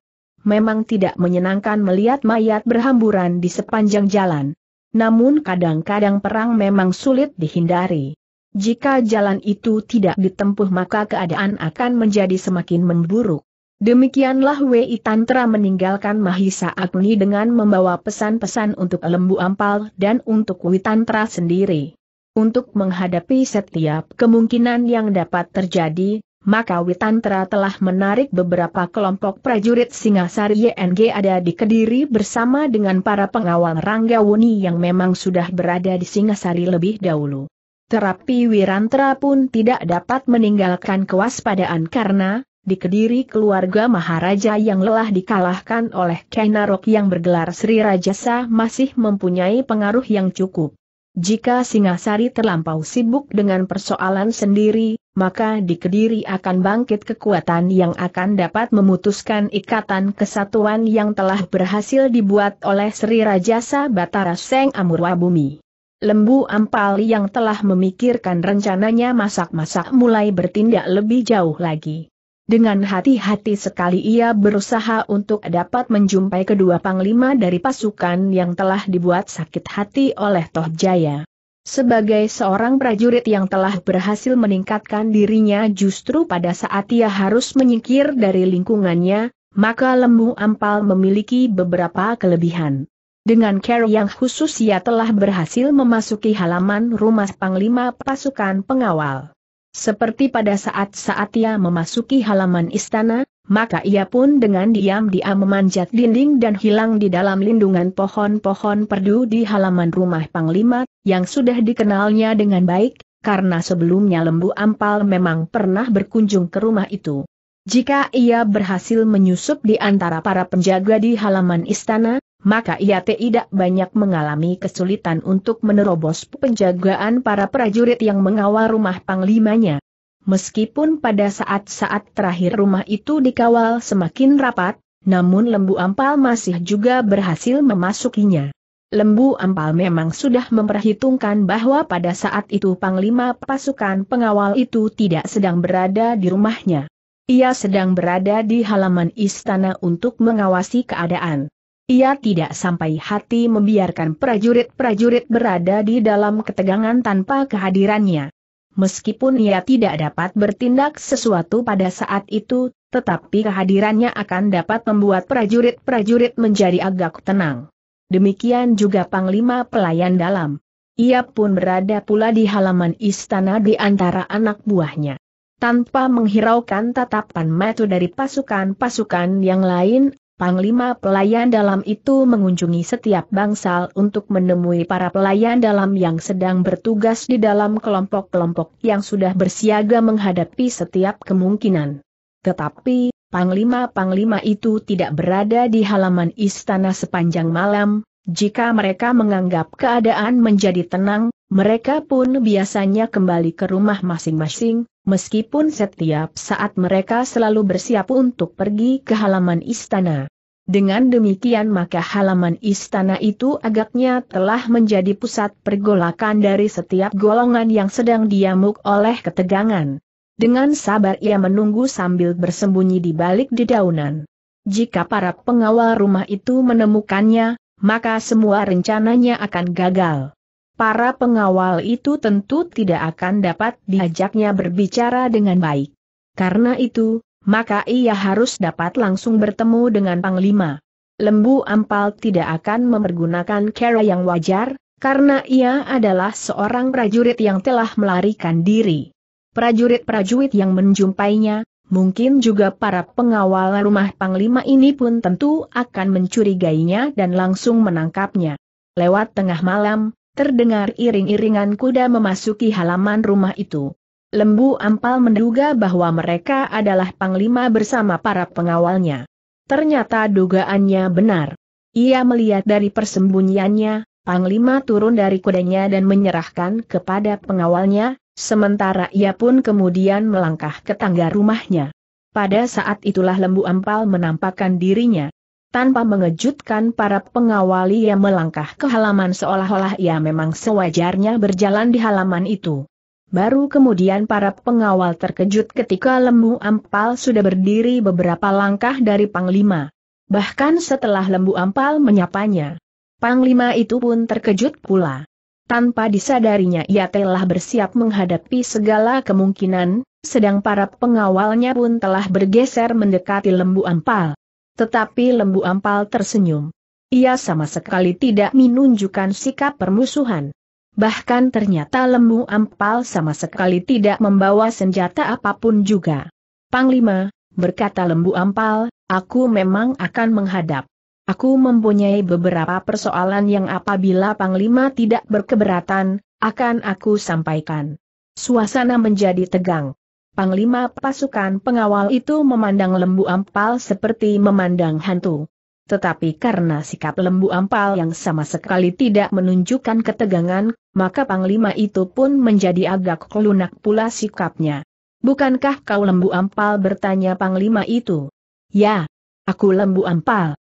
Memang tidak menyenangkan melihat mayat berhamburan di sepanjang jalan. Namun kadang-kadang perang memang sulit dihindari. Jika jalan itu tidak ditempuh maka keadaan akan menjadi semakin memburuk. Demikianlah Wei Tantra meninggalkan Mahisa Agni dengan membawa pesan-pesan untuk Lembu Ampal dan untuk Wei Tantra sendiri. Untuk menghadapi setiap kemungkinan yang dapat terjadi, maka Wei Tantra telah menarik beberapa kelompok prajurit Singasari YNG ada di Kediri bersama dengan para pengawal Rangga Wuni yang memang sudah berada di Singasari lebih dahulu. Terapi Wirantra pun tidak dapat meninggalkan kewaspadaan karena, di Kediri keluarga Maharaja yang lelah dikalahkan oleh Kainarok yang bergelar Sri Rajasa masih mempunyai pengaruh yang cukup. Jika Singasari terlampau sibuk dengan persoalan sendiri, maka di Kediri akan bangkit kekuatan yang akan dapat memutuskan ikatan kesatuan yang telah berhasil dibuat oleh Sri Rajasa Batara Seng Amurwa Lembu Ampal yang telah memikirkan rencananya masak-masak mulai bertindak lebih jauh lagi. Dengan hati-hati sekali ia berusaha untuk dapat menjumpai kedua panglima dari pasukan yang telah dibuat sakit hati oleh Toh Jaya. Sebagai seorang prajurit yang telah berhasil meningkatkan dirinya justru pada saat ia harus menyingkir dari lingkungannya, maka Lembu Ampal memiliki beberapa kelebihan. Dengan care yang khusus ia telah berhasil memasuki halaman rumah Panglima Pasukan Pengawal. Seperti pada saat-saat ia memasuki halaman istana, maka ia pun dengan diam-diam memanjat dinding dan hilang di dalam lindungan pohon-pohon perdu di halaman rumah Panglima, yang sudah dikenalnya dengan baik, karena sebelumnya Lembu Ampal memang pernah berkunjung ke rumah itu. Jika ia berhasil menyusup di antara para penjaga di halaman istana, maka ia tidak banyak mengalami kesulitan untuk menerobos penjagaan para prajurit yang mengawal rumah panglimanya. Meskipun pada saat-saat terakhir rumah itu dikawal semakin rapat, namun lembu ampal masih juga berhasil memasukinya. Lembu ampal memang sudah memperhitungkan bahwa pada saat itu Panglima pasukan pengawal itu tidak sedang berada di rumahnya. Ia sedang berada di halaman istana untuk mengawasi keadaan. Ia tidak sampai hati membiarkan prajurit-prajurit berada di dalam ketegangan tanpa kehadirannya. Meskipun ia tidak dapat bertindak sesuatu pada saat itu, tetapi kehadirannya akan dapat membuat prajurit-prajurit menjadi agak tenang. Demikian juga Panglima Pelayan Dalam. Ia pun berada pula di halaman istana di antara anak buahnya. Tanpa menghiraukan tatapan mata dari pasukan-pasukan yang lain, Panglima pelayan dalam itu mengunjungi setiap bangsal untuk menemui para pelayan dalam yang sedang bertugas di dalam kelompok-kelompok yang sudah bersiaga menghadapi setiap kemungkinan. Tetapi, panglima-panglima itu tidak berada di halaman istana sepanjang malam, jika mereka menganggap keadaan menjadi tenang, mereka pun biasanya kembali ke rumah masing-masing, meskipun setiap saat mereka selalu bersiap untuk pergi ke halaman istana. Dengan demikian maka halaman istana itu agaknya telah menjadi pusat pergolakan dari setiap golongan yang sedang diamuk oleh ketegangan. Dengan sabar ia menunggu sambil bersembunyi di balik dedaunan. Jika para pengawal rumah itu menemukannya, maka semua rencananya akan gagal. Para pengawal itu tentu tidak akan dapat diajaknya berbicara dengan baik. Karena itu, maka ia harus dapat langsung bertemu dengan Panglima. Lembu Ampal tidak akan memergunakan cara yang wajar, karena ia adalah seorang prajurit yang telah melarikan diri. Prajurit-prajurit yang menjumpainya, mungkin juga para pengawal rumah Panglima ini pun tentu akan mencurigainya dan langsung menangkapnya. Lewat tengah malam, terdengar iring-iringan kuda memasuki halaman rumah itu. Lembu Ampal menduga bahwa mereka adalah Panglima bersama para pengawalnya. Ternyata dugaannya benar. Ia melihat dari persembunyiannya, Panglima turun dari kudanya dan menyerahkan kepada pengawalnya, Sementara ia pun kemudian melangkah ke tangga rumahnya. Pada saat itulah lembu ampal menampakkan dirinya. Tanpa mengejutkan para pengawal ia melangkah ke halaman seolah-olah ia memang sewajarnya berjalan di halaman itu. Baru kemudian para pengawal terkejut ketika lembu ampal sudah berdiri beberapa langkah dari Panglima. Bahkan setelah lembu ampal menyapanya. Panglima itu pun terkejut pula. Tanpa disadarinya ia telah bersiap menghadapi segala kemungkinan, sedang para pengawalnya pun telah bergeser mendekati lembu ampal. Tetapi lembu ampal tersenyum. Ia sama sekali tidak menunjukkan sikap permusuhan. Bahkan ternyata lembu ampal sama sekali tidak membawa senjata apapun juga. Panglima, berkata lembu ampal, aku memang akan menghadap. Aku mempunyai beberapa persoalan yang apabila Panglima tidak berkeberatan, akan aku sampaikan. Suasana menjadi tegang. Panglima pasukan pengawal itu memandang lembu ampal seperti memandang hantu. Tetapi karena sikap lembu ampal yang sama sekali tidak menunjukkan ketegangan, maka Panglima itu pun menjadi agak kelunak pula sikapnya. Bukankah kau lembu ampal bertanya Panglima itu? Ya, aku lembu ampal.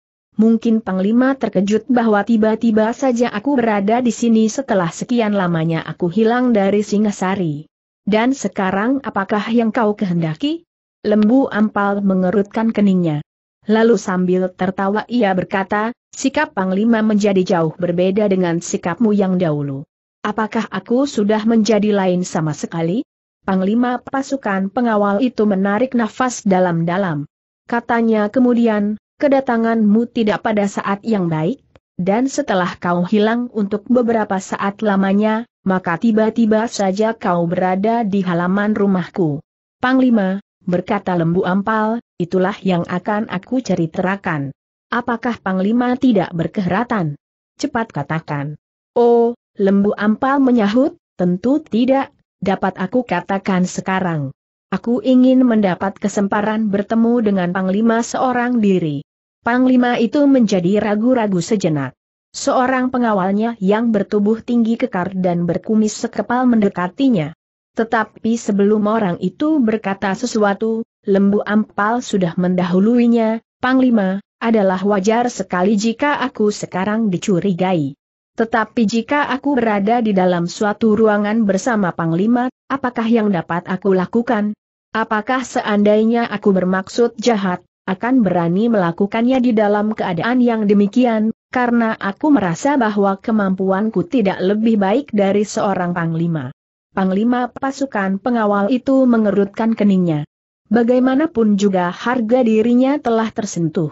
Mungkin Panglima terkejut bahwa tiba-tiba saja aku berada di sini setelah sekian lamanya aku hilang dari Singasari. Dan sekarang apakah yang kau kehendaki? Lembu Ampal mengerutkan keningnya. Lalu sambil tertawa ia berkata, sikap Panglima menjadi jauh berbeda dengan sikapmu yang dahulu. Apakah aku sudah menjadi lain sama sekali? Panglima pasukan pengawal itu menarik nafas dalam-dalam. Katanya kemudian, kedatanganmu tidak pada saat yang baik, dan setelah kau hilang untuk beberapa saat lamanya, maka tiba-tiba saja kau berada di halaman rumahku. Panglima, berkata lembu ampal, itulah yang akan aku ceritakan. Apakah Panglima tidak berkeheratan? Cepat katakan. Oh, lembu ampal menyahut, tentu tidak, dapat aku katakan sekarang. Aku ingin mendapat kesempatan bertemu dengan Panglima seorang diri. Panglima itu menjadi ragu-ragu sejenak. Seorang pengawalnya yang bertubuh tinggi kekar dan berkumis sekepal mendekatinya. Tetapi sebelum orang itu berkata sesuatu, lembu ampal sudah mendahuluinya, Panglima, adalah wajar sekali jika aku sekarang dicurigai. Tetapi jika aku berada di dalam suatu ruangan bersama Panglima, apakah yang dapat aku lakukan? Apakah seandainya aku bermaksud jahat, akan berani melakukannya di dalam keadaan yang demikian, karena aku merasa bahwa kemampuanku tidak lebih baik dari seorang panglima. Panglima pasukan pengawal itu mengerutkan keningnya. Bagaimanapun juga harga dirinya telah tersentuh.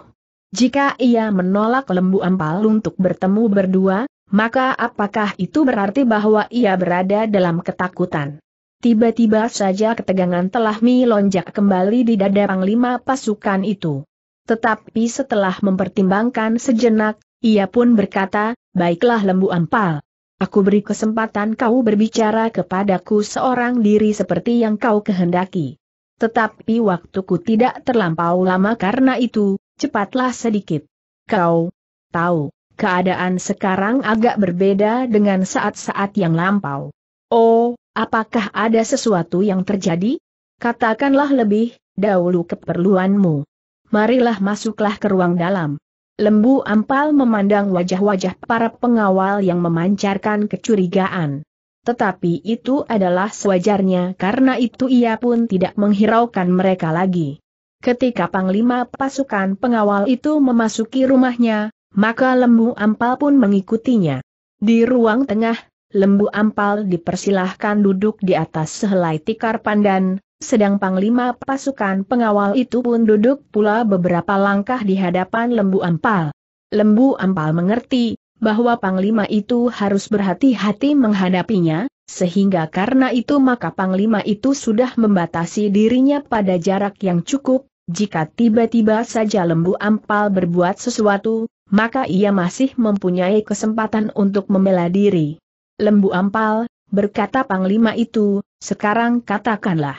Jika ia menolak lembu ampal untuk bertemu berdua, maka apakah itu berarti bahwa ia berada dalam ketakutan? Tiba-tiba saja ketegangan telah melonjak kembali di dada panglima pasukan itu. Tetapi setelah mempertimbangkan sejenak, ia pun berkata, baiklah lembu ampal. Aku beri kesempatan kau berbicara kepadaku seorang diri seperti yang kau kehendaki. Tetapi waktuku tidak terlampau lama karena itu, cepatlah sedikit. Kau tahu, keadaan sekarang agak berbeda dengan saat-saat yang lampau. Oh, apakah ada sesuatu yang terjadi? Katakanlah lebih, dahulu keperluanmu. Marilah masuklah ke ruang dalam. Lembu ampal memandang wajah-wajah para pengawal yang memancarkan kecurigaan. Tetapi itu adalah sewajarnya karena itu ia pun tidak menghiraukan mereka lagi. Ketika Panglima pasukan pengawal itu memasuki rumahnya, maka lembu ampal pun mengikutinya. Di ruang tengah, Lembu Ampal dipersilahkan duduk di atas sehelai tikar pandan, sedang panglima pasukan pengawal itu pun duduk pula beberapa langkah di hadapan Lembu Ampal. Lembu Ampal mengerti bahwa panglima itu harus berhati-hati menghadapinya, sehingga karena itu maka panglima itu sudah membatasi dirinya pada jarak yang cukup, jika tiba-tiba saja Lembu Ampal berbuat sesuatu, maka ia masih mempunyai kesempatan untuk membela diri. Lembu Ampal, berkata Panglima itu, sekarang katakanlah.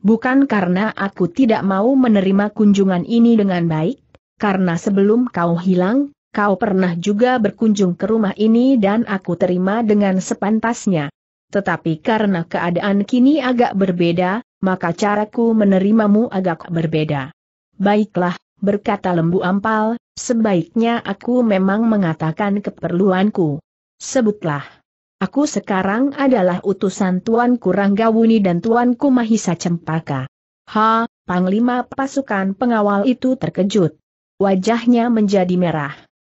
Bukan karena aku tidak mau menerima kunjungan ini dengan baik, karena sebelum kau hilang, kau pernah juga berkunjung ke rumah ini dan aku terima dengan sepantasnya. Tetapi karena keadaan kini agak berbeda, maka caraku menerimamu agak berbeda. Baiklah, berkata lembu ampal, sebaiknya aku memang mengatakan keperluanku. Sebutlah. Aku sekarang adalah utusan Tuan Kuranggawuni dan Tuanku Mahisa Cempaka. Ha, Panglima pasukan pengawal itu terkejut. Wajahnya menjadi merah.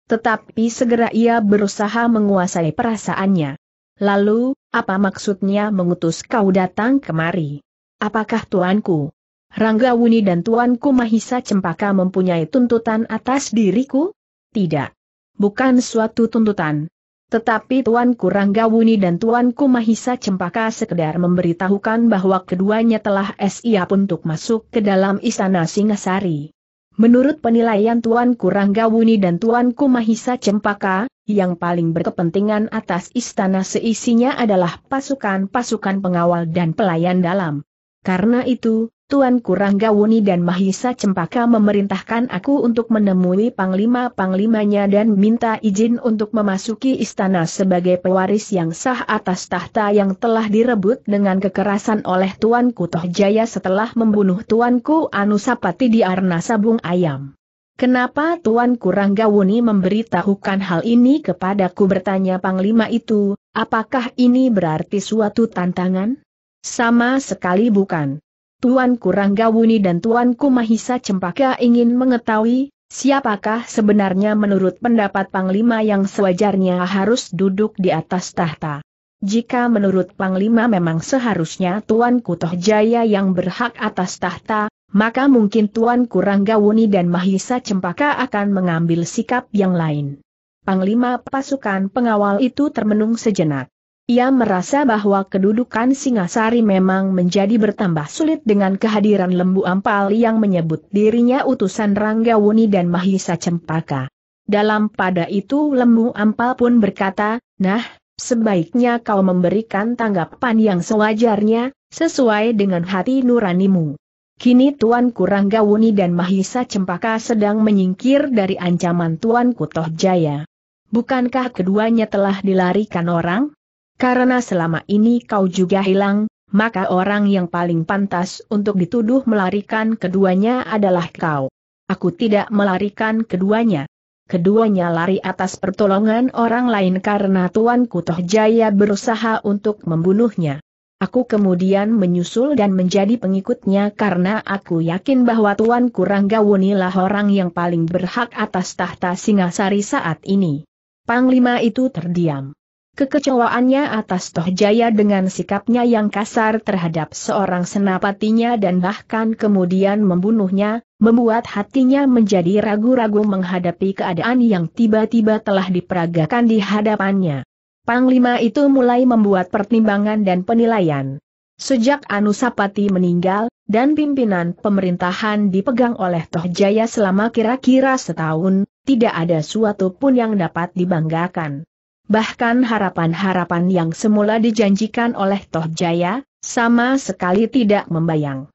Tetapi segera ia berusaha menguasai perasaannya. Lalu, apa maksudnya mengutus kau datang kemari? Apakah tuanku? Ranggawuni dan tuanku Mahisa Cempaka mempunyai tuntutan atas diriku? Tidak. Bukan suatu tuntutan. Tetapi Tuanku Ranggawuni dan Tuan Kumahisa Cempaka sekedar memberitahukan bahwa keduanya telah siap untuk masuk ke dalam istana Singasari. Menurut penilaian Tuanku Ranggawuni dan Tuan Kumahisa Cempaka, yang paling berkepentingan atas istana seisinya adalah pasukan-pasukan pengawal dan pelayan dalam. Karena itu, Tuan Kuranggawuni dan Mahisa Cempaka memerintahkan aku untuk menemui panglima-panglimanya dan minta izin untuk memasuki istana sebagai pewaris yang sah atas tahta yang telah direbut dengan kekerasan oleh Tuan Jaya setelah membunuh Tuanku Anusapati di Arna Sabung Ayam. Kenapa Tuan Kuranggawuni memberitahukan hal ini kepadaku bertanya Panglima itu, apakah ini berarti suatu tantangan? Sama sekali bukan. Tuan Kuranggawuni dan Tuan Kumahisa Cempaka ingin mengetahui, siapakah sebenarnya menurut pendapat Panglima yang sewajarnya harus duduk di atas tahta. Jika menurut Panglima memang seharusnya Tuan Kutoh Jaya yang berhak atas tahta, maka mungkin Tuan Kuranggawuni dan Mahisa Cempaka akan mengambil sikap yang lain. Panglima pasukan pengawal itu termenung sejenak. Ia merasa bahwa kedudukan Singasari memang menjadi bertambah sulit dengan kehadiran Lembu Ampal yang menyebut dirinya utusan Ranggawuni dan Mahisa Cempaka. Dalam pada itu Lembu Ampal pun berkata, nah, sebaiknya kau memberikan tanggapan yang sewajarnya, sesuai dengan hati nuranimu. Kini Tuanku Ranggawuni dan Mahisa Cempaka sedang menyingkir dari ancaman Tuan Toh Jaya. Bukankah keduanya telah dilarikan orang? Karena selama ini kau juga hilang, maka orang yang paling pantas untuk dituduh melarikan keduanya adalah kau. Aku tidak melarikan keduanya. Keduanya lari atas pertolongan orang lain karena Tuan Toh Jaya berusaha untuk membunuhnya. Aku kemudian menyusul dan menjadi pengikutnya karena aku yakin bahwa Tuanku Wunilah orang yang paling berhak atas tahta Singasari saat ini. Panglima itu terdiam. Kekecewaannya atas Toh Jaya dengan sikapnya yang kasar terhadap seorang senapatinya dan bahkan kemudian membunuhnya, membuat hatinya menjadi ragu-ragu menghadapi keadaan yang tiba-tiba telah diperagakan di hadapannya. Panglima itu mulai membuat pertimbangan dan penilaian. Sejak Anusapati meninggal, dan pimpinan pemerintahan dipegang oleh Toh Jaya selama kira-kira setahun, tidak ada suatu pun yang dapat dibanggakan bahkan harapan-harapan yang semula dijanjikan oleh Toh Jaya, sama sekali tidak membayang.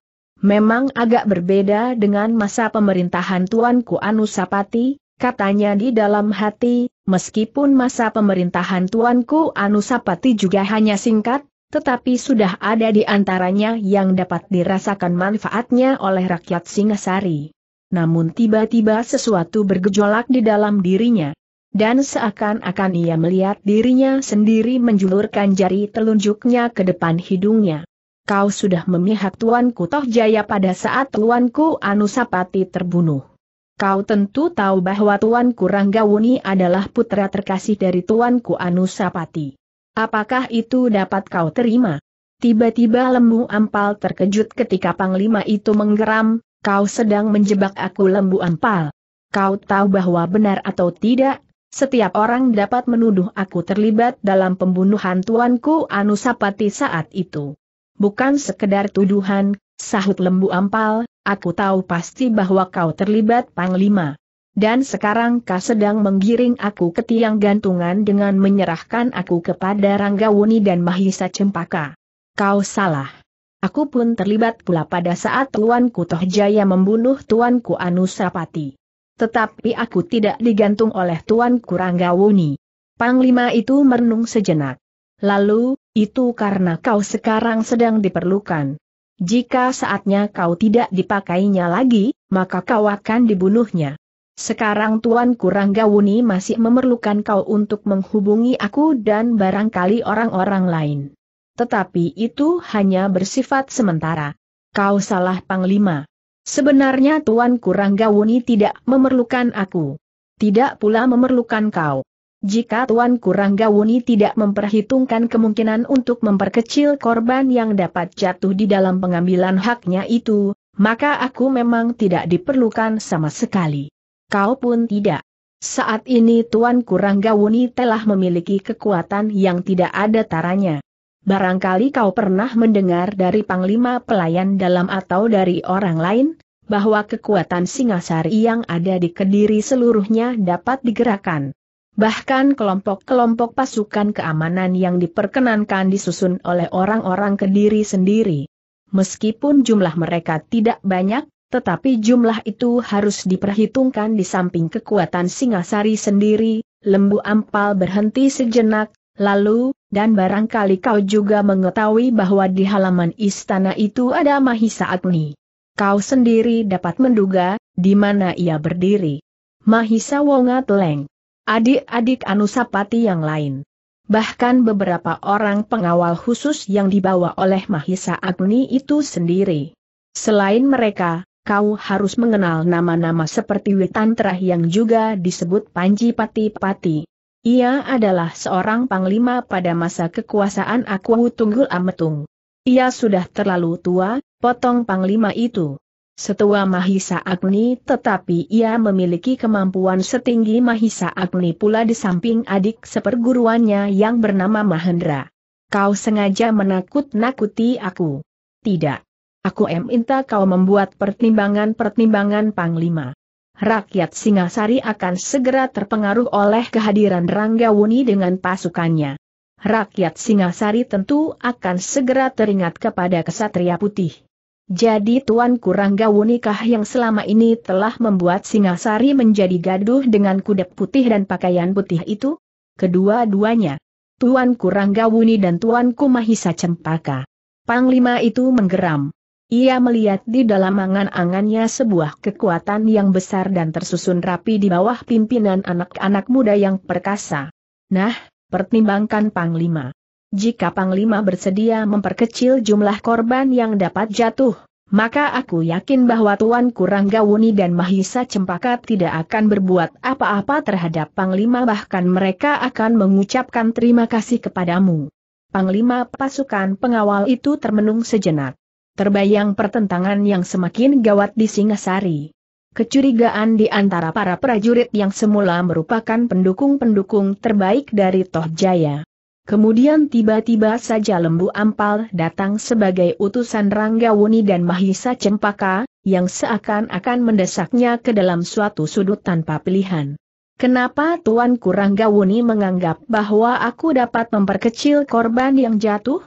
Memang agak berbeda dengan masa pemerintahan Tuanku Anusapati, katanya di dalam hati, meskipun masa pemerintahan Tuanku Anusapati juga hanya singkat, tetapi sudah ada di antaranya yang dapat dirasakan manfaatnya oleh rakyat Singasari. Namun tiba-tiba sesuatu bergejolak di dalam dirinya. Dan seakan-akan ia melihat dirinya sendiri menjulurkan jari telunjuknya ke depan hidungnya. Kau sudah memihak tuanku Toh Jaya pada saat tuanku Anusapati terbunuh. Kau tentu tahu bahwa tuanku Ranggawuni adalah putra terkasih dari tuanku Anusapati. Apakah itu dapat kau terima? Tiba-tiba lembu ampal terkejut ketika panglima itu menggeram, kau sedang menjebak aku lembu ampal. Kau tahu bahwa benar atau tidak, setiap orang dapat menuduh aku terlibat dalam pembunuhan tuanku Anusapati saat itu. Bukan sekedar tuduhan, sahut lembu ampal, aku tahu pasti bahwa kau terlibat Panglima. Dan sekarang kau sedang menggiring aku ke tiang gantungan dengan menyerahkan aku kepada Ranggawuni dan Mahisa Cempaka. Kau salah. Aku pun terlibat pula pada saat Tuanku Tohjaya membunuh Tuanku Anusapati. Tetapi aku tidak digantung oleh Tuan Kuranggawuni. Panglima itu merenung sejenak. Lalu, itu karena kau sekarang sedang diperlukan. Jika saatnya kau tidak dipakainya lagi, maka kau akan dibunuhnya. Sekarang Tuan Kuranggawuni masih memerlukan kau untuk menghubungi aku dan barangkali orang-orang lain. Tetapi itu hanya bersifat sementara. Kau salah Panglima. Sebenarnya Tuan Wuni tidak memerlukan aku. Tidak pula memerlukan kau. Jika Tuan Wuni tidak memperhitungkan kemungkinan untuk memperkecil korban yang dapat jatuh di dalam pengambilan haknya itu, maka aku memang tidak diperlukan sama sekali. Kau pun tidak. Saat ini Tuan Wuni telah memiliki kekuatan yang tidak ada taranya. Barangkali kau pernah mendengar dari Panglima Pelayan dalam atau dari orang lain, bahwa kekuatan Singasari yang ada di Kediri seluruhnya dapat digerakkan. Bahkan kelompok-kelompok pasukan keamanan yang diperkenankan disusun oleh orang-orang Kediri sendiri. Meskipun jumlah mereka tidak banyak, tetapi jumlah itu harus diperhitungkan di samping kekuatan Singasari sendiri, Lembu Ampal berhenti sejenak, lalu, dan barangkali kau juga mengetahui bahwa di halaman istana itu ada Mahisa Agni. Kau sendiri dapat menduga, di mana ia berdiri. Mahisa Wonga Teleng. Adik-adik Anusapati yang lain. Bahkan beberapa orang pengawal khusus yang dibawa oleh Mahisa Agni itu sendiri. Selain mereka, kau harus mengenal nama-nama seperti Witantra yang juga disebut Panji Pati Pati. Ia adalah seorang panglima pada masa kekuasaan Aku Tunggul Ametung. Ia sudah terlalu tua, potong panglima itu. Setua Mahisa Agni tetapi ia memiliki kemampuan setinggi Mahisa Agni pula di samping adik seperguruannya yang bernama Mahendra. Kau sengaja menakut-nakuti aku. Tidak. Aku minta kau membuat pertimbangan-pertimbangan panglima rakyat Singasari akan segera terpengaruh oleh kehadiran Ranggawuni dengan pasukannya. Rakyat Singasari tentu akan segera teringat kepada kesatria putih. Jadi Tuan Wunikah yang selama ini telah membuat Singasari menjadi gaduh dengan kudep putih dan pakaian putih itu? Kedua-duanya. Tuan Kuranggawuni dan Tuan Kumahisa Cempaka. Panglima itu menggeram. Ia melihat di dalam angan-angannya sebuah kekuatan yang besar dan tersusun rapi di bawah pimpinan anak-anak muda yang perkasa. Nah, pertimbangkan Panglima. Jika Panglima bersedia memperkecil jumlah korban yang dapat jatuh, maka aku yakin bahwa Tuan Kurang Gawuni dan Mahisa Cempaka tidak akan berbuat apa-apa terhadap Panglima bahkan mereka akan mengucapkan terima kasih kepadamu. Panglima pasukan pengawal itu termenung sejenak terbayang pertentangan yang semakin gawat di Singasari. Kecurigaan di antara para prajurit yang semula merupakan pendukung-pendukung terbaik dari Tohjaya. Kemudian tiba-tiba saja Lembu Ampal datang sebagai utusan Ranggawuni dan Mahisa Cempaka, yang seakan-akan mendesaknya ke dalam suatu sudut tanpa pilihan. Kenapa Tuan Wuni menganggap bahwa aku dapat memperkecil korban yang jatuh?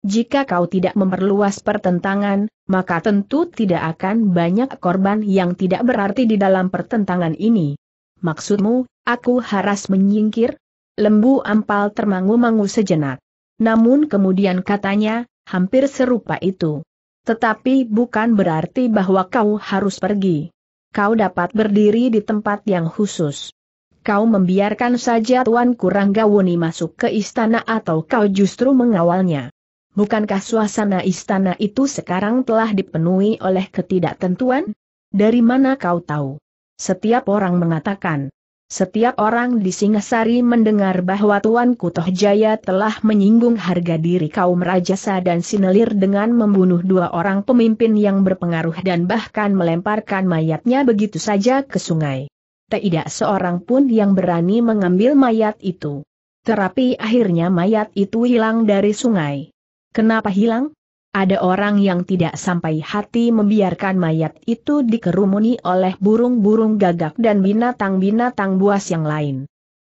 Jika kau tidak memperluas pertentangan, maka tentu tidak akan banyak korban yang tidak berarti di dalam pertentangan ini. Maksudmu, aku harus menyingkir? Lembu ampal termangu-mangu sejenak. Namun kemudian katanya, hampir serupa itu. Tetapi bukan berarti bahwa kau harus pergi. Kau dapat berdiri di tempat yang khusus. Kau membiarkan saja Tuan Kuranggawuni masuk ke istana atau kau justru mengawalnya bukankah suasana istana itu sekarang telah dipenuhi oleh ketidaktentuan? Dari mana kau tahu? Setiap orang mengatakan. Setiap orang di Singasari mendengar bahwa Tuan Kutohjaya telah menyinggung harga diri kaum rajasa dan sinelir dengan membunuh dua orang pemimpin yang berpengaruh dan bahkan melemparkan mayatnya begitu saja ke sungai. Tidak seorang pun yang berani mengambil mayat itu. Terapi akhirnya mayat itu hilang dari sungai. Kenapa hilang? Ada orang yang tidak sampai hati membiarkan mayat itu dikerumuni oleh burung-burung gagak dan binatang-binatang buas yang lain.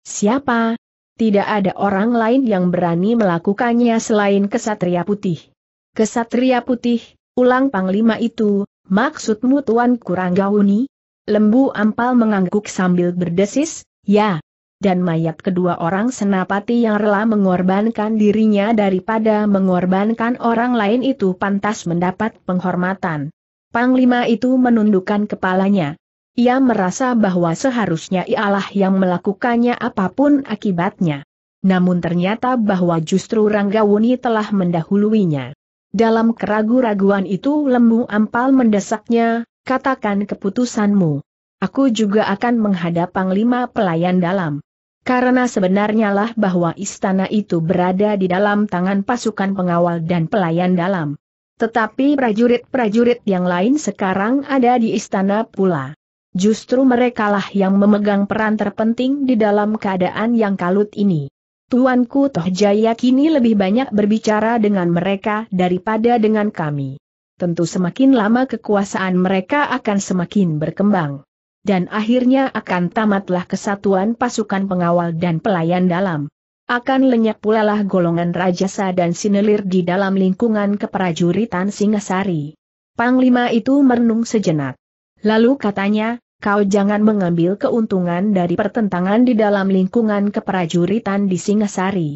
Siapa? Tidak ada orang lain yang berani melakukannya selain kesatria putih. Kesatria putih, ulang panglima itu, maksudmu Tuan Kuranggauni? Lembu ampal mengangguk sambil berdesis, ya, dan mayat kedua orang senapati yang rela mengorbankan dirinya daripada mengorbankan orang lain itu pantas mendapat penghormatan. Panglima itu menundukkan kepalanya. Ia merasa bahwa seharusnya ialah yang melakukannya apapun akibatnya. Namun ternyata bahwa justru Ranggawuni telah mendahuluinya. Dalam keragu-raguan itu lembu ampal mendesaknya, katakan keputusanmu. Aku juga akan menghadap Panglima Pelayan Dalam karena sebenarnya lah bahwa istana itu berada di dalam tangan pasukan pengawal dan pelayan dalam. Tetapi prajurit-prajurit yang lain sekarang ada di istana pula. Justru merekalah yang memegang peran terpenting di dalam keadaan yang kalut ini. Tuanku Tohjaya kini lebih banyak berbicara dengan mereka daripada dengan kami. Tentu semakin lama kekuasaan mereka akan semakin berkembang dan akhirnya akan tamatlah kesatuan pasukan pengawal dan pelayan dalam. Akan lenyap pula lah golongan rajasa dan sinelir di dalam lingkungan keprajuritan Singasari. Panglima itu merenung sejenak. Lalu katanya, kau jangan mengambil keuntungan dari pertentangan di dalam lingkungan keprajuritan di Singasari.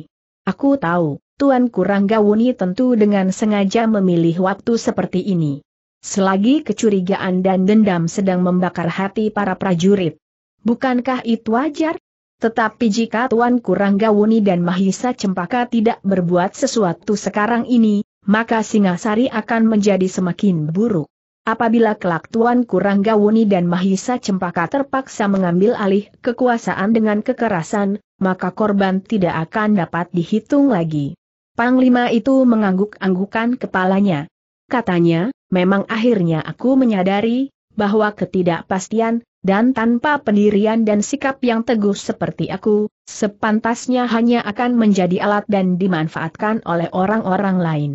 Aku tahu, Tuan Kurang Gawuni tentu dengan sengaja memilih waktu seperti ini. Selagi kecurigaan dan dendam sedang membakar hati para prajurit. Bukankah itu wajar? Tetapi jika Tuan Kurang Gawuni dan Mahisa Cempaka tidak berbuat sesuatu sekarang ini, maka Singasari akan menjadi semakin buruk. Apabila kelak Tuan Kurang Gawuni dan Mahisa Cempaka terpaksa mengambil alih kekuasaan dengan kekerasan, maka korban tidak akan dapat dihitung lagi. Panglima itu mengangguk-anggukan kepalanya. Katanya, memang akhirnya aku menyadari, bahwa ketidakpastian, dan tanpa pendirian dan sikap yang teguh seperti aku, sepantasnya hanya akan menjadi alat dan dimanfaatkan oleh orang-orang lain.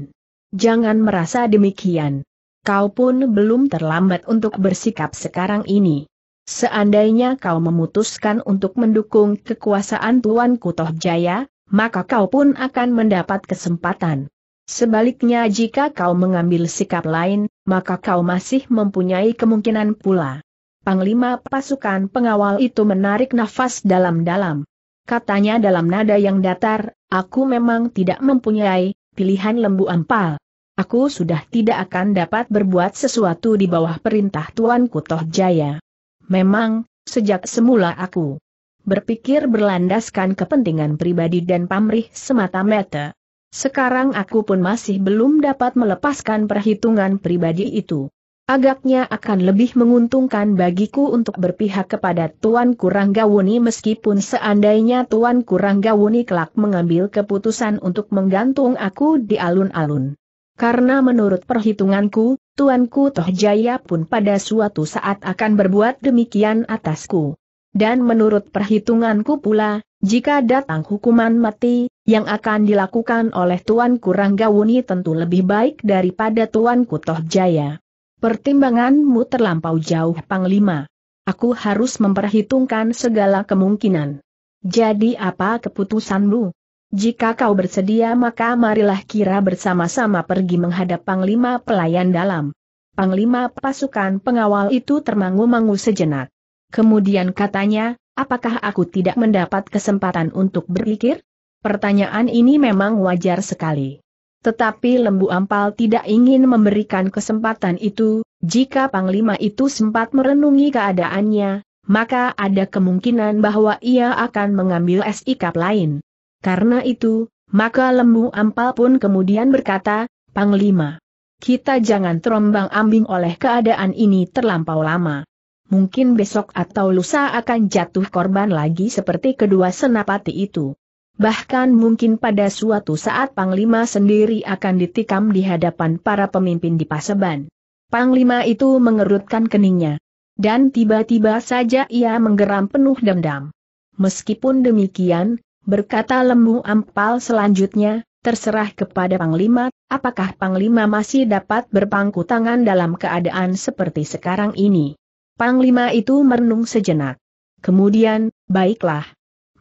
Jangan merasa demikian. Kau pun belum terlambat untuk bersikap sekarang ini. Seandainya kau memutuskan untuk mendukung kekuasaan Tuan Kutoh Jaya, maka kau pun akan mendapat kesempatan. Sebaliknya jika kau mengambil sikap lain, maka kau masih mempunyai kemungkinan pula. Panglima pasukan pengawal itu menarik nafas dalam-dalam. Katanya dalam nada yang datar, aku memang tidak mempunyai pilihan lembu ampal. Aku sudah tidak akan dapat berbuat sesuatu di bawah perintah Tuan Kutoh Jaya. Memang, sejak semula aku berpikir berlandaskan kepentingan pribadi dan pamrih semata-mata. Sekarang aku pun masih belum dapat melepaskan perhitungan pribadi itu. Agaknya akan lebih menguntungkan bagiku untuk berpihak kepada Tuan Kuranggawuni meskipun seandainya Tuan Kuranggawuni kelak mengambil keputusan untuk menggantung aku di alun-alun. Karena menurut perhitunganku, Tuanku Tohjaya pun pada suatu saat akan berbuat demikian atasku. Dan menurut perhitunganku pula, jika datang hukuman mati, yang akan dilakukan oleh Tuan Wuni tentu lebih baik daripada Tuan Toh Jaya. Pertimbanganmu terlampau jauh Panglima. Aku harus memperhitungkan segala kemungkinan. Jadi apa keputusanmu? Jika kau bersedia maka marilah kira bersama-sama pergi menghadap Panglima Pelayan Dalam. Panglima pasukan pengawal itu termangu-mangu sejenak. Kemudian katanya, apakah aku tidak mendapat kesempatan untuk berpikir? Pertanyaan ini memang wajar sekali. Tetapi Lembu Ampal tidak ingin memberikan kesempatan itu, jika Panglima itu sempat merenungi keadaannya, maka ada kemungkinan bahwa ia akan mengambil sikap lain. Karena itu, maka Lembu Ampal pun kemudian berkata, Panglima, kita jangan terombang ambing oleh keadaan ini terlampau lama. Mungkin besok atau lusa akan jatuh korban lagi seperti kedua senapati itu bahkan mungkin pada suatu saat Panglima sendiri akan ditikam di hadapan para pemimpin di Paseban. Panglima itu mengerutkan keningnya. Dan tiba-tiba saja ia menggeram penuh dendam. Meskipun demikian, berkata lembu ampal selanjutnya, terserah kepada Panglima, apakah Panglima masih dapat berpangku tangan dalam keadaan seperti sekarang ini. Panglima itu merenung sejenak. Kemudian, baiklah,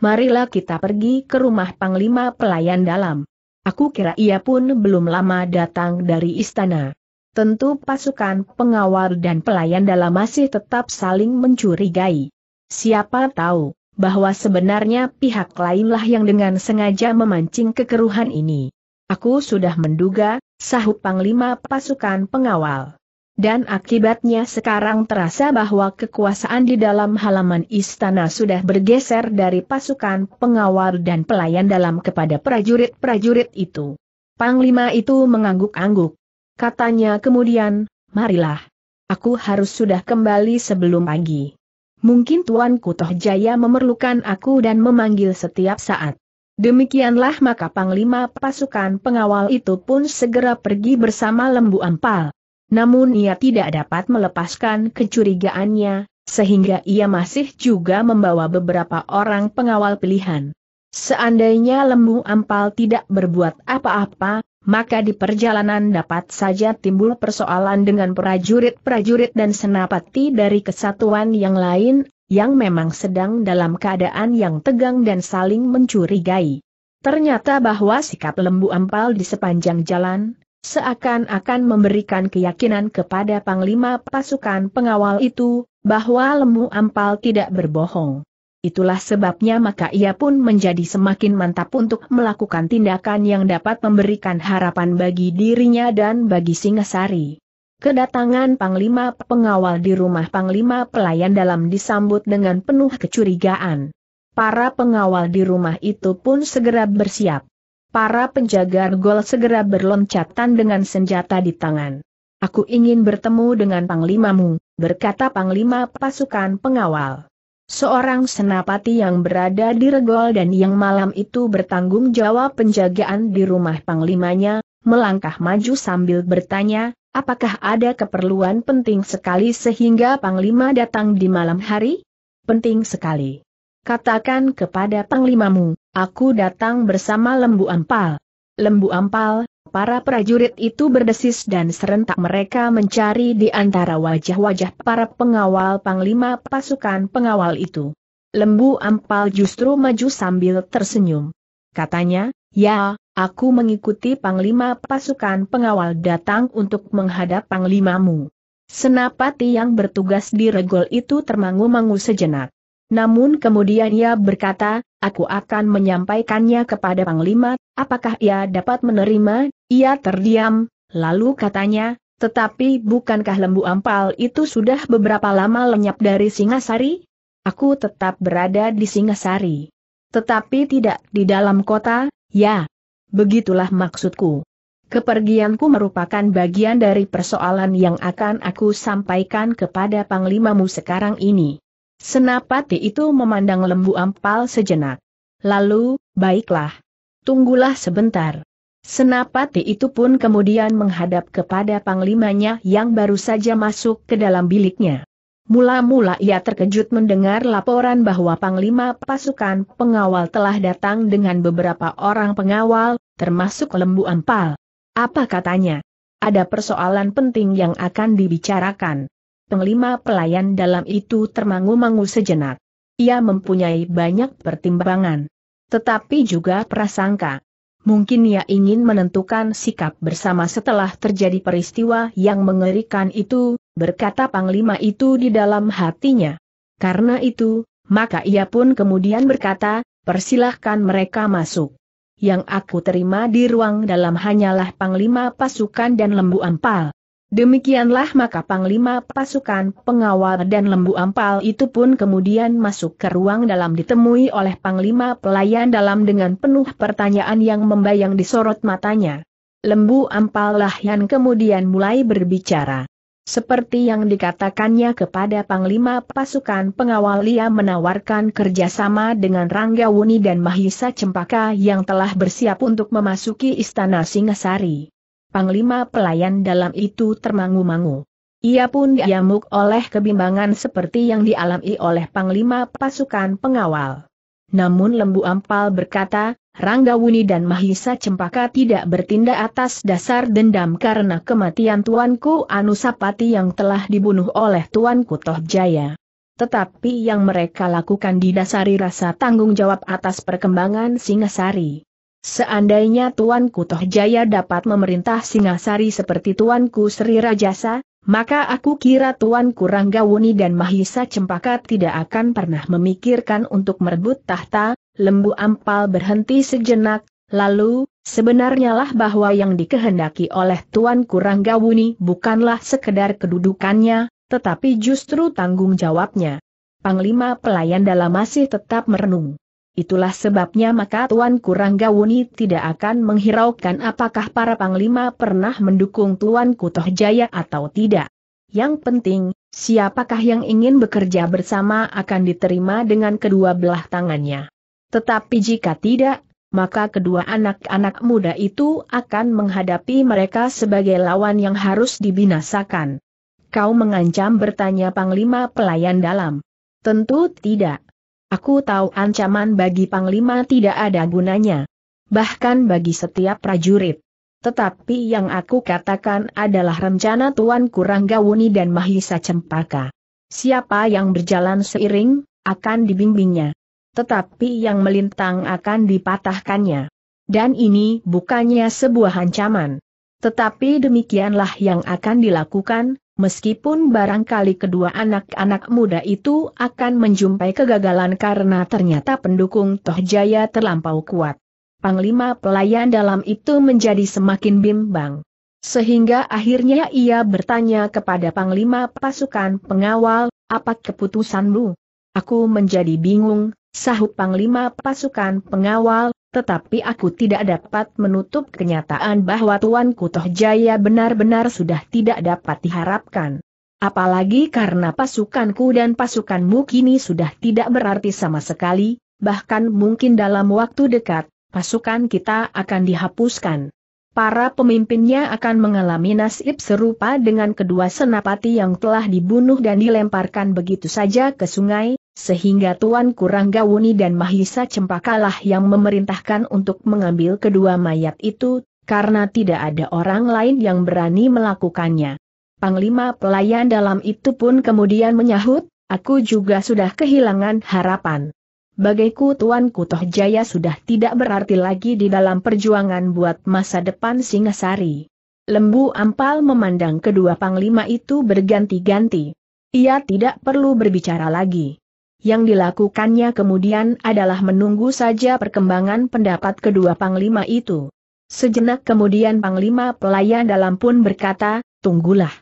marilah kita pergi ke rumah Panglima Pelayan Dalam. Aku kira ia pun belum lama datang dari istana. Tentu pasukan pengawal dan pelayan dalam masih tetap saling mencurigai. Siapa tahu, bahwa sebenarnya pihak lainlah yang dengan sengaja memancing kekeruhan ini. Aku sudah menduga, sahut Panglima pasukan pengawal dan akibatnya sekarang terasa bahwa kekuasaan di dalam halaman istana sudah bergeser dari pasukan pengawal dan pelayan dalam kepada prajurit-prajurit itu. Panglima itu mengangguk-angguk. Katanya kemudian, marilah. Aku harus sudah kembali sebelum pagi. Mungkin Tuan Kutoh Jaya memerlukan aku dan memanggil setiap saat. Demikianlah maka Panglima pasukan pengawal itu pun segera pergi bersama Lembu Ampal. Namun ia tidak dapat melepaskan kecurigaannya, sehingga ia masih juga membawa beberapa orang pengawal pilihan. Seandainya Lembu Ampal tidak berbuat apa-apa, maka di perjalanan dapat saja timbul persoalan dengan prajurit-prajurit dan senapati dari kesatuan yang lain, yang memang sedang dalam keadaan yang tegang dan saling mencurigai. Ternyata bahwa sikap Lembu Ampal di sepanjang jalan, seakan-akan memberikan keyakinan kepada Panglima pasukan pengawal itu, bahwa Lemu Ampal tidak berbohong. Itulah sebabnya maka ia pun menjadi semakin mantap untuk melakukan tindakan yang dapat memberikan harapan bagi dirinya dan bagi Singasari. Kedatangan Panglima Pengawal di rumah Panglima Pelayan dalam disambut dengan penuh kecurigaan. Para pengawal di rumah itu pun segera bersiap. Para penjaga gol segera berloncatan dengan senjata di tangan. Aku ingin bertemu dengan Panglimamu, berkata Panglima pasukan pengawal. Seorang senapati yang berada di regol dan yang malam itu bertanggung jawab penjagaan di rumah panglimanya, melangkah maju sambil bertanya, apakah ada keperluan penting sekali sehingga panglima datang di malam hari? Penting sekali. Katakan kepada panglimamu, Aku datang bersama Lembu Ampal. Lembu Ampal, para prajurit itu berdesis dan serentak mereka mencari di antara wajah-wajah para pengawal panglima pasukan pengawal itu. Lembu Ampal justru maju sambil tersenyum. Katanya, ya, aku mengikuti panglima pasukan pengawal datang untuk menghadap panglimamu. Senapati yang bertugas di regol itu termangu-mangu sejenak. Namun kemudian ia berkata, aku akan menyampaikannya kepada Panglima, apakah ia dapat menerima, ia terdiam, lalu katanya, tetapi bukankah lembu ampal itu sudah beberapa lama lenyap dari Singasari? Aku tetap berada di Singasari. Tetapi tidak di dalam kota, ya. Begitulah maksudku. Kepergianku merupakan bagian dari persoalan yang akan aku sampaikan kepada Panglimamu sekarang ini. Senapati itu memandang lembu ampal sejenak. Lalu, baiklah. Tunggulah sebentar. Senapati itu pun kemudian menghadap kepada panglimanya yang baru saja masuk ke dalam biliknya. Mula-mula ia terkejut mendengar laporan bahwa Panglima pasukan pengawal telah datang dengan beberapa orang pengawal, termasuk Lembu Ampal. Apa katanya? Ada persoalan penting yang akan dibicarakan. Penglima pelayan dalam itu termangu-mangu sejenak. Ia mempunyai banyak pertimbangan. Tetapi juga prasangka. Mungkin ia ingin menentukan sikap bersama setelah terjadi peristiwa yang mengerikan itu, berkata Panglima itu di dalam hatinya. Karena itu, maka ia pun kemudian berkata, persilahkan mereka masuk. Yang aku terima di ruang dalam hanyalah Panglima pasukan dan lembu ampal. Demikianlah maka Panglima pasukan pengawal dan lembu ampal itu pun kemudian masuk ke ruang dalam ditemui oleh Panglima pelayan dalam dengan penuh pertanyaan yang membayang disorot matanya. Lembu ampal lah yang kemudian mulai berbicara. Seperti yang dikatakannya kepada Panglima pasukan pengawal ia menawarkan kerjasama dengan Ranggawuni dan Mahisa Cempaka yang telah bersiap untuk memasuki Istana Singasari panglima pelayan dalam itu termangu-mangu. Ia pun diamuk oleh kebimbangan seperti yang dialami oleh panglima pasukan pengawal. Namun Lembu Ampal berkata, Ranggawuni dan Mahisa Cempaka tidak bertindak atas dasar dendam karena kematian Tuanku Anusapati yang telah dibunuh oleh Tuanku Tohjaya. Tetapi yang mereka lakukan didasari rasa tanggung jawab atas perkembangan Singasari. Seandainya Tuanku Toh dapat memerintah Singasari seperti Tuanku Sri Rajasa, maka aku kira Tuanku Ranggawuni dan Mahisa Cempaka tidak akan pernah memikirkan untuk merebut tahta, lembu ampal berhenti sejenak, lalu, sebenarnya lah bahwa yang dikehendaki oleh Tuanku Ranggawuni bukanlah sekedar kedudukannya, tetapi justru tanggung jawabnya. Panglima pelayan dalam masih tetap merenung. Itulah sebabnya maka Tuan Kurangga Wuni tidak akan menghiraukan apakah para panglima pernah mendukung Tuan Kutoh Jaya atau tidak. Yang penting, siapakah yang ingin bekerja bersama akan diterima dengan kedua belah tangannya. Tetapi jika tidak, maka kedua anak-anak muda itu akan menghadapi mereka sebagai lawan yang harus dibinasakan. Kau mengancam bertanya Panglima Pelayan Dalam. Tentu tidak. Aku tahu ancaman bagi Panglima tidak ada gunanya. Bahkan bagi setiap prajurit. Tetapi yang aku katakan adalah rencana Tuan Kuranggawuni dan Mahisa Cempaka. Siapa yang berjalan seiring, akan dibimbingnya. Tetapi yang melintang akan dipatahkannya. Dan ini bukannya sebuah ancaman. Tetapi demikianlah yang akan dilakukan, Meskipun barangkali kedua anak-anak muda itu akan menjumpai kegagalan karena ternyata pendukung Tohjaya terlampau kuat. Panglima pelayan dalam itu menjadi semakin bimbang. Sehingga akhirnya ia bertanya kepada Panglima pasukan pengawal, apa keputusanmu? Aku menjadi bingung, sahut Panglima pasukan pengawal, tetapi aku tidak dapat menutup kenyataan bahwa Tuanku Toh Jaya benar-benar sudah tidak dapat diharapkan. Apalagi karena pasukanku dan pasukanmu kini sudah tidak berarti sama sekali, bahkan mungkin dalam waktu dekat, pasukan kita akan dihapuskan. Para pemimpinnya akan mengalami nasib serupa dengan kedua senapati yang telah dibunuh dan dilemparkan begitu saja ke sungai, sehingga Tuan Kuranggawuni dan Mahisa Cempakalah yang memerintahkan untuk mengambil kedua mayat itu, karena tidak ada orang lain yang berani melakukannya. Panglima pelayan dalam itu pun kemudian menyahut, aku juga sudah kehilangan harapan. Bagaiku Tuan Kutoh Jaya sudah tidak berarti lagi di dalam perjuangan buat masa depan Singasari. Lembu Ampal memandang kedua panglima itu berganti-ganti. Ia tidak perlu berbicara lagi yang dilakukannya kemudian adalah menunggu saja perkembangan pendapat kedua panglima itu. Sejenak kemudian panglima pelayan dalam pun berkata, tunggulah.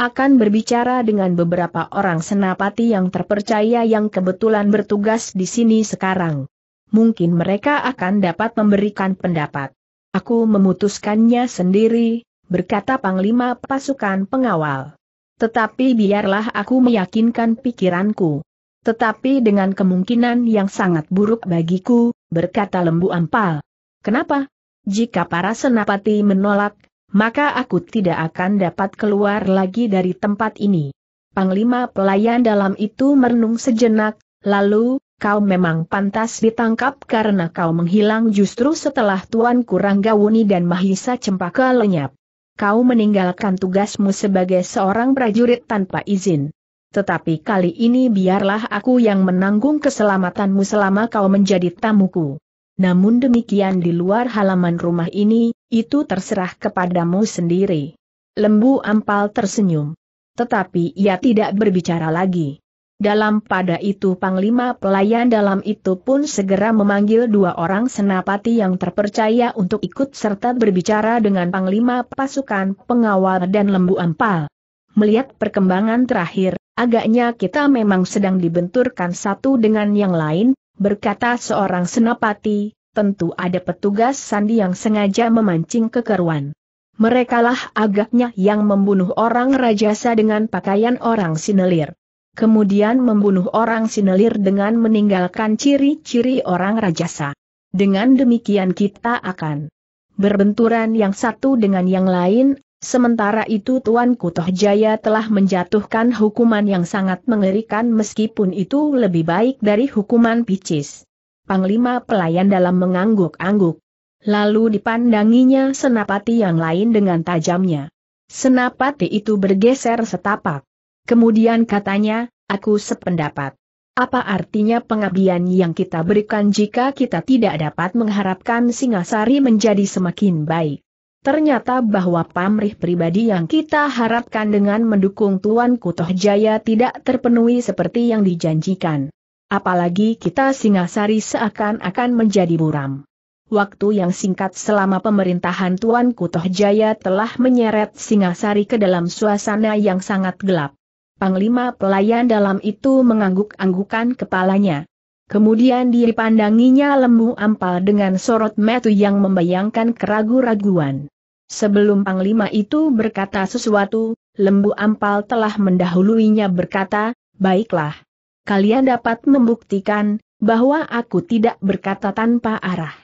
Akan berbicara dengan beberapa orang senapati yang terpercaya yang kebetulan bertugas di sini sekarang. Mungkin mereka akan dapat memberikan pendapat. Aku memutuskannya sendiri, berkata Panglima pasukan pengawal. Tetapi biarlah aku meyakinkan pikiranku. Tetapi dengan kemungkinan yang sangat buruk bagiku, berkata lembu ampal. Kenapa? Jika para senapati menolak, maka aku tidak akan dapat keluar lagi dari tempat ini. Panglima pelayan dalam itu merenung sejenak, lalu, kau memang pantas ditangkap karena kau menghilang justru setelah Tuan Kuranggawuni dan Mahisa Cempaka lenyap kau meninggalkan tugasmu sebagai seorang prajurit tanpa izin tetapi kali ini biarlah aku yang menanggung keselamatanmu selama kau menjadi tamuku. Namun demikian di luar halaman rumah ini, itu terserah kepadamu sendiri. Lembu ampal tersenyum. Tetapi ia tidak berbicara lagi. Dalam pada itu Panglima Pelayan dalam itu pun segera memanggil dua orang senapati yang terpercaya untuk ikut serta berbicara dengan Panglima Pasukan Pengawal dan Lembu Ampal. Melihat perkembangan terakhir, agaknya kita memang sedang dibenturkan satu dengan yang lain, berkata seorang senapati, tentu ada petugas sandi yang sengaja memancing kekeruan. Merekalah agaknya yang membunuh orang rajasa dengan pakaian orang sinelir. Kemudian membunuh orang sinelir dengan meninggalkan ciri-ciri orang rajasa. Dengan demikian kita akan berbenturan yang satu dengan yang lain, Sementara itu Tuan Kutoh Jaya telah menjatuhkan hukuman yang sangat mengerikan meskipun itu lebih baik dari hukuman picis. Panglima pelayan dalam mengangguk-angguk. Lalu dipandanginya senapati yang lain dengan tajamnya. Senapati itu bergeser setapak. Kemudian katanya, aku sependapat. Apa artinya pengabdian yang kita berikan jika kita tidak dapat mengharapkan Singasari menjadi semakin baik? Ternyata bahwa pamrih pribadi yang kita harapkan dengan mendukung Tuan Kutoh Jaya tidak terpenuhi seperti yang dijanjikan. Apalagi kita Singasari seakan-akan menjadi buram. Waktu yang singkat selama pemerintahan Tuan Kutoh Jaya telah menyeret Singasari ke dalam suasana yang sangat gelap. Panglima pelayan dalam itu mengangguk-anggukan kepalanya. Kemudian dipandanginya lembu ampal dengan sorot metu yang membayangkan keraguan raguan Sebelum Panglima itu berkata sesuatu, Lembu Ampal telah mendahuluinya berkata, Baiklah. Kalian dapat membuktikan, bahwa aku tidak berkata tanpa arah.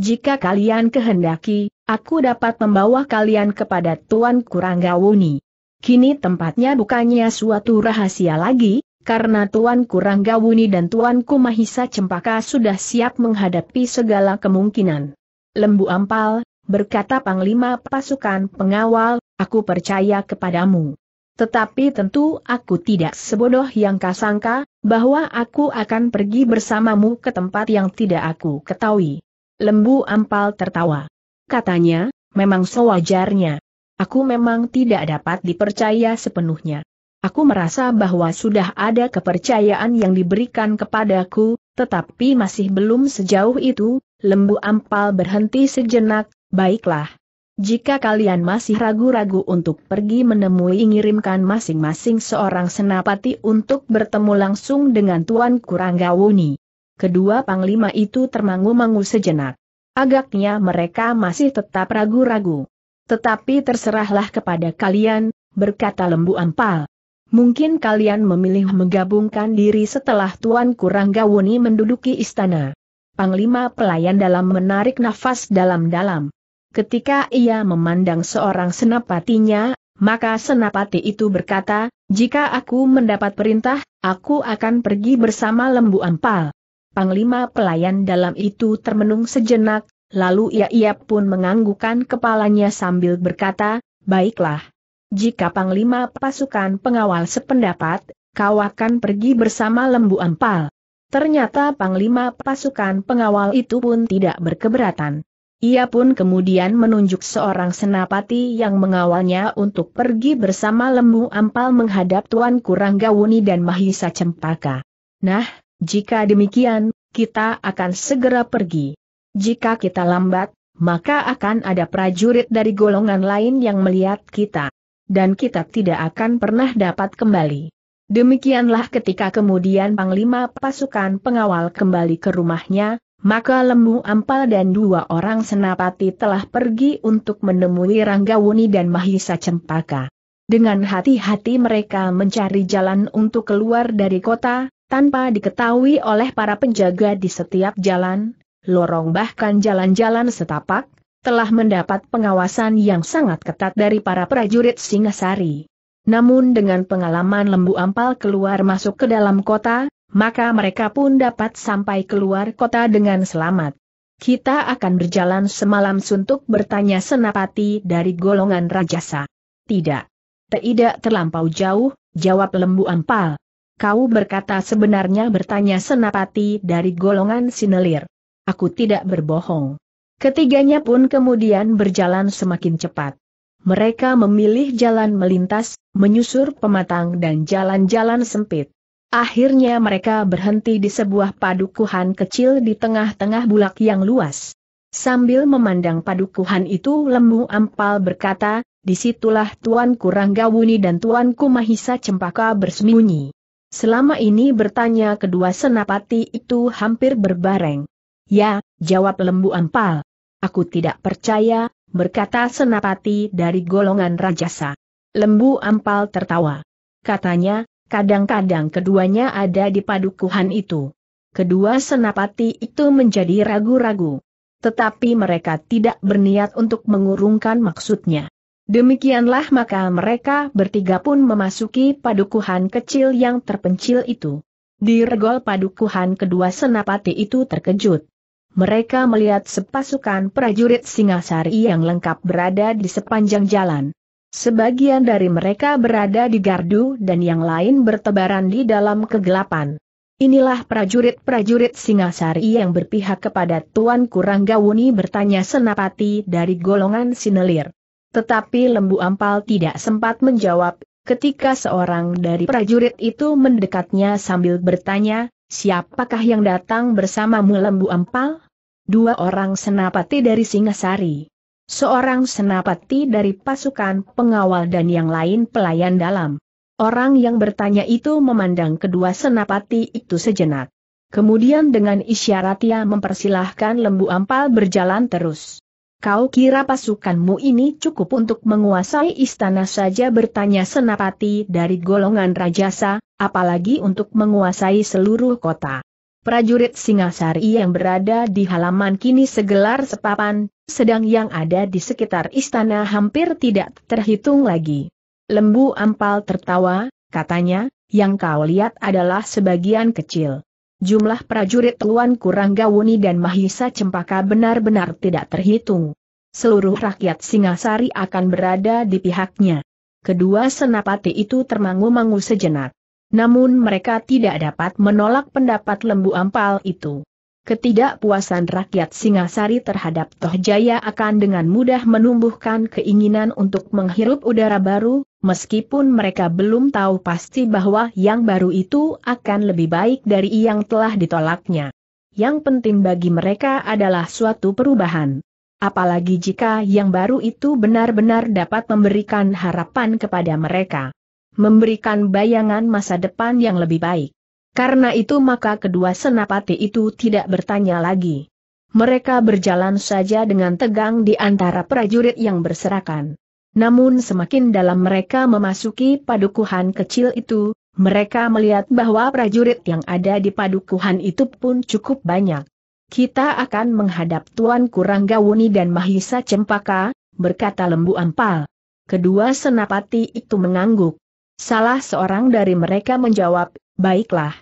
Jika kalian kehendaki, aku dapat membawa kalian kepada Tuan Kuranggawuni. Kini tempatnya bukannya suatu rahasia lagi, karena Tuan Kuranggawuni dan Tuan Kumahisa Cempaka sudah siap menghadapi segala kemungkinan. Lembu Ampal, berkata Panglima Pasukan Pengawal, aku percaya kepadamu. Tetapi tentu aku tidak sebodoh yang kasangka, bahwa aku akan pergi bersamamu ke tempat yang tidak aku ketahui. Lembu ampal tertawa. Katanya, memang sewajarnya. Aku memang tidak dapat dipercaya sepenuhnya. Aku merasa bahwa sudah ada kepercayaan yang diberikan kepadaku, tetapi masih belum sejauh itu, lembu ampal berhenti sejenak, Baiklah. Jika kalian masih ragu-ragu untuk pergi menemui ingirimkan masing-masing seorang senapati untuk bertemu langsung dengan Tuan Kuranggawuni. Kedua panglima itu termangu-mangu sejenak. Agaknya mereka masih tetap ragu-ragu. Tetapi terserahlah kepada kalian, berkata Lembu Ampal. Mungkin kalian memilih menggabungkan diri setelah Tuan Kuranggawuni menduduki istana. Panglima pelayan dalam menarik nafas dalam-dalam. Ketika ia memandang seorang senapatinya, maka senapati itu berkata, jika aku mendapat perintah, aku akan pergi bersama lembu ampal. Panglima pelayan dalam itu termenung sejenak, lalu ia, ia pun menganggukkan kepalanya sambil berkata, baiklah. Jika Panglima pasukan pengawal sependapat, kau akan pergi bersama lembu ampal. Ternyata Panglima pasukan pengawal itu pun tidak berkeberatan. Ia pun kemudian menunjuk seorang senapati yang mengawalnya untuk pergi bersama Lemu Ampal menghadap Tuan Kuranggawuni dan Mahisa Cempaka. Nah, jika demikian, kita akan segera pergi. Jika kita lambat, maka akan ada prajurit dari golongan lain yang melihat kita. Dan kita tidak akan pernah dapat kembali. Demikianlah ketika kemudian Panglima pasukan pengawal kembali ke rumahnya, maka Lembu Ampal dan dua orang senapati telah pergi untuk menemui Ranggawuni dan Mahisa Cempaka. Dengan hati-hati mereka mencari jalan untuk keluar dari kota, tanpa diketahui oleh para penjaga di setiap jalan, lorong bahkan jalan-jalan setapak, telah mendapat pengawasan yang sangat ketat dari para prajurit Singasari. Namun dengan pengalaman Lembu Ampal keluar masuk ke dalam kota, maka mereka pun dapat sampai keluar kota dengan selamat. Kita akan berjalan semalam suntuk bertanya senapati dari golongan rajasa. Tidak. Tidak terlampau jauh, jawab lembu ampal. Kau berkata sebenarnya bertanya senapati dari golongan sinelir. Aku tidak berbohong. Ketiganya pun kemudian berjalan semakin cepat. Mereka memilih jalan melintas, menyusur pematang dan jalan-jalan sempit. Akhirnya mereka berhenti di sebuah padukuhan kecil di tengah-tengah bulak yang luas. Sambil memandang padukuhan itu lembu ampal berkata, disitulah Tuan Ranggawuni dan Tuan Kumahisa Cempaka bersembunyi. Selama ini bertanya kedua senapati itu hampir berbareng. Ya, jawab lembu ampal. Aku tidak percaya, berkata senapati dari golongan rajasa. Lembu ampal tertawa. Katanya, Kadang-kadang keduanya ada di padukuhan itu. Kedua senapati itu menjadi ragu-ragu. Tetapi mereka tidak berniat untuk mengurungkan maksudnya. Demikianlah maka mereka bertiga pun memasuki padukuhan kecil yang terpencil itu. Di regol padukuhan kedua senapati itu terkejut. Mereka melihat sepasukan prajurit Singasari yang lengkap berada di sepanjang jalan. Sebagian dari mereka berada di gardu dan yang lain bertebaran di dalam kegelapan. Inilah prajurit-prajurit Singasari yang berpihak kepada Tuan Kuranggawuni bertanya Senapati dari golongan Sinelir. Tetapi Lembu Ampal tidak sempat menjawab, ketika seorang dari prajurit itu mendekatnya sambil bertanya, siapakah yang datang bersamamu Lembu Ampal? Dua orang Senapati dari Singasari seorang senapati dari pasukan pengawal dan yang lain pelayan dalam. Orang yang bertanya itu memandang kedua senapati itu sejenak. Kemudian dengan isyarat ia mempersilahkan lembu ampal berjalan terus. Kau kira pasukanmu ini cukup untuk menguasai istana saja bertanya senapati dari golongan rajasa, apalagi untuk menguasai seluruh kota. Prajurit Singasari yang berada di halaman kini segelar sepapan, sedang yang ada di sekitar istana hampir tidak terhitung lagi. Lembu Ampal tertawa, katanya, yang kau lihat adalah sebagian kecil. Jumlah prajurit Tuan Kurang Gawuni dan Mahisa Cempaka benar-benar tidak terhitung. Seluruh rakyat Singasari akan berada di pihaknya. Kedua senapati itu termangu-mangu sejenak. Namun mereka tidak dapat menolak pendapat Lembu Ampal itu. Ketidakpuasan rakyat Singasari terhadap Tohjaya akan dengan mudah menumbuhkan keinginan untuk menghirup udara baru, meskipun mereka belum tahu pasti bahwa yang baru itu akan lebih baik dari yang telah ditolaknya. Yang penting bagi mereka adalah suatu perubahan. Apalagi jika yang baru itu benar-benar dapat memberikan harapan kepada mereka memberikan bayangan masa depan yang lebih baik. Karena itu maka kedua senapati itu tidak bertanya lagi. Mereka berjalan saja dengan tegang di antara prajurit yang berserakan. Namun semakin dalam mereka memasuki padukuhan kecil itu, mereka melihat bahwa prajurit yang ada di padukuhan itu pun cukup banyak. Kita akan menghadap Tuan Kuranggawuni dan Mahisa Cempaka, berkata Lembu Ampal. Kedua senapati itu mengangguk. Salah seorang dari mereka menjawab, baiklah.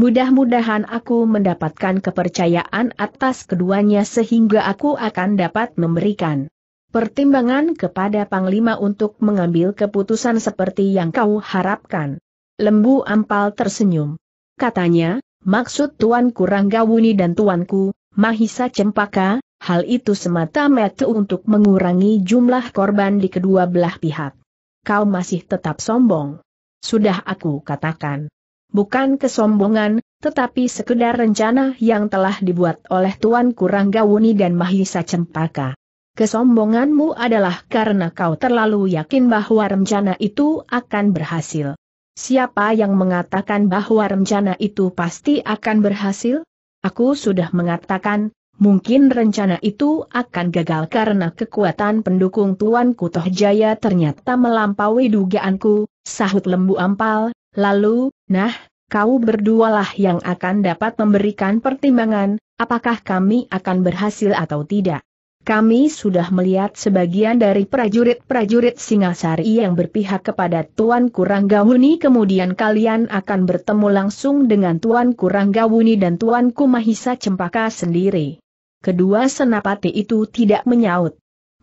Mudah-mudahan aku mendapatkan kepercayaan atas keduanya sehingga aku akan dapat memberikan pertimbangan kepada Panglima untuk mengambil keputusan seperti yang kau harapkan. Lembu ampal tersenyum. Katanya, maksud Tuanku Ranggawuni dan Tuanku, Mahisa Cempaka, hal itu semata-mata untuk mengurangi jumlah korban di kedua belah pihak kau masih tetap sombong. Sudah aku katakan. Bukan kesombongan, tetapi sekedar rencana yang telah dibuat oleh Tuan Kuranggawuni dan Mahisa Cempaka. Kesombonganmu adalah karena kau terlalu yakin bahwa rencana itu akan berhasil. Siapa yang mengatakan bahwa rencana itu pasti akan berhasil? Aku sudah mengatakan, Mungkin rencana itu akan gagal karena kekuatan pendukung Tuan Kutoh Jaya ternyata melampaui dugaanku, sahut lembu ampal, lalu, nah, kau berdualah yang akan dapat memberikan pertimbangan, apakah kami akan berhasil atau tidak. Kami sudah melihat sebagian dari prajurit-prajurit Singasari yang berpihak kepada Tuan Kuranggawuni kemudian kalian akan bertemu langsung dengan Tuan Kuranggawuni dan Tuan Kumahisa Cempaka sendiri kedua senapati itu tidak menyaut.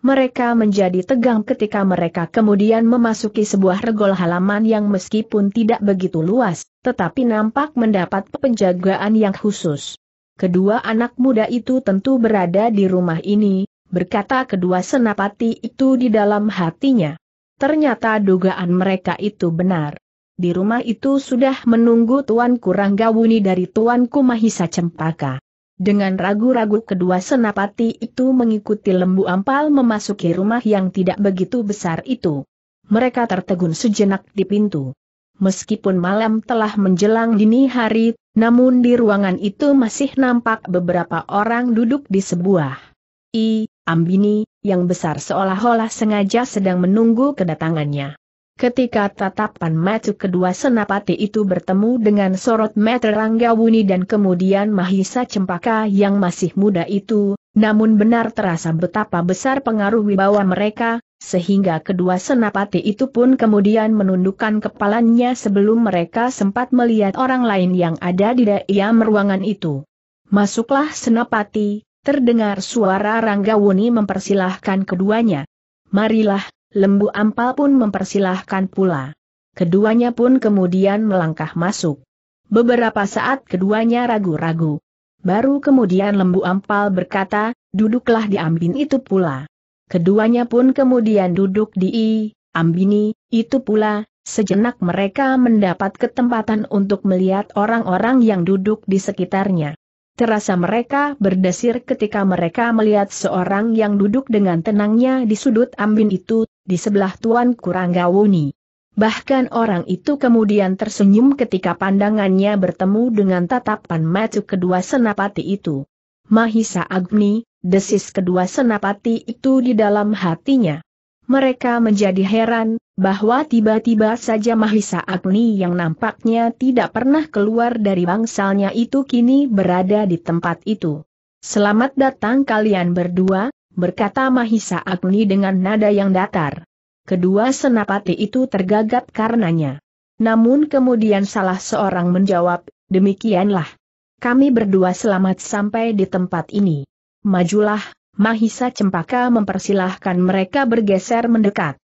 Mereka menjadi tegang ketika mereka kemudian memasuki sebuah regol halaman yang meskipun tidak begitu luas, tetapi nampak mendapat penjagaan yang khusus. Kedua anak muda itu tentu berada di rumah ini, berkata kedua senapati itu di dalam hatinya. Ternyata dugaan mereka itu benar. Di rumah itu sudah menunggu Tuan Kurang Gawuni dari Tuan Kumahisa Cempaka. Dengan ragu-ragu kedua senapati itu mengikuti lembu ampal memasuki rumah yang tidak begitu besar itu. Mereka tertegun sejenak di pintu. Meskipun malam telah menjelang dini hari, namun di ruangan itu masih nampak beberapa orang duduk di sebuah I, Ambini, yang besar seolah-olah sengaja sedang menunggu kedatangannya. Ketika tatapan mata kedua senapati itu bertemu dengan sorot mata Ranggawuni dan kemudian Mahisa Cempaka yang masih muda itu, namun benar terasa betapa besar pengaruh wibawa mereka, sehingga kedua senapati itu pun kemudian menundukkan kepalanya sebelum mereka sempat melihat orang lain yang ada di dalam ruangan itu. Masuklah senapati, terdengar suara Ranggawuni mempersilahkan keduanya. Marilah, lembu ampal pun mempersilahkan pula. Keduanya pun kemudian melangkah masuk. Beberapa saat keduanya ragu-ragu. Baru kemudian lembu ampal berkata, duduklah di ambin itu pula. Keduanya pun kemudian duduk di I, ambini, itu pula, sejenak mereka mendapat ketempatan untuk melihat orang-orang yang duduk di sekitarnya. Terasa mereka berdesir ketika mereka melihat seorang yang duduk dengan tenangnya di sudut ambin itu, di sebelah Tuan Kuranggawuni. Bahkan orang itu kemudian tersenyum ketika pandangannya bertemu dengan tatapan mata kedua senapati itu. Mahisa Agni, desis kedua senapati itu di dalam hatinya. Mereka menjadi heran, bahwa tiba-tiba saja Mahisa Agni yang nampaknya tidak pernah keluar dari bangsalnya itu kini berada di tempat itu. Selamat datang kalian berdua, berkata Mahisa Agni dengan nada yang datar. Kedua senapati itu tergagap karenanya. Namun kemudian salah seorang menjawab, demikianlah. Kami berdua selamat sampai di tempat ini. Majulah, Mahisa Cempaka mempersilahkan mereka bergeser mendekat.